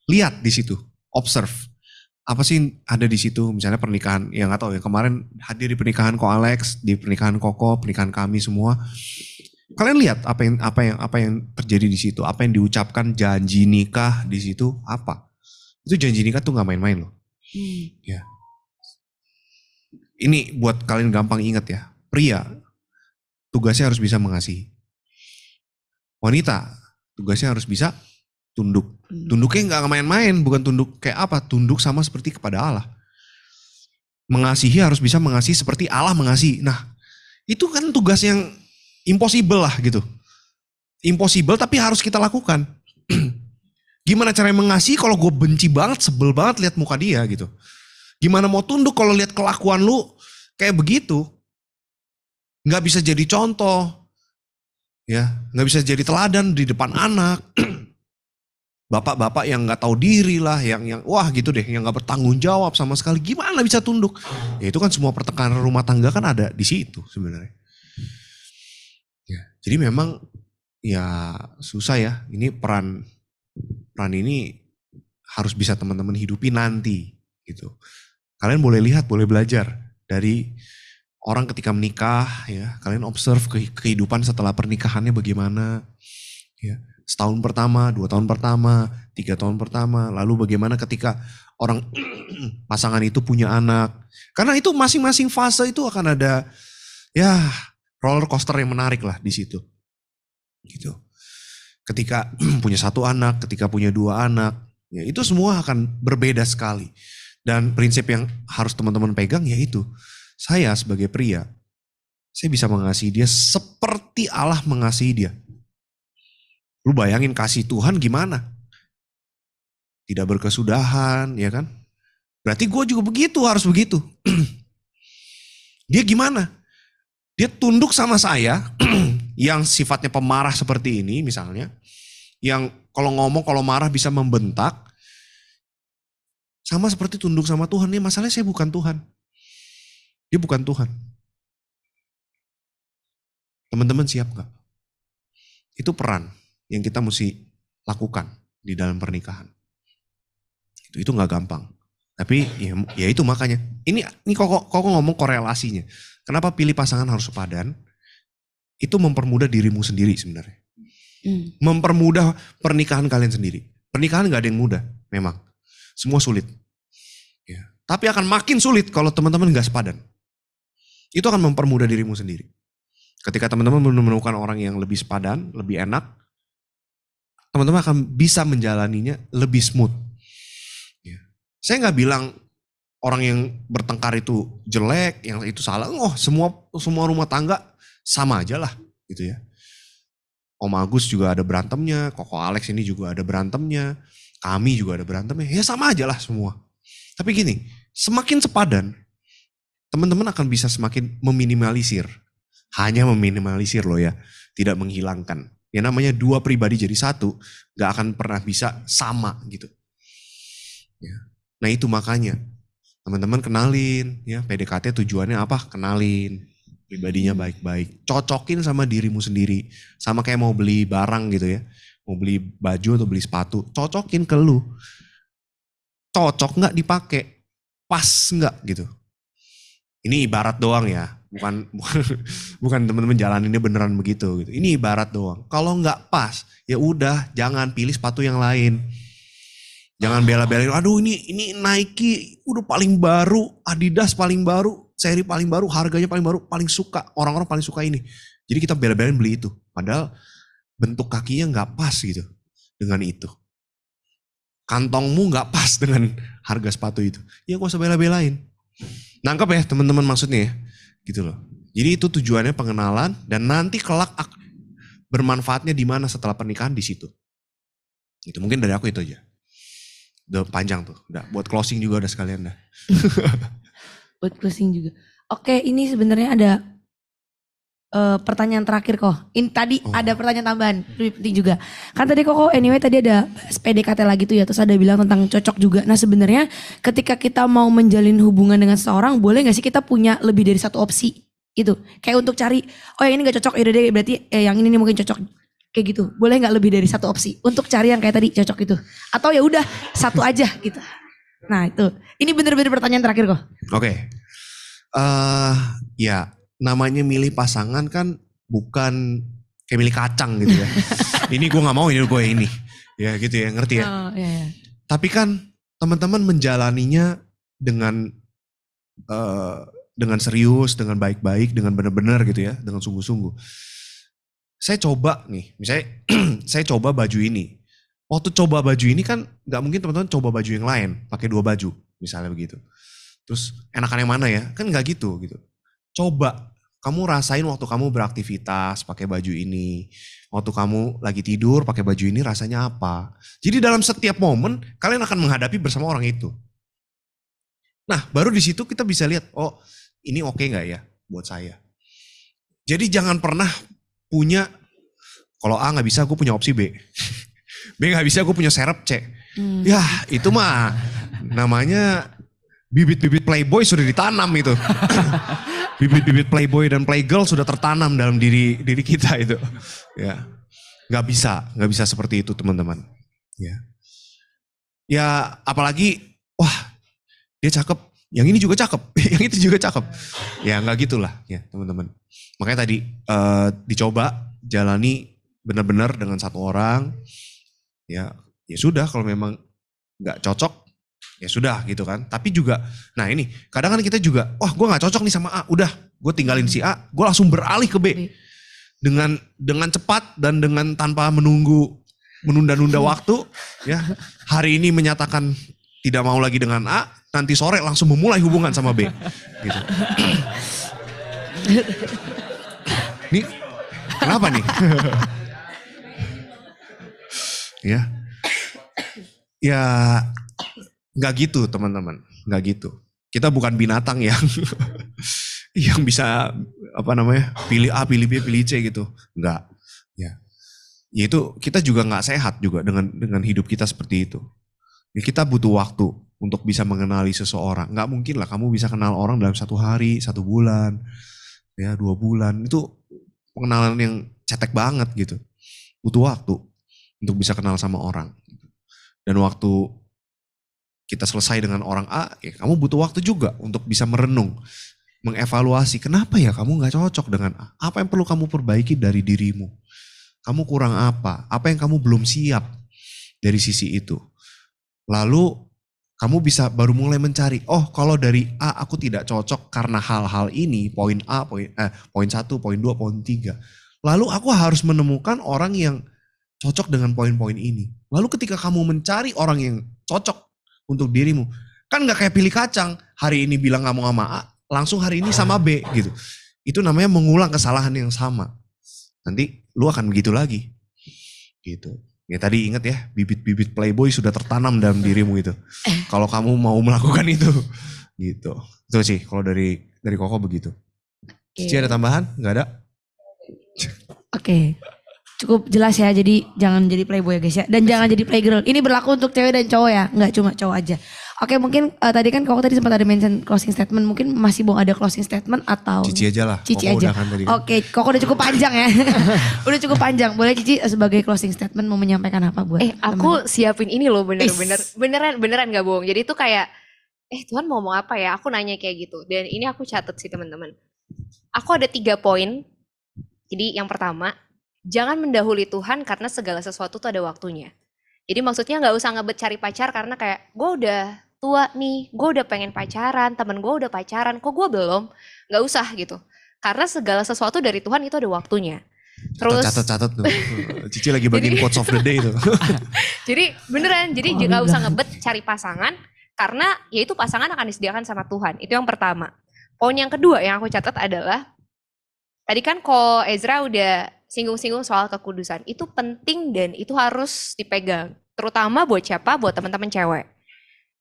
lihat di situ, observe apa sih ada di situ misalnya pernikahan yang atau yang kemarin hadir di pernikahan kok Alex di pernikahan Koko pernikahan kami semua kalian lihat apa yang apa yang apa yang terjadi di situ apa yang diucapkan janji nikah di situ apa itu janji nikah tuh nggak main-main loh hmm. ya ini buat kalian gampang inget ya pria tugasnya harus bisa mengasihi wanita tugasnya harus bisa tunduk. Hmm. Tunduknya nggak main-main, bukan tunduk kayak apa, tunduk sama seperti kepada Allah. Mengasihi harus bisa mengasihi seperti Allah mengasihi. Nah, itu kan tugas yang impossible lah gitu. Impossible tapi harus kita lakukan. Gimana cara mengasihi kalau gue benci banget, sebel banget lihat muka dia gitu. Gimana mau tunduk kalau lihat kelakuan lu kayak begitu. Nggak bisa jadi contoh. Ya, nggak bisa jadi teladan di depan anak bapak-bapak yang nggak tahu diri lah, yang yang wah gitu deh, yang nggak bertanggung jawab sama sekali, gimana bisa tunduk? Ya itu kan semua pertengkaran rumah tangga kan ada di situ sebenarnya. Ya, jadi memang ya susah ya, ini peran peran ini harus bisa teman-teman hidupi nanti gitu. Kalian boleh lihat, boleh belajar dari orang ketika menikah ya, kalian observe kehidupan setelah pernikahannya bagaimana ya setahun pertama, dua tahun pertama, tiga tahun pertama. Lalu bagaimana ketika orang pasangan itu punya anak. Karena itu masing-masing fase itu akan ada ya roller coaster yang menarik lah di situ. Gitu. Ketika punya satu anak, ketika punya dua anak, ya itu semua akan berbeda sekali. Dan prinsip yang harus teman-teman pegang yaitu saya sebagai pria, saya bisa mengasihi dia seperti Allah mengasihi dia. Lu bayangin kasih Tuhan gimana? Tidak berkesudahan, ya kan? Berarti gue juga begitu, harus begitu. Dia gimana? Dia tunduk sama saya yang sifatnya pemarah seperti ini misalnya. Yang kalau ngomong, kalau marah bisa membentak. Sama seperti tunduk sama Tuhan. Ini masalahnya saya bukan Tuhan. Dia bukan Tuhan. Teman-teman siap gak? Itu peran yang kita mesti lakukan di dalam pernikahan. Itu itu nggak gampang. Tapi ya, ya itu makanya. Ini ini kok kok ngomong korelasinya. Kenapa pilih pasangan harus sepadan? Itu mempermudah dirimu sendiri sebenarnya. Hmm. Mempermudah pernikahan kalian sendiri. Pernikahan nggak ada yang mudah, memang. Semua sulit. Ya. Tapi akan makin sulit kalau teman-teman nggak sepadan. Itu akan mempermudah dirimu sendiri. Ketika teman-teman menemukan orang yang lebih sepadan, lebih enak, teman-teman akan bisa menjalaninya lebih smooth. Ya. Saya nggak bilang orang yang bertengkar itu jelek, yang itu salah. Oh, semua semua rumah tangga sama aja lah, gitu ya. Om Agus juga ada berantemnya, Koko Alex ini juga ada berantemnya, kami juga ada berantemnya. Ya sama aja lah semua. Tapi gini, semakin sepadan, teman-teman akan bisa semakin meminimalisir. Hanya meminimalisir loh ya, tidak menghilangkan. Yang namanya dua pribadi jadi satu, gak akan pernah bisa sama gitu. Ya. Nah itu makanya, teman-teman kenalin, ya PDKT tujuannya apa? Kenalin, pribadinya hmm. baik-baik. Cocokin sama dirimu sendiri. Sama kayak mau beli barang gitu ya. Mau beli baju atau beli sepatu. Cocokin ke lu. Cocok nggak dipakai? Pas nggak gitu. Ini ibarat doang ya bukan bukan, teman-teman jalan ini beneran begitu gitu. Ini ibarat doang. Kalau nggak pas, ya udah jangan pilih sepatu yang lain. Jangan bela-belain, aduh ini ini Nike udah paling baru, Adidas paling baru, seri paling baru, harganya paling baru, paling suka, orang-orang paling suka ini. Jadi kita bela-belain beli itu. Padahal bentuk kakinya nggak pas gitu dengan itu. Kantongmu nggak pas dengan harga sepatu itu. Ya gak usah bela-belain. Nangkep ya teman-teman maksudnya ya gitu loh. Jadi itu tujuannya pengenalan dan nanti kelak bermanfaatnya di mana setelah pernikahan di situ. Itu mungkin dari aku itu aja. Udah panjang tuh. Udah buat closing juga udah sekalian dah. buat closing juga. Oke, ini sebenarnya ada uh, pertanyaan terakhir kok. In, tadi oh. ada pertanyaan tambahan lebih penting juga. Kan tadi kok anyway tadi ada PDKT lagi tuh ya. Terus ada bilang tentang cocok juga. Nah sebenarnya ketika kita mau menjalin hubungan dengan seseorang, boleh nggak sih kita punya lebih dari satu opsi gitu? Kayak untuk cari, oh yang ini nggak cocok, yaudah deh berarti eh, yang ini mungkin cocok. Kayak gitu. Boleh nggak lebih dari satu opsi untuk cari yang kayak tadi cocok gitu? Atau ya udah satu aja gitu. Nah itu, ini bener-bener pertanyaan terakhir kok. Oke. Okay. Uh, eh, ya namanya milih pasangan kan bukan kayak milih kacang gitu ya. ini gue gak mau ini gue ini. Ya gitu ya, ngerti ya? Oh, iya, iya. Tapi kan teman-teman menjalaninya dengan uh, dengan serius, dengan baik-baik, dengan benar-benar gitu ya, dengan sungguh-sungguh. Saya coba nih, misalnya saya coba baju ini. Waktu coba baju ini kan nggak mungkin teman-teman coba baju yang lain, pakai dua baju, misalnya begitu. Terus enakan yang mana ya? Kan nggak gitu gitu coba kamu rasain waktu kamu beraktivitas pakai baju ini, waktu kamu lagi tidur pakai baju ini rasanya apa. Jadi dalam setiap momen kalian akan menghadapi bersama orang itu. Nah baru di situ kita bisa lihat, oh ini oke okay nggak ya buat saya. Jadi jangan pernah punya, kalau A nggak bisa aku punya opsi B. B nggak bisa aku punya serep C. Hmm. Ya itu mah namanya bibit-bibit playboy sudah ditanam itu. bibit-bibit playboy dan playgirl sudah tertanam dalam diri diri kita itu. Ya, nggak bisa, nggak bisa seperti itu teman-teman. Ya, ya apalagi, wah dia cakep, yang ini juga cakep, yang itu juga cakep. Ya nggak gitulah, ya teman-teman. Makanya tadi uh, dicoba jalani benar-benar dengan satu orang. Ya, ya sudah kalau memang nggak cocok ya sudah gitu kan. Tapi juga, nah ini kadang kan kita juga, wah gue nggak cocok nih sama A, udah gue tinggalin si A, gue langsung beralih ke B. B. Iya. Dengan dengan cepat dan dengan tanpa menunggu menunda-nunda waktu, ya hari ini menyatakan tidak mau lagi dengan A, nanti sore langsung memulai hubungan sama B. Gitu. Nih, kenapa nih? ya, ya nggak gitu teman-teman, nggak gitu. Kita bukan binatang yang yang bisa apa namanya pilih A, pilih B, pilih C gitu, nggak. Ya, yaitu kita juga nggak sehat juga dengan dengan hidup kita seperti itu. Ya, kita butuh waktu untuk bisa mengenali seseorang. Nggak mungkin lah kamu bisa kenal orang dalam satu hari, satu bulan, ya dua bulan itu pengenalan yang cetek banget gitu. Butuh waktu untuk bisa kenal sama orang. Dan waktu kita selesai dengan orang A, ya kamu butuh waktu juga untuk bisa merenung, mengevaluasi kenapa ya kamu nggak cocok dengan A. Apa yang perlu kamu perbaiki dari dirimu? Kamu kurang apa? Apa yang kamu belum siap dari sisi itu? Lalu kamu bisa baru mulai mencari, oh kalau dari A aku tidak cocok karena hal-hal ini, poin A, poin eh, poin 1, poin 2, poin 3. Lalu aku harus menemukan orang yang cocok dengan poin-poin ini. Lalu ketika kamu mencari orang yang cocok untuk dirimu. Kan nggak kayak pilih kacang, hari ini bilang nggak mau sama A, langsung hari ini sama B gitu. Itu namanya mengulang kesalahan yang sama. Nanti lu akan begitu lagi. Gitu. Ya tadi inget ya, bibit-bibit playboy sudah tertanam dalam dirimu gitu. Kalau kamu mau melakukan itu. Gitu. Itu sih kalau dari dari Koko begitu. Okay. Cici ada tambahan? Nggak ada? Oke. Okay cukup jelas ya jadi jangan jadi playboy ya guys ya dan jangan jadi playgirl ini berlaku untuk cewek dan cowok ya nggak cuma cowok aja oke mungkin uh, tadi kan kau tadi sempat ada mention closing statement mungkin masih belum ada closing statement atau cici aja lah cici Koko aja kan tadi kan. oke kok udah cukup panjang ya udah cukup panjang boleh cici eh, sebagai closing statement mau menyampaikan apa buat eh aku temen. siapin ini loh bener-bener beneran beneran gak bohong jadi itu kayak eh Tuhan mau ngomong apa ya aku nanya kayak gitu dan ini aku catat sih teman-teman aku ada tiga poin jadi yang pertama jangan mendahului Tuhan karena segala sesuatu tuh ada waktunya. Jadi maksudnya nggak usah ngebet cari pacar karena kayak gue udah tua nih, gue udah pengen pacaran, temen gue udah pacaran, kok gue belum? Nggak usah gitu. Karena segala sesuatu dari Tuhan itu ada waktunya. Terus catat-catat tuh. Cici lagi bagiin quotes of the day tuh. jadi beneran, jadi oh, nggak iya. usah ngebet cari pasangan karena ya itu pasangan akan disediakan sama Tuhan. Itu yang pertama. Poin yang kedua yang aku catat adalah tadi kan kok Ezra udah singgung-singgung soal kekudusan itu penting dan itu harus dipegang terutama buat siapa buat teman-teman cewek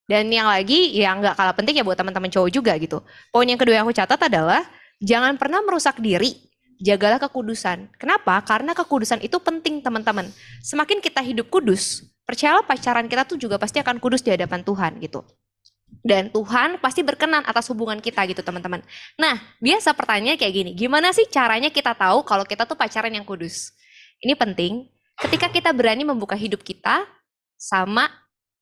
dan yang lagi yang nggak kalah penting ya buat teman-teman cowok juga gitu poin yang kedua yang aku catat adalah jangan pernah merusak diri jagalah kekudusan kenapa karena kekudusan itu penting teman-teman semakin kita hidup kudus percayalah pacaran kita tuh juga pasti akan kudus di hadapan Tuhan gitu dan Tuhan pasti berkenan atas hubungan kita gitu teman-teman. Nah, biasa pertanyaannya kayak gini, gimana sih caranya kita tahu kalau kita tuh pacaran yang kudus? Ini penting ketika kita berani membuka hidup kita sama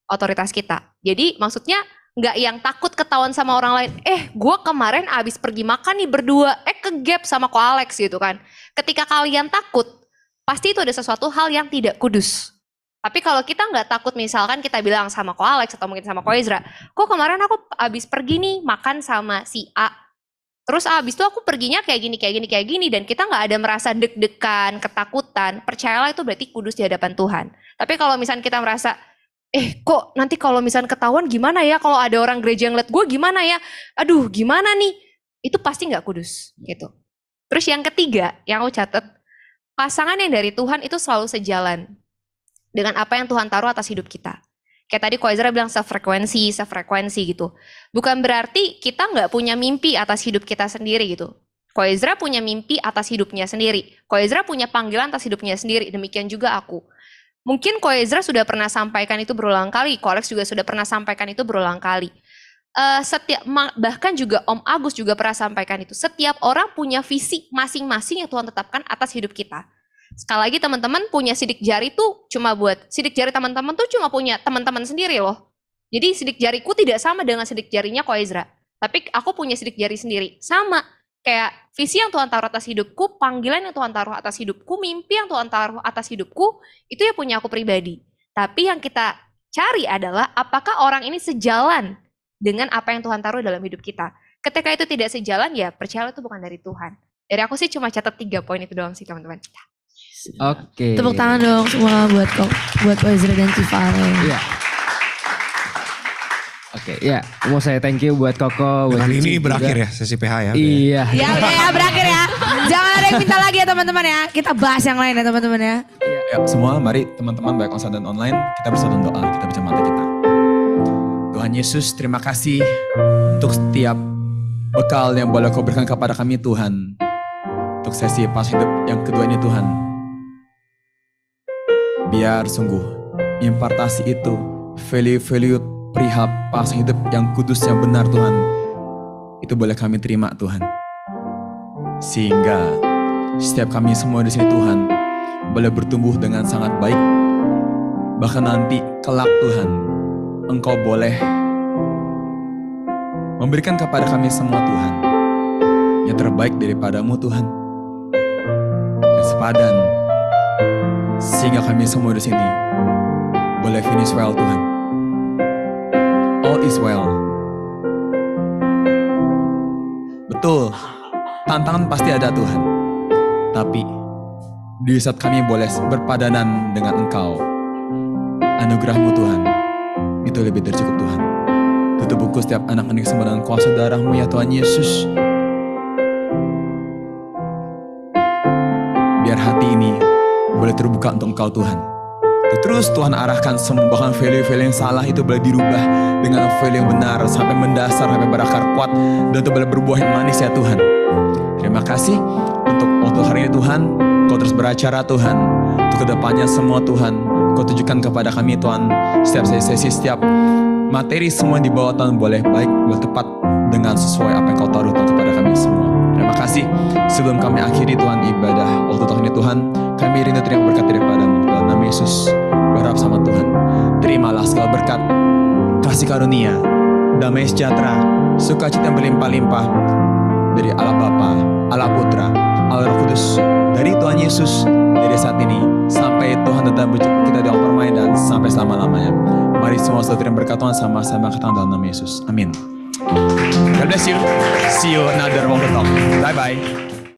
otoritas kita. Jadi maksudnya nggak yang takut ketahuan sama orang lain. Eh, gue kemarin abis pergi makan nih berdua, eh ke sama ko Alex gitu kan. Ketika kalian takut, pasti itu ada sesuatu hal yang tidak kudus. Tapi kalau kita nggak takut misalkan kita bilang sama Ko Alex atau mungkin sama Ko Ezra, kok kemarin aku abis pergi nih makan sama si A. Terus abis itu aku perginya kayak gini, kayak gini, kayak gini. Dan kita nggak ada merasa deg-degan, ketakutan. Percayalah itu berarti kudus di hadapan Tuhan. Tapi kalau misalnya kita merasa, eh kok nanti kalau misalnya ketahuan gimana ya kalau ada orang gereja yang liat gue gimana ya aduh gimana nih itu pasti nggak kudus gitu terus yang ketiga yang aku catat pasangan yang dari Tuhan itu selalu sejalan dengan apa yang Tuhan taruh atas hidup kita. Kayak tadi Koizra bilang frekuensi, sefrekuensi, frekuensi gitu. Bukan berarti kita nggak punya mimpi atas hidup kita sendiri gitu. Koizra punya mimpi atas hidupnya sendiri. Koizra punya panggilan atas hidupnya sendiri. Demikian juga aku. Mungkin Koizra sudah pernah sampaikan itu berulang kali. Kolex juga sudah pernah sampaikan itu berulang kali. Uh, setiap bahkan juga Om Agus juga pernah sampaikan itu. Setiap orang punya visi masing-masing yang Tuhan tetapkan atas hidup kita sekali lagi teman-teman punya sidik jari tuh cuma buat sidik jari teman-teman tuh cuma punya teman-teman sendiri loh. Jadi sidik jariku tidak sama dengan sidik jarinya Ko Ezra. Tapi aku punya sidik jari sendiri. Sama kayak visi yang Tuhan taruh atas hidupku, panggilan yang Tuhan taruh atas hidupku, mimpi yang Tuhan taruh atas hidupku, itu ya punya aku pribadi. Tapi yang kita cari adalah apakah orang ini sejalan dengan apa yang Tuhan taruh dalam hidup kita. Ketika itu tidak sejalan ya percaya itu bukan dari Tuhan. Dari aku sih cuma catat tiga poin itu doang sih teman-teman. Iya. Oke. Okay. Tepuk tangan dong semua buat kok buat Ozra dan Tifare. Iya. Oke, okay, ya mau saya thank you buat Koko. Buat Dengan ini juga. berakhir ya sesi PH ya. Iya. Ya ya, ya berakhir ya. Jangan ada yang minta lagi ya teman-teman ya. Kita bahas yang lain ya teman-teman ya. Iya. Ya, semua mari teman-teman baik onsite dan online kita bersatu doa kita baca mata kita. Tuhan Yesus terima kasih untuk setiap bekal yang boleh kau berikan kepada kami Tuhan. Untuk sesi pas hidup yang kedua ini Tuhan. Biar sungguh impartasi itu value-value perihal pas hidup yang kudus yang benar Tuhan itu boleh kami terima Tuhan. Sehingga setiap kami semua di sini Tuhan boleh bertumbuh dengan sangat baik. Bahkan nanti kelak Tuhan Engkau boleh memberikan kepada kami semua Tuhan yang terbaik daripadamu Tuhan. Yang sepadan sehingga kami semua di sini boleh finish well Tuhan. All is well. Betul, tantangan pasti ada Tuhan. Tapi di saat kami boleh berpadanan dengan Engkau, anugerahmu Tuhan, itu lebih dari cukup Tuhan. Tutup buku setiap anak-anak semua dengan kuasa darahmu ya Tuhan Yesus. Biar hati ini boleh terbuka untuk Engkau Tuhan. Terus Tuhan arahkan semua bahkan value-value yang salah itu boleh dirubah dengan value yang benar sampai mendasar sampai berakar kuat dan itu boleh berbuah yang manis ya Tuhan. Terima kasih untuk waktu hari ini Tuhan. Kau terus beracara Tuhan. Untuk kedepannya semua Tuhan. Kau tunjukkan kepada kami Tuhan. Setiap sesi, setiap materi semua di bawah Tuhan boleh baik, boleh tepat dengan sesuai apa yang kau taruh Tuhan kepada kami semua. Terima kasih. Sebelum kami akhiri Tuhan ibadah waktu tahun ini Tuhan, kami rindu terima berkat daripadamu. Dalam nama Yesus, berharap sama Tuhan. Terimalah segala berkat, kasih karunia, damai sejahtera, sukacita yang berlimpah-limpah dari Allah Bapa, Allah Putra, Allah Roh Kudus, dari Tuhan Yesus, dari saat ini sampai Tuhan tetap berjumpa kita di permainan dan sampai selama-lamanya. Mari semua saudara yang berkat Tuhan sama-sama ketang dalam nama Yesus. Amin. God bless you. See you another wonderful talk. Bye-bye.